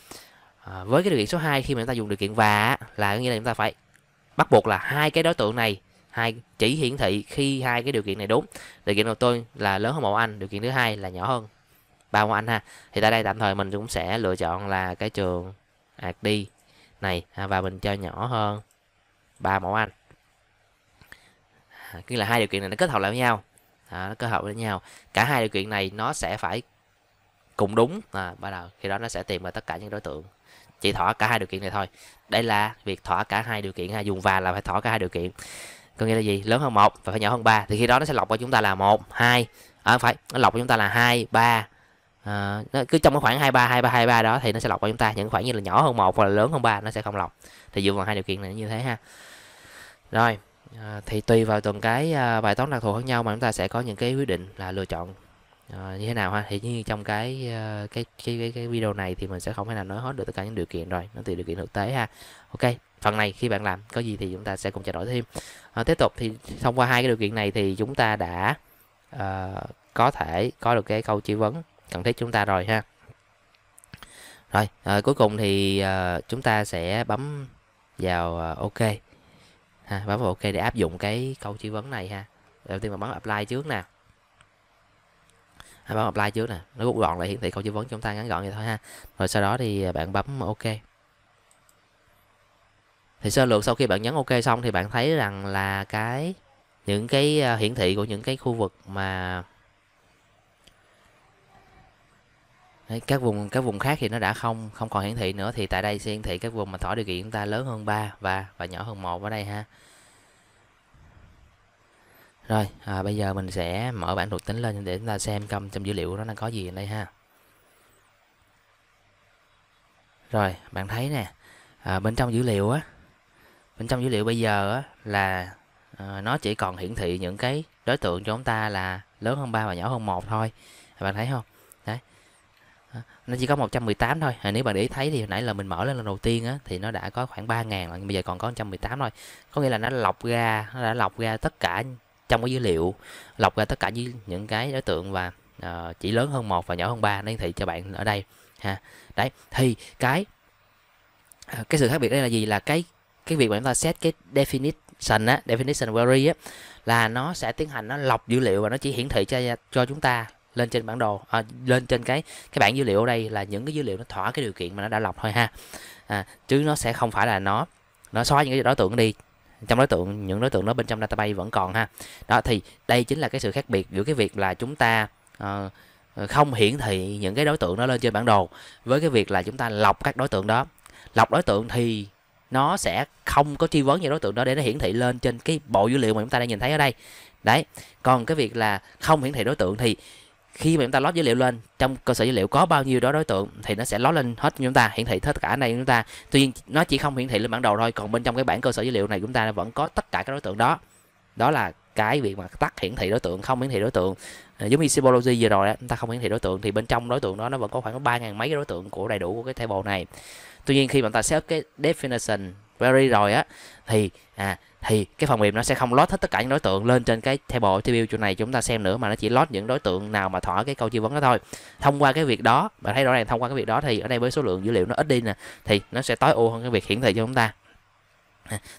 à, với cái điều kiện số 2 khi mà chúng ta dùng điều kiện và là nghĩa là chúng ta phải bắt buộc là hai cái đối tượng này hai chỉ hiển thị khi hai cái điều kiện này đúng điều kiện đầu tôi là lớn hơn một anh điều kiện thứ hai là nhỏ hơn ba một anh ha thì tại đây tạm thời mình cũng sẽ lựa chọn là cái trường đi này à, và mình cho nhỏ hơn ba mẫu anh cứ à, là hai điều kiện này nó kết hợp lại với nhau đó, à, nó kết hợp với nhau cả hai điều kiện này nó sẽ phải cùng đúng à, bắt đầu khi đó nó sẽ tìm ra tất cả những đối tượng chỉ thỏa cả hai điều kiện này thôi đây là việc thỏa cả hai điều kiện ha dùng và là phải thỏa cả hai điều kiện có nghĩa là gì lớn hơn một và phải nhỏ hơn ba thì khi đó nó sẽ lọc cho chúng ta là một hai à, phải nó lọc cho chúng ta là hai ba à, nó cứ trong cái khoảng hai ba hai ba hai ba đó thì nó sẽ lọc cho chúng ta những khoảng như là nhỏ hơn một hoặc là lớn hơn ba nó sẽ không lọc thì dựa vào hai điều kiện này như thế ha rồi à, thì tùy vào từng cái à, bài toán đặc thù khác nhau mà chúng ta sẽ có những cái quyết định là lựa chọn Ờ, như thế nào ha thì như trong cái, ờ, cái cái cái cái video này thì mình sẽ không thể nào nói hết được tất cả những điều kiện rồi nó tùy điều kiện thực tế ha ok phần này khi bạn làm có gì thì chúng ta sẽ cùng trao đổi thêm uh, tiếp tục thì thông qua hai cái điều kiện này thì chúng ta đã uh, có thể có được cái câu chỉ vấn cần thiết chúng ta rồi ha rồi à, cuối cùng thì à, chúng ta sẽ bấm vào à, ok ha, bấm vào ok để áp dụng cái câu chỉ vấn này ha đầu tiên mình bấm apply trước nè bấm apply trước nè nó rút gọn lại hiển thị câu tư vấn chúng ta ngắn gọn vậy thôi ha rồi sau đó thì à, bạn bấm ok thì sơ lược sau khi bạn nhấn ok xong thì bạn thấy rằng là cái những cái à, hiển thị của những cái khu vực mà Đấy, các vùng các vùng khác thì nó đã không không còn hiển thị nữa thì tại đây sẽ hiển thị các vùng mà thỏa điều kiện chúng ta lớn hơn 3 và và nhỏ hơn một ở đây ha rồi, à, bây giờ mình sẽ mở bảng thuộc tính lên để chúng ta xem trong trong dữ liệu đó nó có gì ở đây ha. Rồi, bạn thấy nè, à, bên trong dữ liệu á, bên trong dữ liệu bây giờ á là à, nó chỉ còn hiển thị những cái đối tượng cho chúng ta là lớn hơn 3 và nhỏ hơn một thôi. À, bạn thấy không? Đấy. À, nó chỉ có 118 thôi. À, nếu bạn để ý thấy thì hồi nãy là mình mở lên lần đầu tiên á thì nó đã có khoảng 3000 rồi, bây giờ còn có 118 thôi. Có nghĩa là nó lọc ra, nó đã lọc ra tất cả trong cái dữ liệu lọc ra tất cả những cái đối tượng và uh, chỉ lớn hơn một và nhỏ hơn ba nên thị cho bạn ở đây ha đấy thì cái à, cái sự khác biệt đây là gì là cái cái việc mà chúng ta set cái definition á definition query á là nó sẽ tiến hành nó lọc dữ liệu và nó chỉ hiển thị cho cho chúng ta lên trên bản đồ à, lên trên cái cái bảng dữ liệu ở đây là những cái dữ liệu nó thỏa cái điều kiện mà nó đã lọc thôi ha à, chứ nó sẽ không phải là nó nó xóa những cái đối tượng đi trong đối tượng những đối tượng đó bên trong database vẫn còn ha đó thì đây chính là cái sự khác biệt giữa cái việc là chúng ta uh, không hiển thị những cái đối tượng đó lên trên bản đồ với cái việc là chúng ta lọc các đối tượng đó lọc đối tượng thì nó sẽ không có truy vấn những đối tượng đó để nó hiển thị lên trên cái bộ dữ liệu mà chúng ta đang nhìn thấy ở đây đấy còn cái việc là không hiển thị đối tượng thì khi mà chúng ta lót dữ liệu lên trong cơ sở dữ liệu có bao nhiêu đó đối tượng thì nó sẽ lót lên hết chúng ta hiển thị tất cả này chúng ta tuy nhiên nó chỉ không hiển thị lên bản đồ thôi còn bên trong cái bảng cơ sở dữ liệu này chúng ta vẫn có tất cả các đối tượng đó đó là cái việc mà tắt hiển thị đối tượng không hiển thị đối tượng à, giống như Symbology vừa rồi đó, chúng ta không hiển thị đối tượng thì bên trong đối tượng đó nó vẫn có khoảng ba ngàn mấy cái đối tượng của đầy đủ của cái table này tuy nhiên khi mà ta set cái definition query rồi á thì à thì cái phần mềm nó sẽ không lót hết tất cả những đối tượng lên trên cái table table chỗ này chúng ta xem nữa mà nó chỉ lót những đối tượng nào mà thỏa cái câu chi vấn đó thôi thông qua cái việc đó bạn thấy rõ ràng thông qua cái việc đó thì ở đây với số lượng dữ liệu nó ít đi nè thì nó sẽ tối ưu hơn cái việc hiển thị cho chúng ta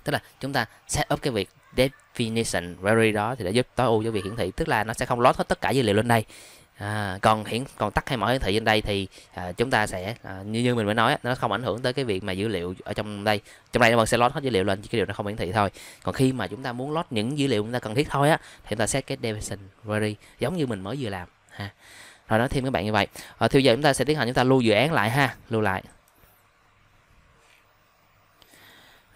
tức là chúng ta set up cái việc definition query đó thì đã giúp tối ưu cho việc hiển thị tức là nó sẽ không lót hết tất cả dữ liệu lên đây À, còn hiển còn tắt hay mở hiển thị trên đây thì à, chúng ta sẽ à, như như mình mới nói nó không ảnh hưởng tới cái việc mà dữ liệu ở trong đây trong đây nó vẫn sẽ load hết dữ liệu lên chỉ cái điều nó không hiển thị thôi còn khi mà chúng ta muốn load những dữ liệu chúng ta cần thiết thôi á thì chúng ta set cái dimension query giống như mình mới vừa làm ha rồi nói thêm các bạn như vậy à, thì giờ chúng ta sẽ tiến hành chúng ta lưu dự án lại ha lưu lại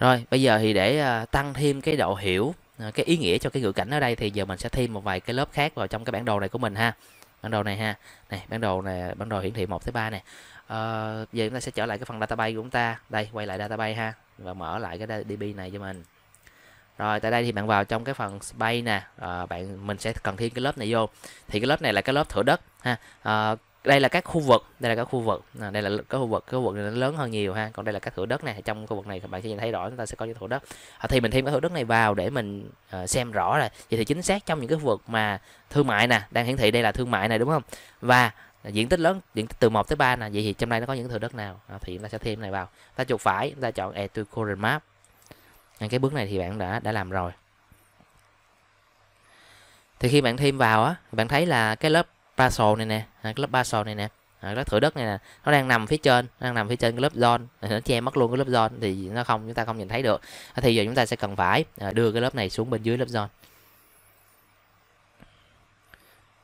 rồi bây giờ thì để à, tăng thêm cái độ hiểu à, cái ý nghĩa cho cái ngữ cảnh ở đây thì giờ mình sẽ thêm một vài cái lớp khác vào trong cái bản đồ này của mình ha bản đầu này ha này bản đầu này bản đầu hiển thị 1 tới 3 này à, giờ chúng ta sẽ trở lại cái phần database của chúng ta đây quay lại database ha và mở lại cái DB này cho mình rồi tại đây thì bạn vào trong cái phần space nè à, bạn mình sẽ cần thêm cái lớp này vô thì cái lớp này là cái lớp thửa đất ha à, đây là các khu vực đây là các khu vực à, đây là các khu vực các khu vực này nó lớn hơn nhiều ha còn đây là các thửa đất này trong khu vực này các bạn sẽ nhìn thấy rõ chúng ta sẽ có những thửa đất à, thì mình thêm các thửa đất này vào để mình à, xem rõ là vậy thì chính xác trong những cái khu vực mà thương mại nè đang hiển thị đây là thương mại này đúng không và diện tích lớn diện tích từ 1 tới 3 nè vậy thì trong đây nó có những thửa đất nào thì chúng ta sẽ thêm này vào ta chuột phải chúng ta chọn add to current map cái bước này thì bạn đã đã làm rồi thì khi bạn thêm vào á bạn thấy là cái lớp ba sò này nè à, cái lớp ba sò này nè à, cái lớp thửa đất này nè nó đang nằm phía trên đang nằm phía trên cái lớp giòn, à, nó che mất luôn cái lớp giòn thì nó không chúng ta không nhìn thấy được thì giờ chúng ta sẽ cần phải đưa cái lớp này xuống bên dưới lớp giòn.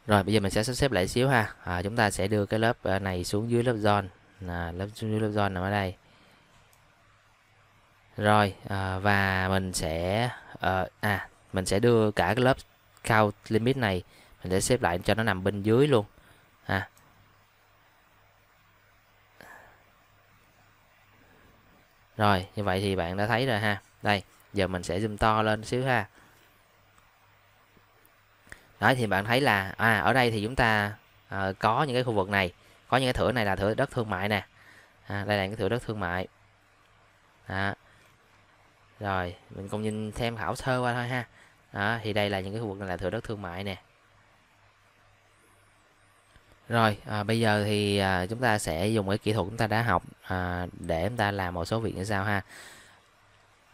rồi bây giờ mình sẽ sắp xếp lại xíu ha à, chúng ta sẽ đưa cái lớp này xuống dưới lớp giòn, à, lớp xuống dưới lớp giòn nằm ở đây rồi à, và mình sẽ à, à mình sẽ đưa cả cái lớp count limit này mình sẽ xếp lại cho nó nằm bên dưới luôn ha rồi như vậy thì bạn đã thấy rồi ha đây giờ mình sẽ zoom to lên xíu ha đấy thì bạn thấy là à ở đây thì chúng ta à, có những cái khu vực này có những cái thửa này là thửa đất thương mại nè à, đây là những cái thửa đất thương mại à, rồi mình cũng nhìn thêm khảo sơ qua thôi ha à, thì đây là những cái khu vực này là thửa đất thương mại nè rồi, à, bây giờ thì à, chúng ta sẽ dùng cái kỹ thuật chúng ta đã học à, để chúng ta làm một số việc như sao ha.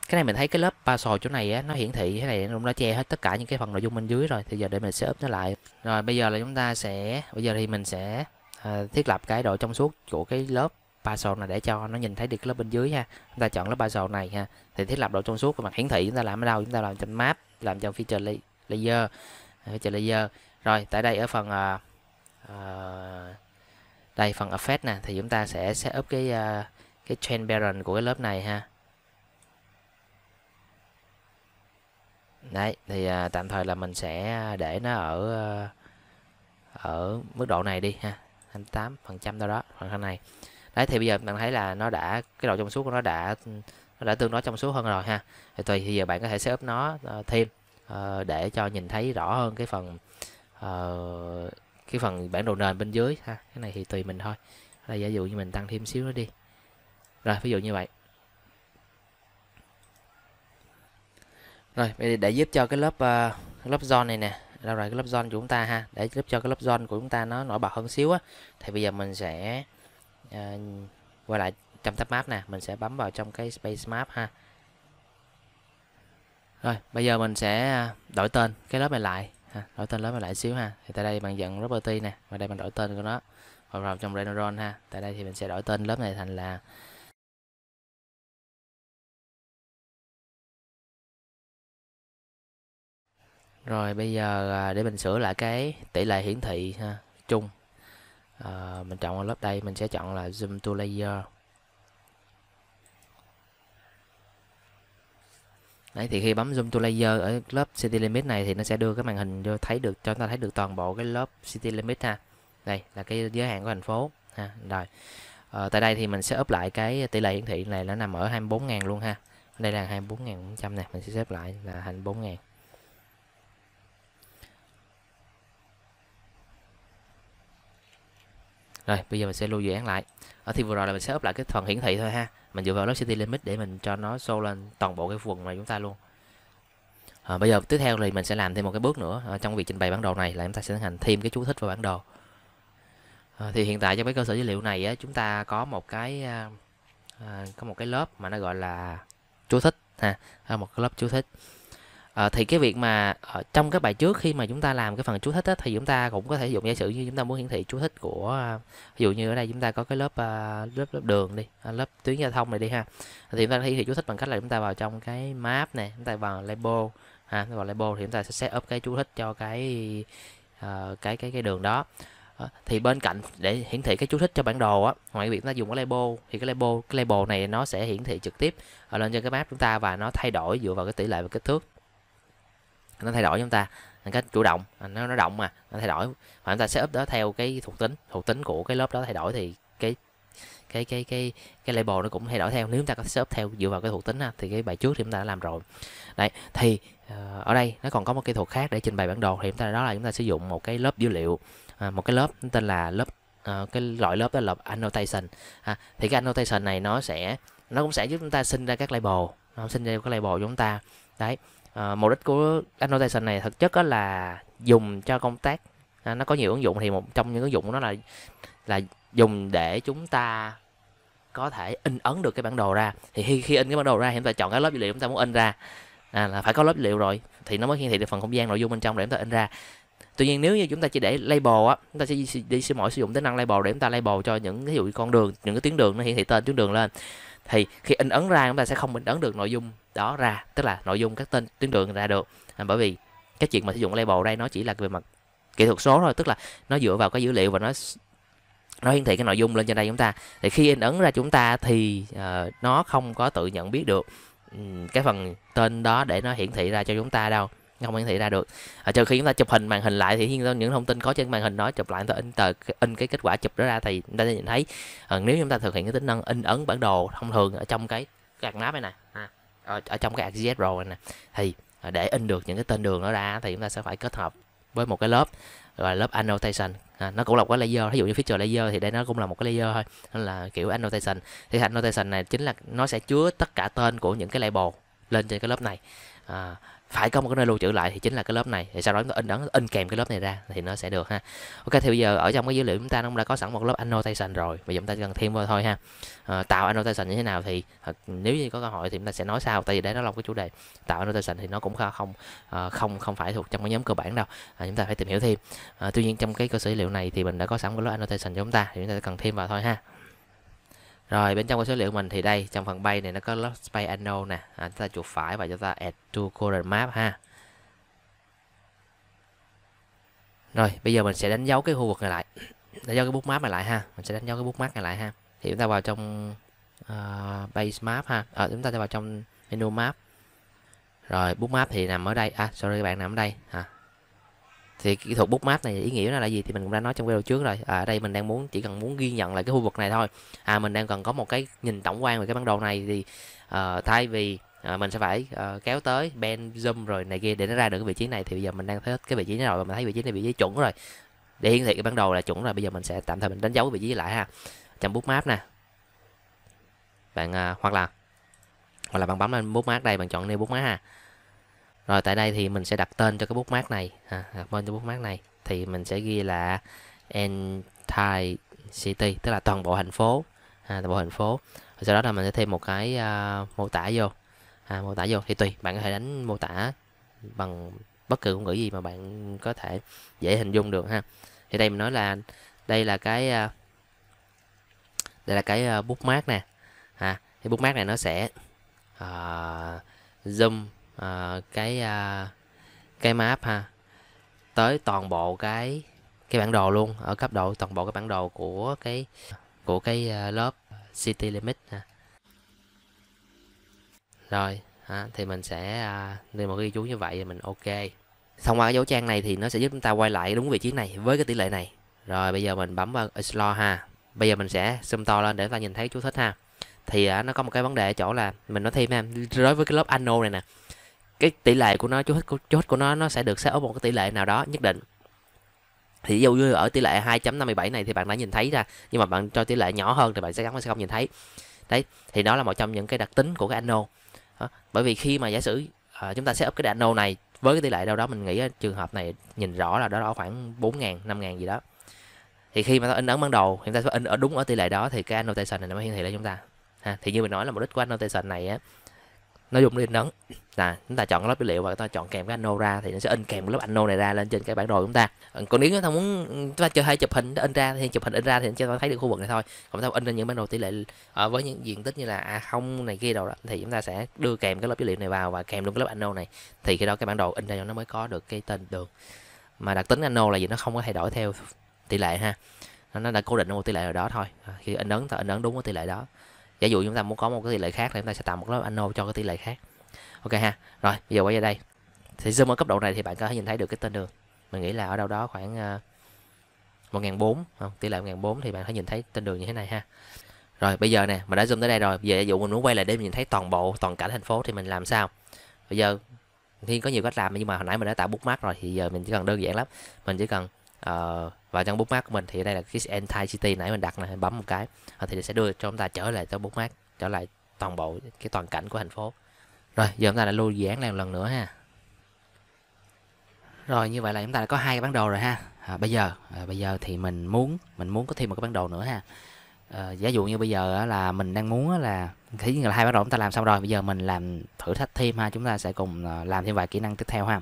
Cái này mình thấy cái lớp ba sò chỗ này á, nó hiển thị thế này nó che hết tất cả những cái phần nội dung bên dưới rồi. Thì giờ để mình sẽ up nó lại. Rồi bây giờ là chúng ta sẽ bây giờ thì mình sẽ à, thiết lập cái độ trong suốt của cái lớp ba sò này để cho nó nhìn thấy được cái lớp bên dưới ha. Chúng ta chọn lớp ba sò này ha. Thì thiết lập độ trong suốt và mặt hiển thị chúng ta làm ở đâu? Chúng ta làm trên map, làm trong feature layer, à, feature layer. Rồi tại đây ở phần à, Ờ, đây phần effect nè thì chúng ta sẽ up cái uh, cái chain baron của cái lớp này ha đấy thì uh, tạm thời là mình sẽ để nó ở uh, ở mức độ này đi ha 28 phần trăm đâu đó phần này đấy thì bây giờ bạn thấy là nó đã cái độ trong suốt của nó đã nó đã tương đối trong suốt hơn rồi ha thì tùy thì giờ bạn có thể up nó uh, thêm uh, để cho nhìn thấy rõ hơn cái phần uh, cái phần bản đồ nền bên dưới ha cái này thì tùy mình thôi đây giả dụ như mình tăng thêm xíu nữa đi rồi ví dụ như vậy rồi bây giờ để giúp cho cái lớp uh, lớp zone này nè đâu rồi cái lớp zone của chúng ta ha để giúp cho cái lớp zone của chúng ta nó nổi bật hơn xíu á thì bây giờ mình sẽ uh, quay lại trong tab map nè mình sẽ bấm vào trong cái space map ha rồi bây giờ mình sẽ ờ, đổi tên cái lớp này lại ha, đổi tên lớn và lại xíu ha thì tại đây bạn dẫn property nè và đây bạn đổi tên của nó và vào trong Renoron ha tại đây thì mình sẽ đổi tên lớp này thành là rồi bây giờ à, để mình sửa lại cái tỷ lệ hiển thị ha, chung à, mình chọn ở lớp đây mình sẽ chọn là zoom to layer đấy thì khi bấm zoom to laser ở lớp city limit này thì nó sẽ đưa cái màn hình cho thấy được cho ta thấy được toàn bộ cái lớp city limit ha đây là cái giới hạn của thành phố ha rồi ờ, tại đây thì mình sẽ up lại cái tỷ lệ hiển thị này nó nằm ở 24.000 luôn ha đây là 24.400 này mình sẽ xếp lại là thành 4 000 rồi bây giờ mình sẽ lưu dự án lại ở thì vừa rồi là mình sẽ up lại cái phần hiển thị thôi ha mình dựa vào lớp city limit để mình cho nó show lên toàn bộ cái vùng này chúng ta luôn à, bây giờ tiếp theo thì mình sẽ làm thêm một cái bước nữa à, trong việc trình bày bản đồ này là chúng ta sẽ tiến hành thêm cái chú thích vào bản đồ à, thì hiện tại trong cái cơ sở dữ liệu này á, chúng ta có một cái à, có một cái lớp mà nó gọi là chú thích ha à, một cái lớp chú thích à, thì cái việc mà ở trong các bài trước khi mà chúng ta làm cái phần chú thích á, thì chúng ta cũng có thể dùng giả sử như chúng ta muốn hiển thị chú thích của ví dụ như ở đây chúng ta có cái lớp lớp lớp đường đi lớp tuyến giao thông này đi ha thì chúng ta hiển thị chú thích bằng cách là chúng ta vào trong cái map này chúng ta vào label ha vào label thì chúng ta sẽ set up cái chú thích cho cái cái cái cái đường đó thì bên cạnh để hiển thị cái chú thích cho bản đồ á ngoài việc chúng ta dùng cái label thì cái label cái label này nó sẽ hiển thị trực tiếp lên trên cái map chúng ta và nó thay đổi dựa vào cái tỷ lệ và kích thước nó thay đổi chúng ta thành cách chủ động à, nó nó động mà nó thay đổi và chúng ta sẽ up đó theo cái thuộc tính thuộc tính của cái lớp đó thay đổi thì cái cái cái cái cái label nó cũng thay đổi theo nếu chúng ta có set theo dựa vào cái thuộc tính ha, thì cái bài trước thì chúng ta đã làm rồi đấy thì ờ, ở đây nó còn có một kỹ thuật khác để trình bày bản đồ thì chúng ta đó là chúng ta sử dụng một cái lớp dữ liệu à, một cái lớp tên là lớp ờ, cái loại lớp đó là annotation à, thì cái annotation này nó sẽ nó cũng sẽ giúp chúng ta sinh ra các label nó sinh ra các label của chúng ta đấy à, mục đích của annotation này thực chất đó là dùng cho công tác à, nó có nhiều ứng dụng thì một trong những ứng dụng của nó là là dùng để chúng ta có thể in ấn được cái bản đồ ra thì khi, khi in cái bản đồ ra thì chúng ta chọn cái lớp dữ liệu chúng ta muốn in ra à, là phải có lớp dữ liệu rồi thì nó mới hiển thị được phần không gian nội dung bên trong để chúng ta in ra tuy nhiên nếu như chúng ta chỉ để label á chúng ta sẽ đi, đi mỗi sử dụng tính năng label để chúng ta label cho những ví dụ con đường những cái tuyến đường nó hiển thị tên tuyến đường lên thì khi in ấn ra chúng ta sẽ không bình ấn được nội dung đó ra tức là nội dung các tên tuyến đường ra được à, bởi vì cái chuyện mà sử dụng label đây nó chỉ là về mặt kỹ thuật số thôi tức là nó dựa vào cái dữ liệu và nó nó hiển thị cái nội dung lên trên đây chúng ta thì khi in ấn ra chúng ta thì uh, nó không có tự nhận biết được um, cái phần tên đó để nó hiển thị ra cho chúng ta đâu không hiển thị ra được à, trừ khi chúng ta chụp hình màn hình lại thì những thông tin có trên màn hình đó chụp lại chúng ta in tờ in cái kết quả chụp đó ra thì chúng ta sẽ nhìn thấy à, nếu chúng ta thực hiện cái tính năng in ấn bản đồ thông thường ở trong cái cái map này nè ở, ở trong cái ArcGIS Pro này nè thì à, để in được những cái tên đường nó ra thì chúng ta sẽ phải kết hợp với một cái lớp gọi là lớp annotation à, nó cũng là một cái layer ví dụ như feature layer thì đây nó cũng là một cái layer thôi nên là kiểu annotation thì annotation này chính là nó sẽ chứa tất cả tên của những cái label lên trên cái lớp này à, phải có một cái nơi lưu trữ lại thì chính là cái lớp này thì sau đó chúng ta in ấn in kèm cái lớp này ra thì nó sẽ được ha ok thì bây giờ ở trong cái dữ liệu chúng ta nó đã có sẵn một lớp annotation rồi và chúng ta cần thêm vào thôi ha à, tạo annotation như thế nào thì ờ, nếu như có cơ hội thì chúng ta sẽ nói sau tại vì đấy nó là một cái chủ đề tạo annotation thì nó cũng không ờ, không không phải thuộc trong cái nhóm cơ bản đâu à, chúng ta phải tìm hiểu thêm à, tuy nhiên trong cái cơ sở dữ liệu này thì mình đã có sẵn một lớp annotation cho chúng ta thì chúng ta cần thêm vào thôi ha rồi bên trong cái số liệu mình thì đây trong phần bay này nó có lớp space unknown nè à, chúng ta chuột phải và chúng ta add to current map ha rồi bây giờ mình sẽ đánh dấu cái khu vực này lại đánh dấu cái bút map này lại ha mình sẽ đánh dấu cái bút map này lại ha thì chúng ta vào trong uh, base map ha à, chúng ta sẽ vào trong menu map rồi bút map thì nằm ở đây à sorry các bạn nằm ở đây ha à, thì kỹ thuật bookmark này ý nghĩa nó là gì thì mình cũng đã nói trong video trước rồi à, ở đây mình đang muốn chỉ cần muốn ghi nhận lại cái khu vực này thôi à mình đang cần có một cái nhìn tổng quan về cái bản đồ này thì uh, thay vì À, mình sẽ phải uh, kéo tới ben zoom rồi này kia để nó ra được cái vị trí này thì bây giờ mình đang thấy cái vị trí này rồi mình thấy vị trí này bị trí chuẩn rồi để hiển thị cái bản đồ là chuẩn rồi bây giờ mình sẽ tạm thời mình đánh dấu vị trí lại ha trong bookmark nè bạn uh, hoặc là hoặc là bạn bấm lên bút bookmark đây bạn chọn bút bookmark ha rồi tại đây thì mình sẽ đặt tên cho cái bookmark này à, đặt tên cho bookmark này thì mình sẽ ghi là entire city tức là toàn bộ thành phố à, toàn bộ thành phố rồi sau đó là mình sẽ thêm một cái uh, mô tả vô à, mô tả vô thì tùy bạn có thể đánh mô tả bằng bất cứ ngôn ngữ gì mà bạn có thể dễ hình dung được ha thì đây mình nói là đây là cái uh, đây là cái uh, bookmark nè à, thì bookmark này nó sẽ uh, zoom à, cái à, cái map ha tới toàn bộ cái cái bản đồ luôn ở cấp độ toàn bộ cái bản đồ của cái của cái ờ, lớp city limit ha rồi ha, thì mình sẽ à, đưa một ghi chú như vậy thì mình ok thông qua cái dấu trang này thì nó sẽ giúp chúng ta quay lại đúng vị trí này với cái tỷ lệ này rồi bây giờ mình bấm vào explore ha bây giờ mình sẽ zoom to lên để ta nhìn thấy chú thích ha thì à, nó có một cái vấn đề ở chỗ là mình nói thêm em đối với cái lớp ano này nè cái tỷ lệ của nó chốt thích của nó nó sẽ được set up một cái tỷ lệ nào đó nhất định thì dù như ở tỷ lệ 2.57 này thì bạn đã nhìn thấy ra nhưng mà bạn cho tỷ lệ nhỏ hơn thì bạn sẽ không sẽ không nhìn thấy đấy thì đó là một trong những cái đặc tính của cái ano bởi vì khi mà giả sử à, chúng ta sẽ up cái ano này với cái tỷ lệ đâu đó mình nghĩ trường hợp này nhìn rõ là đó là khoảng 4.000 5.000 gì đó thì khi mà ta in ấn ban đầu hiện ta in ở đúng ở tỷ lệ đó thì cái annotation này nó mới hiển thị lên chúng ta ha. thì như mình nói là mục đích của annotation này á nó dùng điện ấn là chúng ta chọn lớp dữ liệu và chúng ta chọn kèm cái anno ra thì nó sẽ in kèm cái lớp anno này ra lên trên cái bản đồ của chúng ta còn nếu chúng ta muốn chúng ta chơi hay chụp hình in ra thì chụp hình in ra thì chúng ta thấy được khu vực này thôi còn chúng ta in ra những bản đồ tỷ lệ ở với những diện tích như là a không này kia đâu đó thì chúng ta sẽ đưa kèm cái lớp dữ liệu này vào và kèm luôn cái lớp anno này thì khi đó cái bản đồ in ra nó mới có được cái tên đường mà đặc tính anno là gì nó không có thay đổi theo tỷ lệ ha nó đã cố định một tỷ lệ nào đó thôi khi in ấn ta in ấn đúng cái tỷ lệ đó giả dụ chúng ta muốn có một cái tỷ lệ khác thì chúng ta sẽ tạo một lớp ano cho cái tỷ lệ khác ok ha rồi bây giờ quay ra đây thì zoom ở cấp độ này thì bạn có thể nhìn thấy được cái tên đường mình nghĩ là ở đâu đó khoảng ờ, một ngàn bốn tỷ lệ một ngàn bốn thì bạn có thể nhìn thấy tên đường như thế này ha rồi bây giờ nè mình đã zoom tới đây rồi bây giờ giả dụ mình muốn quay lại để mình nhìn thấy toàn bộ toàn cảnh thành phố thì mình làm sao bây giờ thì có nhiều cách làm nhưng mà hồi nãy mình đã tạo bút bookmark rồi thì giờ mình chỉ cần đơn giản lắm mình chỉ cần uh, ờ, vào trong bookmark của mình thì đây là cái entire city nãy mình đặt này bấm một cái ờ, thì sẽ đưa cho chúng ta trở lại tới bookmark trở lại toàn bộ cái toàn cảnh của thành phố rồi giờ chúng ta đã lưu dự án này một lần nữa ha rồi như vậy là chúng ta đã có hai cái bản đồ rồi ha à, bây giờ à, bây giờ thì mình muốn mình muốn có thêm một cái bản đồ nữa ha à, giả dụ như bây giờ là mình đang muốn là thấy như là hai bản đồ chúng ta làm xong rồi bây giờ mình làm thử thách thêm ha chúng ta sẽ cùng làm thêm vài kỹ năng tiếp theo ha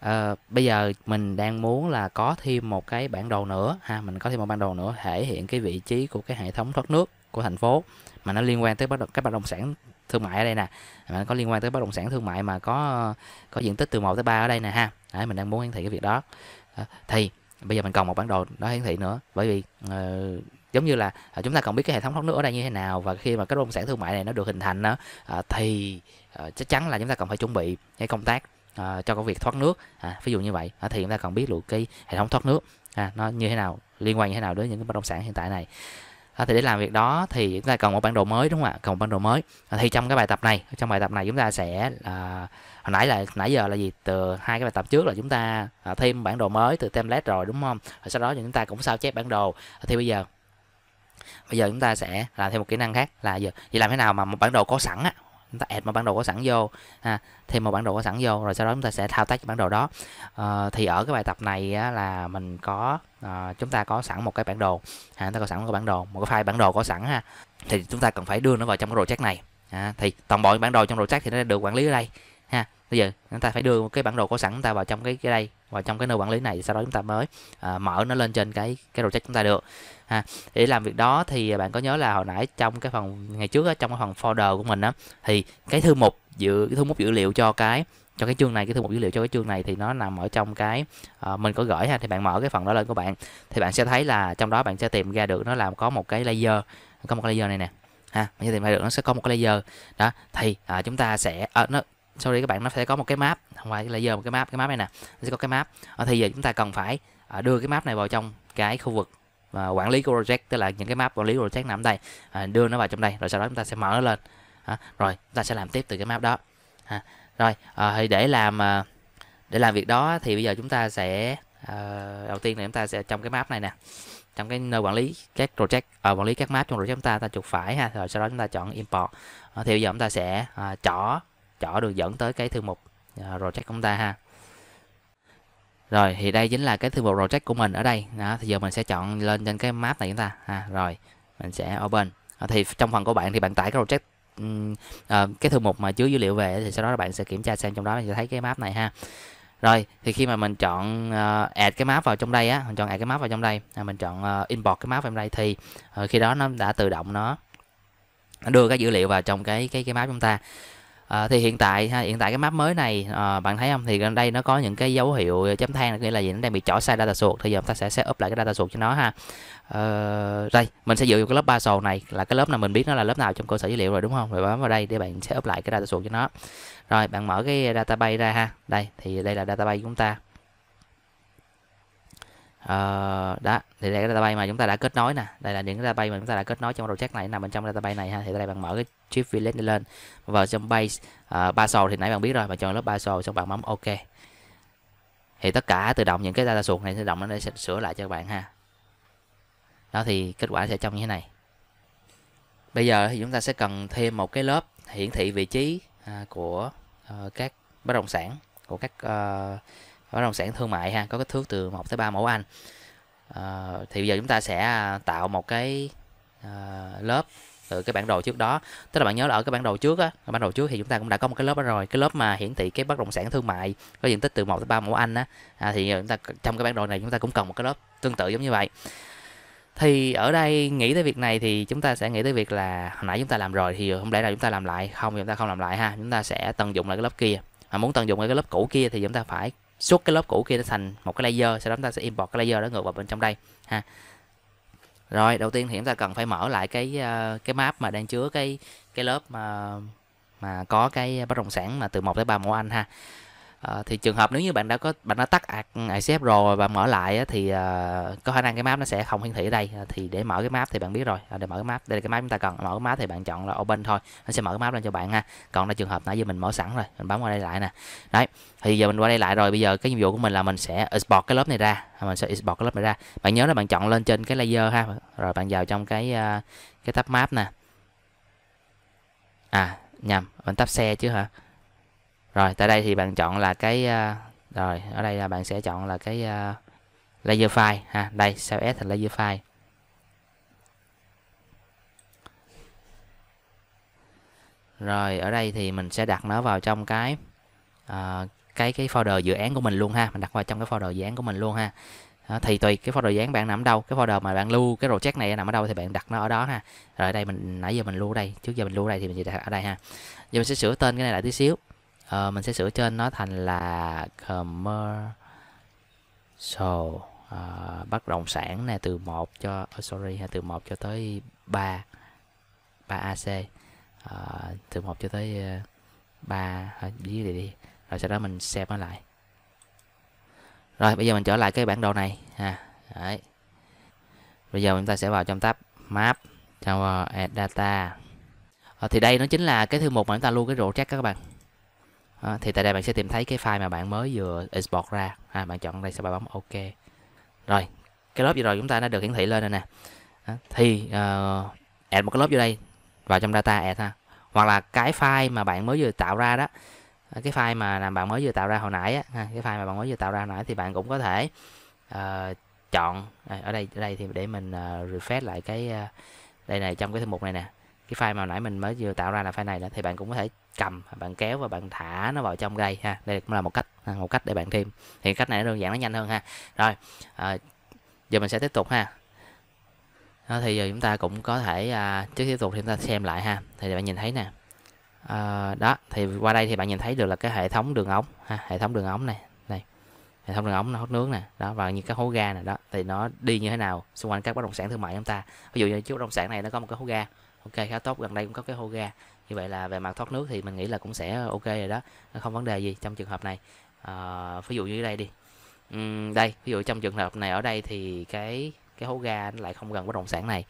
Ờ, bây giờ mình đang muốn là có thêm một cái bản đồ nữa ha mình có thêm một bản đồ nữa thể hiện cái vị trí của cái hệ thống thoát nước của thành phố mà nó liên quan tới bất động các bất động sản thương mại ở đây nè mà có liên quan tới bất động sản thương mại mà có có diện tích từ 1 tới 3 ở đây nè ha đấy mình đang muốn hiển thị cái việc đó ờ, thì bây giờ mình còn một bản đồ nó hiển thị nữa bởi vì uh, giống như là chúng ta cần biết cái hệ thống thoát nước ở đây như thế nào và khi mà cái bất động sản thương mại này nó được hình thành đó uh, thì uh, chắc chắn là chúng ta cần phải chuẩn bị cái công tác uh, cho công việc thoát nước à, ví dụ như vậy à, thì chúng ta cần biết được cái hệ thống thoát nước à, nó như thế nào liên quan như thế nào đến những cái bất động sản hiện tại này à, thì để làm việc đó thì chúng ta cần một bản đồ mới đúng không ạ cần một bản đồ mới à, thì trong cái bài tập này trong bài tập này chúng ta sẽ à, hồi nãy là nãy giờ là gì từ hai cái bài tập trước là chúng ta à, thêm bản đồ mới từ template rồi đúng không rồi sau đó thì chúng ta cũng sao chép bản đồ à, thì bây giờ bây giờ chúng ta sẽ làm thêm một kỹ năng khác là giờ vậy làm thế nào mà một bản đồ có sẵn á chúng ta add một bản đồ có sẵn vô ha thêm một bản đồ có sẵn vô rồi sau đó chúng ta sẽ thao tác cái bản đồ đó à, thì ở cái bài tập này á, là mình có à, chúng ta có sẵn một cái bản đồ ha, chúng ta có sẵn một cái bản đồ một cái file bản đồ có sẵn ha thì chúng ta cần phải đưa nó vào trong cái project này ha. thì toàn bộ bản đồ trong project thì nó được quản lý ở đây ha bây giờ chúng ta phải đưa cái bản đồ có sẵn chúng ta vào trong cái cái đây và trong cái nơi quản lý này sau đó chúng ta mới à, mở nó lên trên cái cái project chúng ta được ha để làm việc đó thì bạn có nhớ là hồi nãy trong cái phần ngày trước á, trong cái phần folder của mình á thì cái thư mục dự cái thư mục dữ liệu cho cái cho cái chương này cái thư mục dữ liệu cho cái chương này thì nó nằm ở trong cái uh, mình có gửi ha thì bạn mở cái phần đó lên của bạn thì bạn sẽ thấy là trong đó bạn sẽ tìm ra được nó làm có một cái layer có một cái layer này nè ha bạn sẽ tìm ra được nó sẽ có một cái layer đó thì uh, chúng ta sẽ uh, nó sau đấy các bạn nó sẽ có một cái map ngoài là giờ một cái map cái map này nè nó sẽ có cái map à, thì giờ chúng ta cần phải à, đưa cái map này vào trong cái khu vực à, quản lý của project tức là những cái map quản lý của project nằm đây à, đưa nó vào trong đây rồi sau đó chúng ta sẽ mở nó lên à, rồi chúng ta sẽ làm tiếp từ cái map đó à, rồi à, thì để làm à, để làm việc đó thì bây giờ chúng ta sẽ à, đầu tiên là chúng ta sẽ trong cái map này nè trong cái nơi quản lý các project à, quản lý các map trong project chúng ta ta chuột phải ha rồi sau đó chúng ta chọn import à, thì bây giờ chúng ta sẽ à, chọn chỏ được dẫn tới cái thư mục uh, à, project của chúng ta ha rồi thì đây chính là cái thư mục project của mình ở đây đó, thì giờ mình sẽ chọn lên trên cái map này chúng ta ha à, rồi mình sẽ open à, thì trong phần của bạn thì bạn tải cái project um, uh, cái thư mục mà chứa dữ liệu về thì sau đó bạn sẽ kiểm tra xem trong đó bạn sẽ thấy cái map này ha rồi thì khi mà mình chọn uh, add cái map vào trong đây á mình chọn add cái map vào trong đây à, mình chọn uh, import cái map vào trong đây thì uh, khi đó nó đã tự động nó đưa các dữ liệu vào trong cái cái cái map chúng ta À, thì hiện tại ha, hiện tại cái map mới này à, bạn thấy không thì đây nó có những cái dấu hiệu chấm than nghĩa là gì nó đang bị chỏ sai data source thì giờ ta sẽ set up lại cái data source cho nó ha ờ, đây mình sẽ dựa vào cái lớp ba puzzle này là cái lớp nào mình biết nó là lớp nào trong cơ sở dữ liệu rồi đúng không rồi bấm vào đây để bạn sẽ up lại cái data source cho nó rồi bạn mở cái database ra ha đây thì đây là database của chúng ta Ờ, đó thì đây là cái database mà chúng ta đã kết nối nè đây là những cái database mà chúng ta đã kết nối trong project này nằm bên trong database này ha thì đây bạn mở cái chip village này lên vào trong base uh, ờ, basal thì nãy bạn biết rồi bạn chọn lớp basal xong bạn bấm ok thì tất cả tự động những cái data suột này tự động nó sẽ sửa lại cho các bạn ha đó thì kết quả sẽ trông như thế này bây giờ thì chúng ta sẽ cần thêm một cái lớp hiển thị vị trí uh, của uh, các bất động sản của các uh, bất động sản thương mại ha có kích thước từ 1 tới 3 mẫu Anh à, thì bây giờ chúng ta sẽ à, tạo một cái à, lớp từ cái bản đồ trước đó tức là bạn nhớ là ở cái bản đồ trước á bản đồ trước thì chúng ta cũng đã có một cái lớp đó rồi cái lớp mà hiển thị cái bất động sản thương mại có diện tích từ 1 tới 3 mẫu Anh á à, thì chúng ta trong cái bản đồ này chúng ta cũng cần một cái lớp tương tự giống như vậy thì ở đây nghĩ tới việc này thì chúng ta sẽ nghĩ tới việc là hồi nãy chúng ta làm rồi thì không lẽ nào chúng ta làm lại không chúng ta không làm lại ha chúng ta sẽ tận dụng lại cái lớp kia mà muốn tận dụng lại cái lớp cũ kia thì chúng ta phải xuất cái lớp cũ kia nó thành một cái layer sau đó chúng ta sẽ import cái layer đó ngược vào bên trong đây ha rồi đầu tiên thì chúng ta cần phải mở lại cái ờ, cái map mà đang chứa cái cái lớp mà mà có cái bất động sản mà từ 1 tới 3 mẫu Anh ha à, thì trường hợp nếu như bạn đã có bạn đã tắt ừ, ICF rồi và mở lại thì à, có khả năng cái map nó sẽ không hiển thị ở đây ờ, thì để mở cái map thì bạn biết rồi à, để mở cái map đây là cái map chúng ta cần mở cái map thì bạn chọn là open thôi nó sẽ mở cái map lên cho bạn ha còn là trường hợp nãy giờ mình mở sẵn rồi mình bấm qua đây lại nè đấy thì giờ mình qua đây lại rồi bây giờ cái nhiệm vụ của mình là mình sẽ export cái lớp này ra mình sẽ export cái lớp này ra bạn nhớ là bạn chọn lên trên cái layer ha rồi bạn vào trong cái cái tab map nè à nhầm mình tab xe chứ hả rồi tại đây thì bạn chọn là cái ờ, rồi ở đây là bạn sẽ chọn là cái uh, ờ, layer file ha đây sao s thành layer file rồi ở đây thì mình sẽ đặt nó vào trong cái uh, cái cái folder dự án của mình luôn ha mình đặt vào trong cái folder dự án của mình luôn ha thì tùy cái folder dự án bạn nằm ở đâu cái folder mà bạn lưu cái project này nằm ở đâu thì bạn đặt nó ở đó ha rồi ở đây mình nãy giờ mình lưu ở đây trước giờ mình lưu ở đây thì mình sẽ đặt ở đây ha giờ mình sẽ sửa tên cái này lại tí xíu uh, mình sẽ sửa trên nó thành là commercial uh, bất động sản này từ 1 cho oh, sorry từ 1 cho tới 3 3 AC uh, từ 1 cho tới uh, 3 dưới này đi rồi sau đó mình xem nó lại rồi bây giờ mình trở lại cái bản đồ này ha Đấy. bây giờ chúng ta sẽ vào trong tab map trong uh, data thì đây nó chính là cái thư mục mà chúng ta lưu cái rổ check các bạn à, thì tại đây bạn sẽ tìm thấy cái file mà bạn mới vừa export ra ha, bạn chọn đây sau sẽ bấm ok rồi cái lớp vừa rồi chúng ta đã được hiển thị lên rồi nè à, thì uh, add một cái lớp vô đây vào trong data add ha hoặc là cái file mà bạn mới vừa tạo ra đó ờ, cái file mà làm bạn mới vừa tạo ra hồi nãy á, ha, cái file mà bạn mới vừa tạo ra hồi nãy thì bạn cũng có thể uh, chọn à, ở đây ở đây thì để mình uh, refresh lại cái uh, đây này trong cái thư mục này nè cái file mà hồi nãy mình mới vừa tạo ra là file này đó thì bạn cũng có thể cầm bạn kéo và bạn thả nó vào trong gây ha đây cũng là một cách à, một cách để bạn thêm thì cách này nó đơn giản nó nhanh hơn ha rồi à, giờ mình sẽ tiếp tục ha đó, thì giờ chúng ta cũng có thể à, trước tiếp tục thì chúng ta xem lại ha thì bạn nhìn thấy nè à, đó thì qua đây thì bạn nhìn thấy được là cái hệ thống đường ống ha hệ thống đường ống này này hệ thống đường ống nó hút nước nè đó và như các hố ga này đó thì nó đi như thế nào xung quanh các bất động sản thương mại chúng ta ví dụ như chiếc bất động sản này nó có một cái hố ga ok khá tốt gần đây cũng có cái hố ga như vậy là về mặt thoát nước thì mình nghĩ là cũng sẽ ok rồi đó không vấn đề gì trong trường hợp này à, ví dụ như đây đi uhm, đây ví dụ trong trường hợp này ở đây thì cái cái hố ga nó lại không gần bất động sản này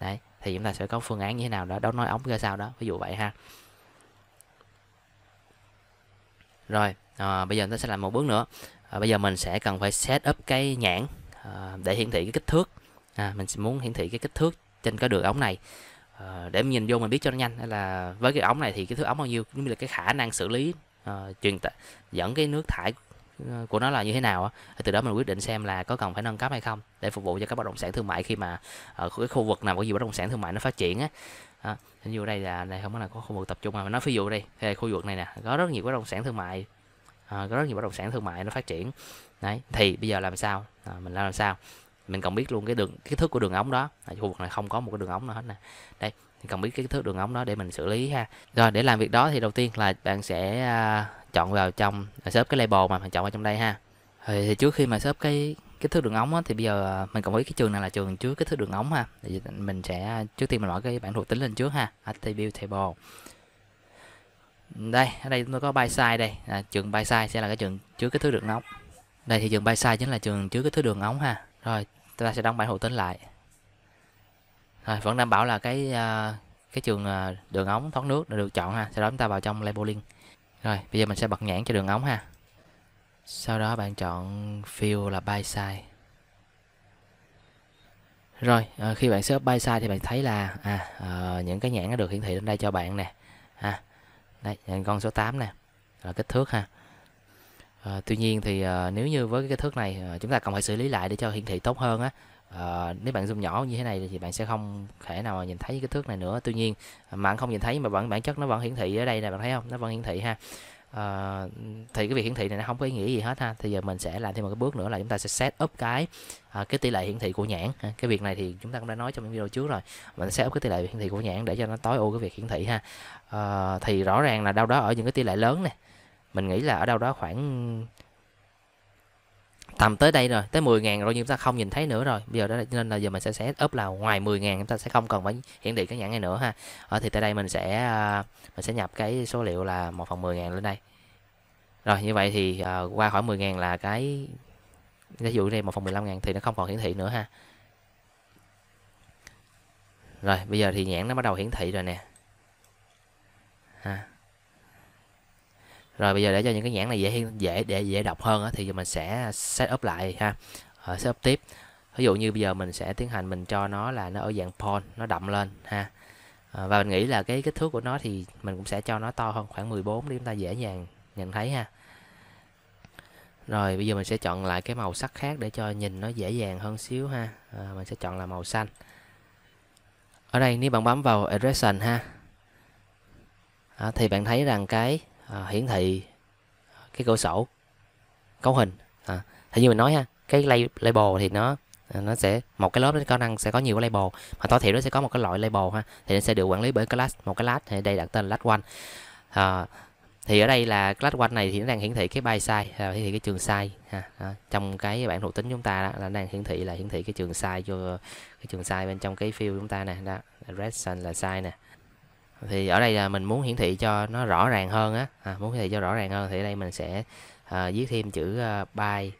đấy thì chúng ta sẽ có phương án như thế nào đó đấu nối ống ra sao đó ví dụ vậy ha rồi à, bây giờ ta sẽ làm một bước nữa à, bây giờ mình sẽ cần phải set up cái nhãn à, để hiển thị cái kích thước à, mình muốn hiển thị cái kích thước trên cái đường ống này Ờ, để mình nhìn vô mình biết cho nó nhanh hay là với cái ống này thì cái thước ống bao nhiêu cũng như là cái khả năng xử lý uh, truyền t- dẫn cái nước thải ờ, của nó là như thế nào thì từ đó mình quyết định xem là có cần phải nâng cấp hay không để phục vụ cho các bất động sản thương mại khi mà ở cái khu vực nào có gì bất động sản thương mại nó phát triển á à, ví đây là này không phải là có khu vực tập trung mà nói ví dụ đây khu vực này nè có rất nhiều bất động sản thương mại à, có rất nhiều bất động sản thương mại nó phát triển đấy thì bây giờ làm sao à, mình làm sao mình cần biết luôn cái đường cái thước của đường ống đó ở khu vực này không có một cái đường ống nào hết nè đây mình cần biết cái thước đường ống đó để mình xử lý ha rồi để làm việc đó thì đầu tiên là bạn sẽ à, chọn vào trong à, xếp cái label mà mình chọn vào trong đây ha thì, thì trước khi mà xếp cái cái thước đường ống á, thì bây giờ à, mình còn biết cái trường này là trường trước cái thước đường ống ha thì mình sẽ trước tiên mình mở cái bảng thuộc tính lên trước ha attribute table đây ở đây chúng tôi có by size đây à, trường by size sẽ là cái trường trước cái thước đường ống đây thì trường by size chính là trường trước cái thước đường ống ha rồi ta sẽ đóng bản hữu tính lại rồi vẫn đảm bảo là cái uh, cái trường à, đường ống thoát nước đã được chọn ha sau đó chúng ta vào trong labeling rồi bây giờ mình sẽ bật nhãn cho đường ống ha sau đó bạn chọn fill là by size rồi à, khi bạn search by size thì bạn thấy là à, à, những cái nhãn nó được hiển thị lên đây cho bạn nè ha à, đấy con số 8 nè là kích thước ha À, tuy nhiên thì à, nếu như với cái kích thước này à, chúng ta cần phải xử lý lại để cho hiển thị tốt hơn á. À, nếu bạn zoom nhỏ như thế này thì bạn sẽ không thể nào nhìn thấy cái thước này nữa. Tuy nhiên bạn không nhìn thấy mà vẫn bản chất nó vẫn hiển thị ở đây nè bạn thấy không? Nó vẫn hiển thị ha. À, thì cái việc hiển thị này nó không có ý nghĩa gì hết ha. Thì giờ mình sẽ làm thêm một cái bước nữa là chúng ta sẽ set up cái à, cái tỷ lệ hiển thị của nhãn. Cái việc này thì chúng ta cũng đã nói trong những video trước rồi. Mình sẽ up cái tỷ lệ hiển thị của nhãn để cho nó tối ưu cái việc hiển thị ha. À, thì rõ ràng là đâu đó ở những cái tỷ lệ lớn này mình nghĩ là ở đâu đó khoảng tầm tới đây rồi tới 10 ngàn rồi nhưng ta không nhìn thấy nữa rồi bây giờ đó nên là giờ mình sẽ sẽ up là ngoài 10 ngàn chúng ta sẽ không cần phải hiển thị cái nhãn này nữa ha ở ờ, thì tới đây mình sẽ ờ, mình sẽ nhập cái số liệu là một phần 10 ngàn lên đây rồi như vậy thì uh, qua khỏi 10 ngàn là cái ví dụ đây một phần 15 ngàn thì nó không còn hiển thị nữa ha rồi bây giờ thì nhãn nó bắt đầu hiển thị rồi nè ha rồi bây giờ để cho những cái nhãn này dễ dễ để dễ đọc hơn á, thì giờ mình sẽ set up lại ha ở ờ, set up tiếp ví dụ như bây giờ mình sẽ tiến hành mình cho nó là nó ở dạng pon nó đậm lên ha ờ, và mình nghĩ là cái kích thước của nó thì mình cũng sẽ cho nó to hơn khoảng 14 để chúng ta dễ dàng nhận thấy ha rồi bây giờ mình sẽ chọn lại cái màu sắc khác để cho nhìn nó dễ dàng hơn xíu ha à, mình sẽ chọn là màu xanh ở đây nếu bạn bấm vào Erection ha à, thì bạn thấy rằng cái Ờ, hiển thị cái cửa sổ cấu hình à, ờ, thì như mình nói ha cái label thì nó ờ, nó sẽ một cái lớp nó có năng sẽ có nhiều cái label mà tối thiểu nó sẽ có một cái loại label ha thì nó sẽ được quản lý bởi class một cái class thì đây đặt tên class one à, thì ở đây là class one này thì nó đang hiển thị cái by size à, hiển thị cái trường size ha à, trong cái bảng thuộc tính chúng ta đó, là đang hiển thị là hiển thị cái trường size cho cái trường size bên trong cái field chúng ta nè đó red sun là size nè thì ở đây là mình muốn hiển thị cho nó rõ ràng hơn á à, muốn hiển thị cho rõ ràng hơn thì ở đây mình sẽ à, viết thêm chữ à, by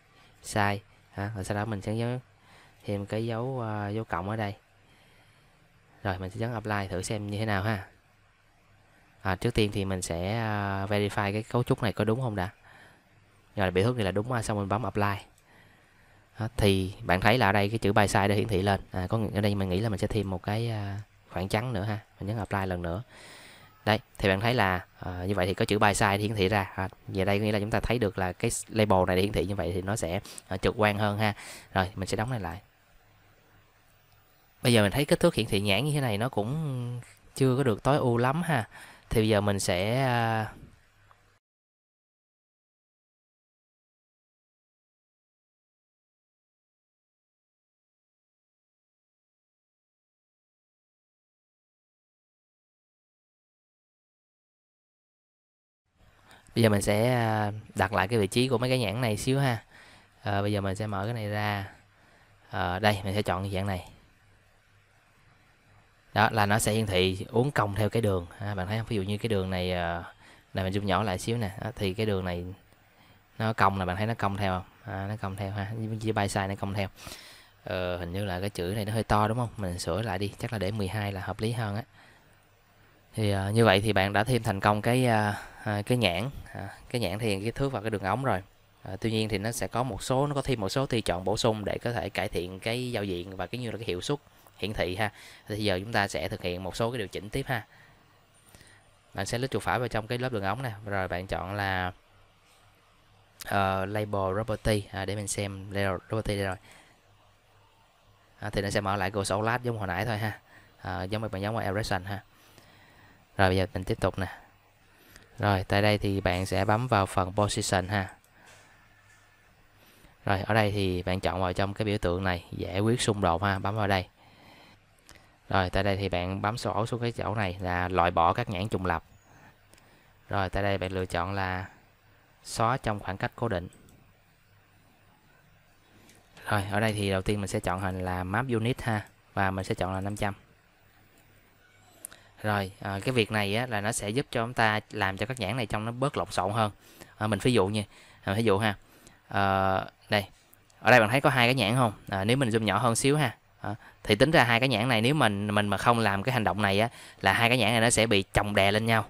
size à, rồi sau đó mình sẽ nhấn thêm cái dấu à, dấu cộng ở đây rồi mình sẽ nhấn apply thử xem như thế nào ha à, trước tiên thì mình sẽ à, verify cái cấu trúc này có đúng không đã rồi biểu thức này là đúng à, xong mình bấm apply à, thì bạn thấy là ở đây cái chữ by size đã hiển thị lên à, có ở đây mình nghĩ là mình sẽ thêm một cái à, khoảng trắng nữa ha mình nhấn apply lần nữa đây thì bạn thấy là uh, như vậy thì có chữ by size hiển thị ra à, về đây nghĩa là chúng ta thấy được là cái label này hiển thị như vậy thì nó sẽ uh, trực quan hơn ha rồi mình sẽ đóng này lại bây giờ mình thấy kích thước hiển thị nhãn như thế này nó cũng chưa có được tối ưu lắm ha thì bây giờ mình sẽ uh, bây giờ mình sẽ à, đặt lại cái vị trí của mấy cái nhãn này xíu ha à, bây giờ mình sẽ mở cái này ra à, đây mình sẽ chọn dạng này đó là nó sẽ hiển thị uốn cong theo cái đường ha, bạn thấy không ví dụ như cái đường này ờ, này mình zoom nhỏ lại xíu nè thì cái đường này nó cong là bạn thấy nó cong theo không à, nó cong theo ha chia bay sai nó cong theo ờ, hình như là cái chữ này nó hơi to đúng không mình sửa lại đi chắc là để 12 là hợp lý hơn á thì uh, như vậy thì bạn đã thêm thành công cái uh, cái nhãn uh, cái nhãn thì cái thước vào cái đường ống rồi uh, tuy nhiên thì nó sẽ có một số nó có thêm một số tùy chọn bổ sung để có thể cải thiện cái giao diện và cái như là cái hiệu suất hiển thị ha thì giờ chúng ta sẽ thực hiện một số cái điều chỉnh tiếp ha bạn sẽ lấy chuột phải vào trong cái lớp đường ống này rồi bạn chọn là uh, label property à, để mình xem label property đây rồi à, thì nó sẽ mở lại cửa sổ lát giống hồi nãy thôi ha à, giống như bạn giống vào Erection ha rồi bây giờ mình tiếp tục nè rồi tại đây thì bạn sẽ bấm vào phần position ha rồi ở đây thì bạn chọn vào trong cái biểu tượng này giải quyết xung đột ha bấm vào đây rồi tại đây thì bạn bấm sổ xuống cái chỗ này là loại bỏ các nhãn trùng lập rồi tại đây bạn lựa chọn là xóa trong khoảng cách cố định rồi ở đây thì đầu tiên mình sẽ chọn hình là map unit ha và mình sẽ chọn là 500 rồi à, cái việc này á, là nó sẽ giúp cho chúng ta làm cho các nhãn này trong nó bớt lộn xộn hơn à, mình ví dụ nha à, ví dụ ha à, đây ở đây bạn thấy có hai cái nhãn không à, nếu mình zoom nhỏ hơn xíu ha à, thì tính ra hai cái nhãn này nếu mình mình mà không làm cái hành động này á, là hai cái nhãn này nó sẽ bị chồng đè lên nhau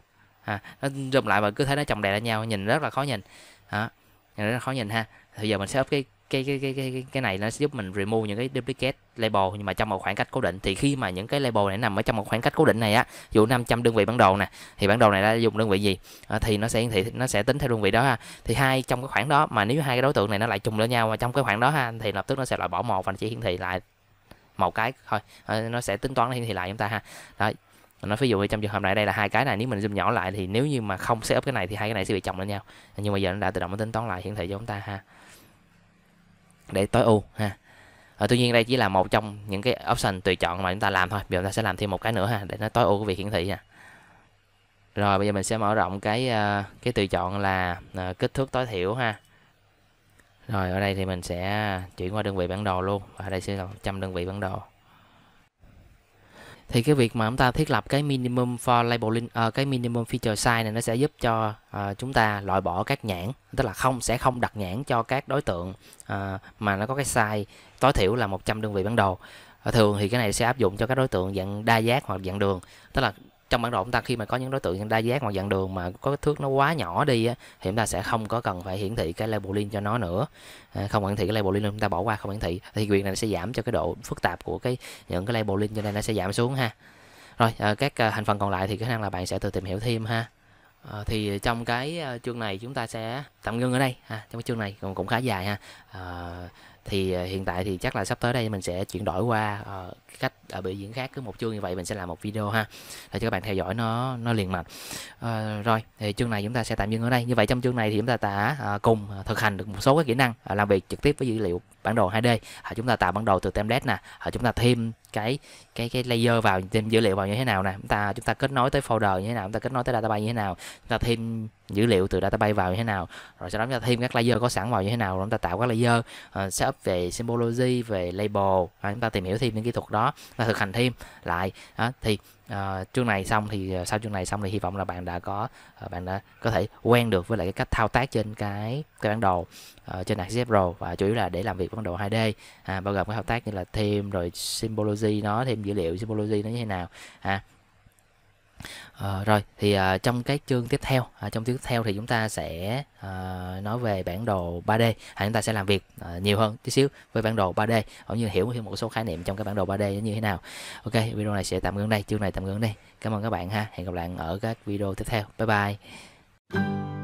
à, nó zoom lại và cứ thấy nó chồng đè lên nhau nhìn rất là khó nhìn à, rất là khó nhìn ha bây giờ mình sẽ up cái cái cái cái cái cái này nó sẽ giúp mình remove những cái duplicate label nhưng mà trong một khoảng cách cố định thì khi mà những cái label này nằm ở trong một khoảng cách cố định này á ví dụ 500 đơn vị bản đồ nè thì bản đồ này đã dùng đơn vị gì à, thì nó sẽ hiển thị nó sẽ tính theo đơn vị đó ha thì hai trong cái khoảng đó mà nếu hai cái đối tượng này nó lại trùng lên nhau mà trong cái khoảng đó ha thì lập tức nó sẽ loại bỏ một và nó chỉ hiển thị lại một cái thôi à, nó sẽ tính toán hiển thị lại chúng ta ha đó nó ví dụ như trong trường hợp này đây là hai cái này nếu mình zoom nhỏ lại thì nếu như mà không setup cái này thì hai cái này sẽ bị chồng lên nhau nhưng mà giờ nó đã tự động tính toán lại hiển thị cho chúng ta ha để tối ưu ha à, tuy nhiên đây chỉ là một trong những cái option tùy chọn mà chúng ta làm thôi bây giờ chúng ta sẽ làm thêm một cái nữa ha để nó tối ưu cái việc hiển thị nha. rồi bây giờ mình sẽ mở rộng cái ờ, cái tùy chọn là ờ, kích thước tối thiểu ha rồi ở đây thì mình sẽ chuyển qua đơn vị bản đồ luôn ở đây sẽ là trăm đơn vị bản đồ thì cái việc mà chúng ta thiết lập cái minimum for labeling uh, cái minimum feature size này nó sẽ giúp cho uh, chúng ta loại bỏ các nhãn tức là không sẽ không đặt nhãn cho các đối tượng uh, mà nó có cái size tối thiểu là 100 đơn vị bản đồ thường thì cái này sẽ áp dụng cho các đối tượng dạng đa giác hoặc dạng đường tức là trong bản đồ chúng ta khi mà có những đối tượng đa giác hoặc dạng đường mà có kích thước nó quá nhỏ đi á, thì chúng ta sẽ không có cần phải hiển thị cái labeling cho nó nữa à, không hiển thị cái labeling chúng ta bỏ qua không hiển thị thì việc này sẽ giảm cho cái độ phức tạp của cái những cái labeling cho nên nó sẽ giảm xuống ha rồi à, các à, thành phần còn lại thì khả năng là bạn sẽ tự tìm hiểu thêm ha À, thì trong cái à, chương này chúng ta sẽ tạm ngưng ở đây ha trong cái chương này cũng, cũng khá dài ha à, thì ờ, hiện tại thì chắc là sắp tới đây mình sẽ chuyển đổi qua uh, cách ở ờ, biểu diễn khác cứ một chương như vậy mình sẽ làm một video ha để cho các bạn theo dõi nó nó liền mạch uh, rồi thì chương này chúng ta sẽ tạm dừng ở đây như vậy trong chương này thì chúng ta đã uh, cùng thực hành được một số cái kỹ năng uh, làm việc trực tiếp với dữ liệu bản đồ 2D chúng ta tạo bản đồ từ template nè chúng ta thêm cái cái cái layer vào thêm dữ liệu vào như thế nào nè chúng ta chúng ta kết nối tới folder như thế nào chúng ta kết nối tới database như thế nào chúng ta thêm dữ liệu từ database vào như thế nào rồi sau đó chúng ta thêm các layer có sẵn vào như thế nào rồi chúng ta tạo các layer uh, setup về symbology về label à, chúng ta tìm hiểu thêm những kỹ thuật đó chúng ta thực hành thêm lại à, thì uh, chương này xong thì ờ, sau chương này xong thì hy vọng là bạn đã có uh, bạn đã có thể quen được với lại cái cách thao tác trên cái cái bản đồ uh, trên Axis Pro và chủ yếu là để làm việc bản đồ 2D à, bao gồm các thao tác như là thêm rồi symbology nó thêm dữ liệu symbology nó như thế nào à, À, rồi thì à, trong cái chương tiếp theo à, trong tiếp theo thì chúng ta sẽ à, nói về bản đồ 3D hay à, chúng ta sẽ làm việc à, nhiều hơn tí xíu với bản đồ 3D cũng như hiểu thêm một số khái niệm trong cái bản đồ 3D như thế nào ok video này sẽ tạm ngưng đây chương này tạm ngưng đây cảm ơn các bạn ha hẹn gặp lại ở các video tiếp theo bye bye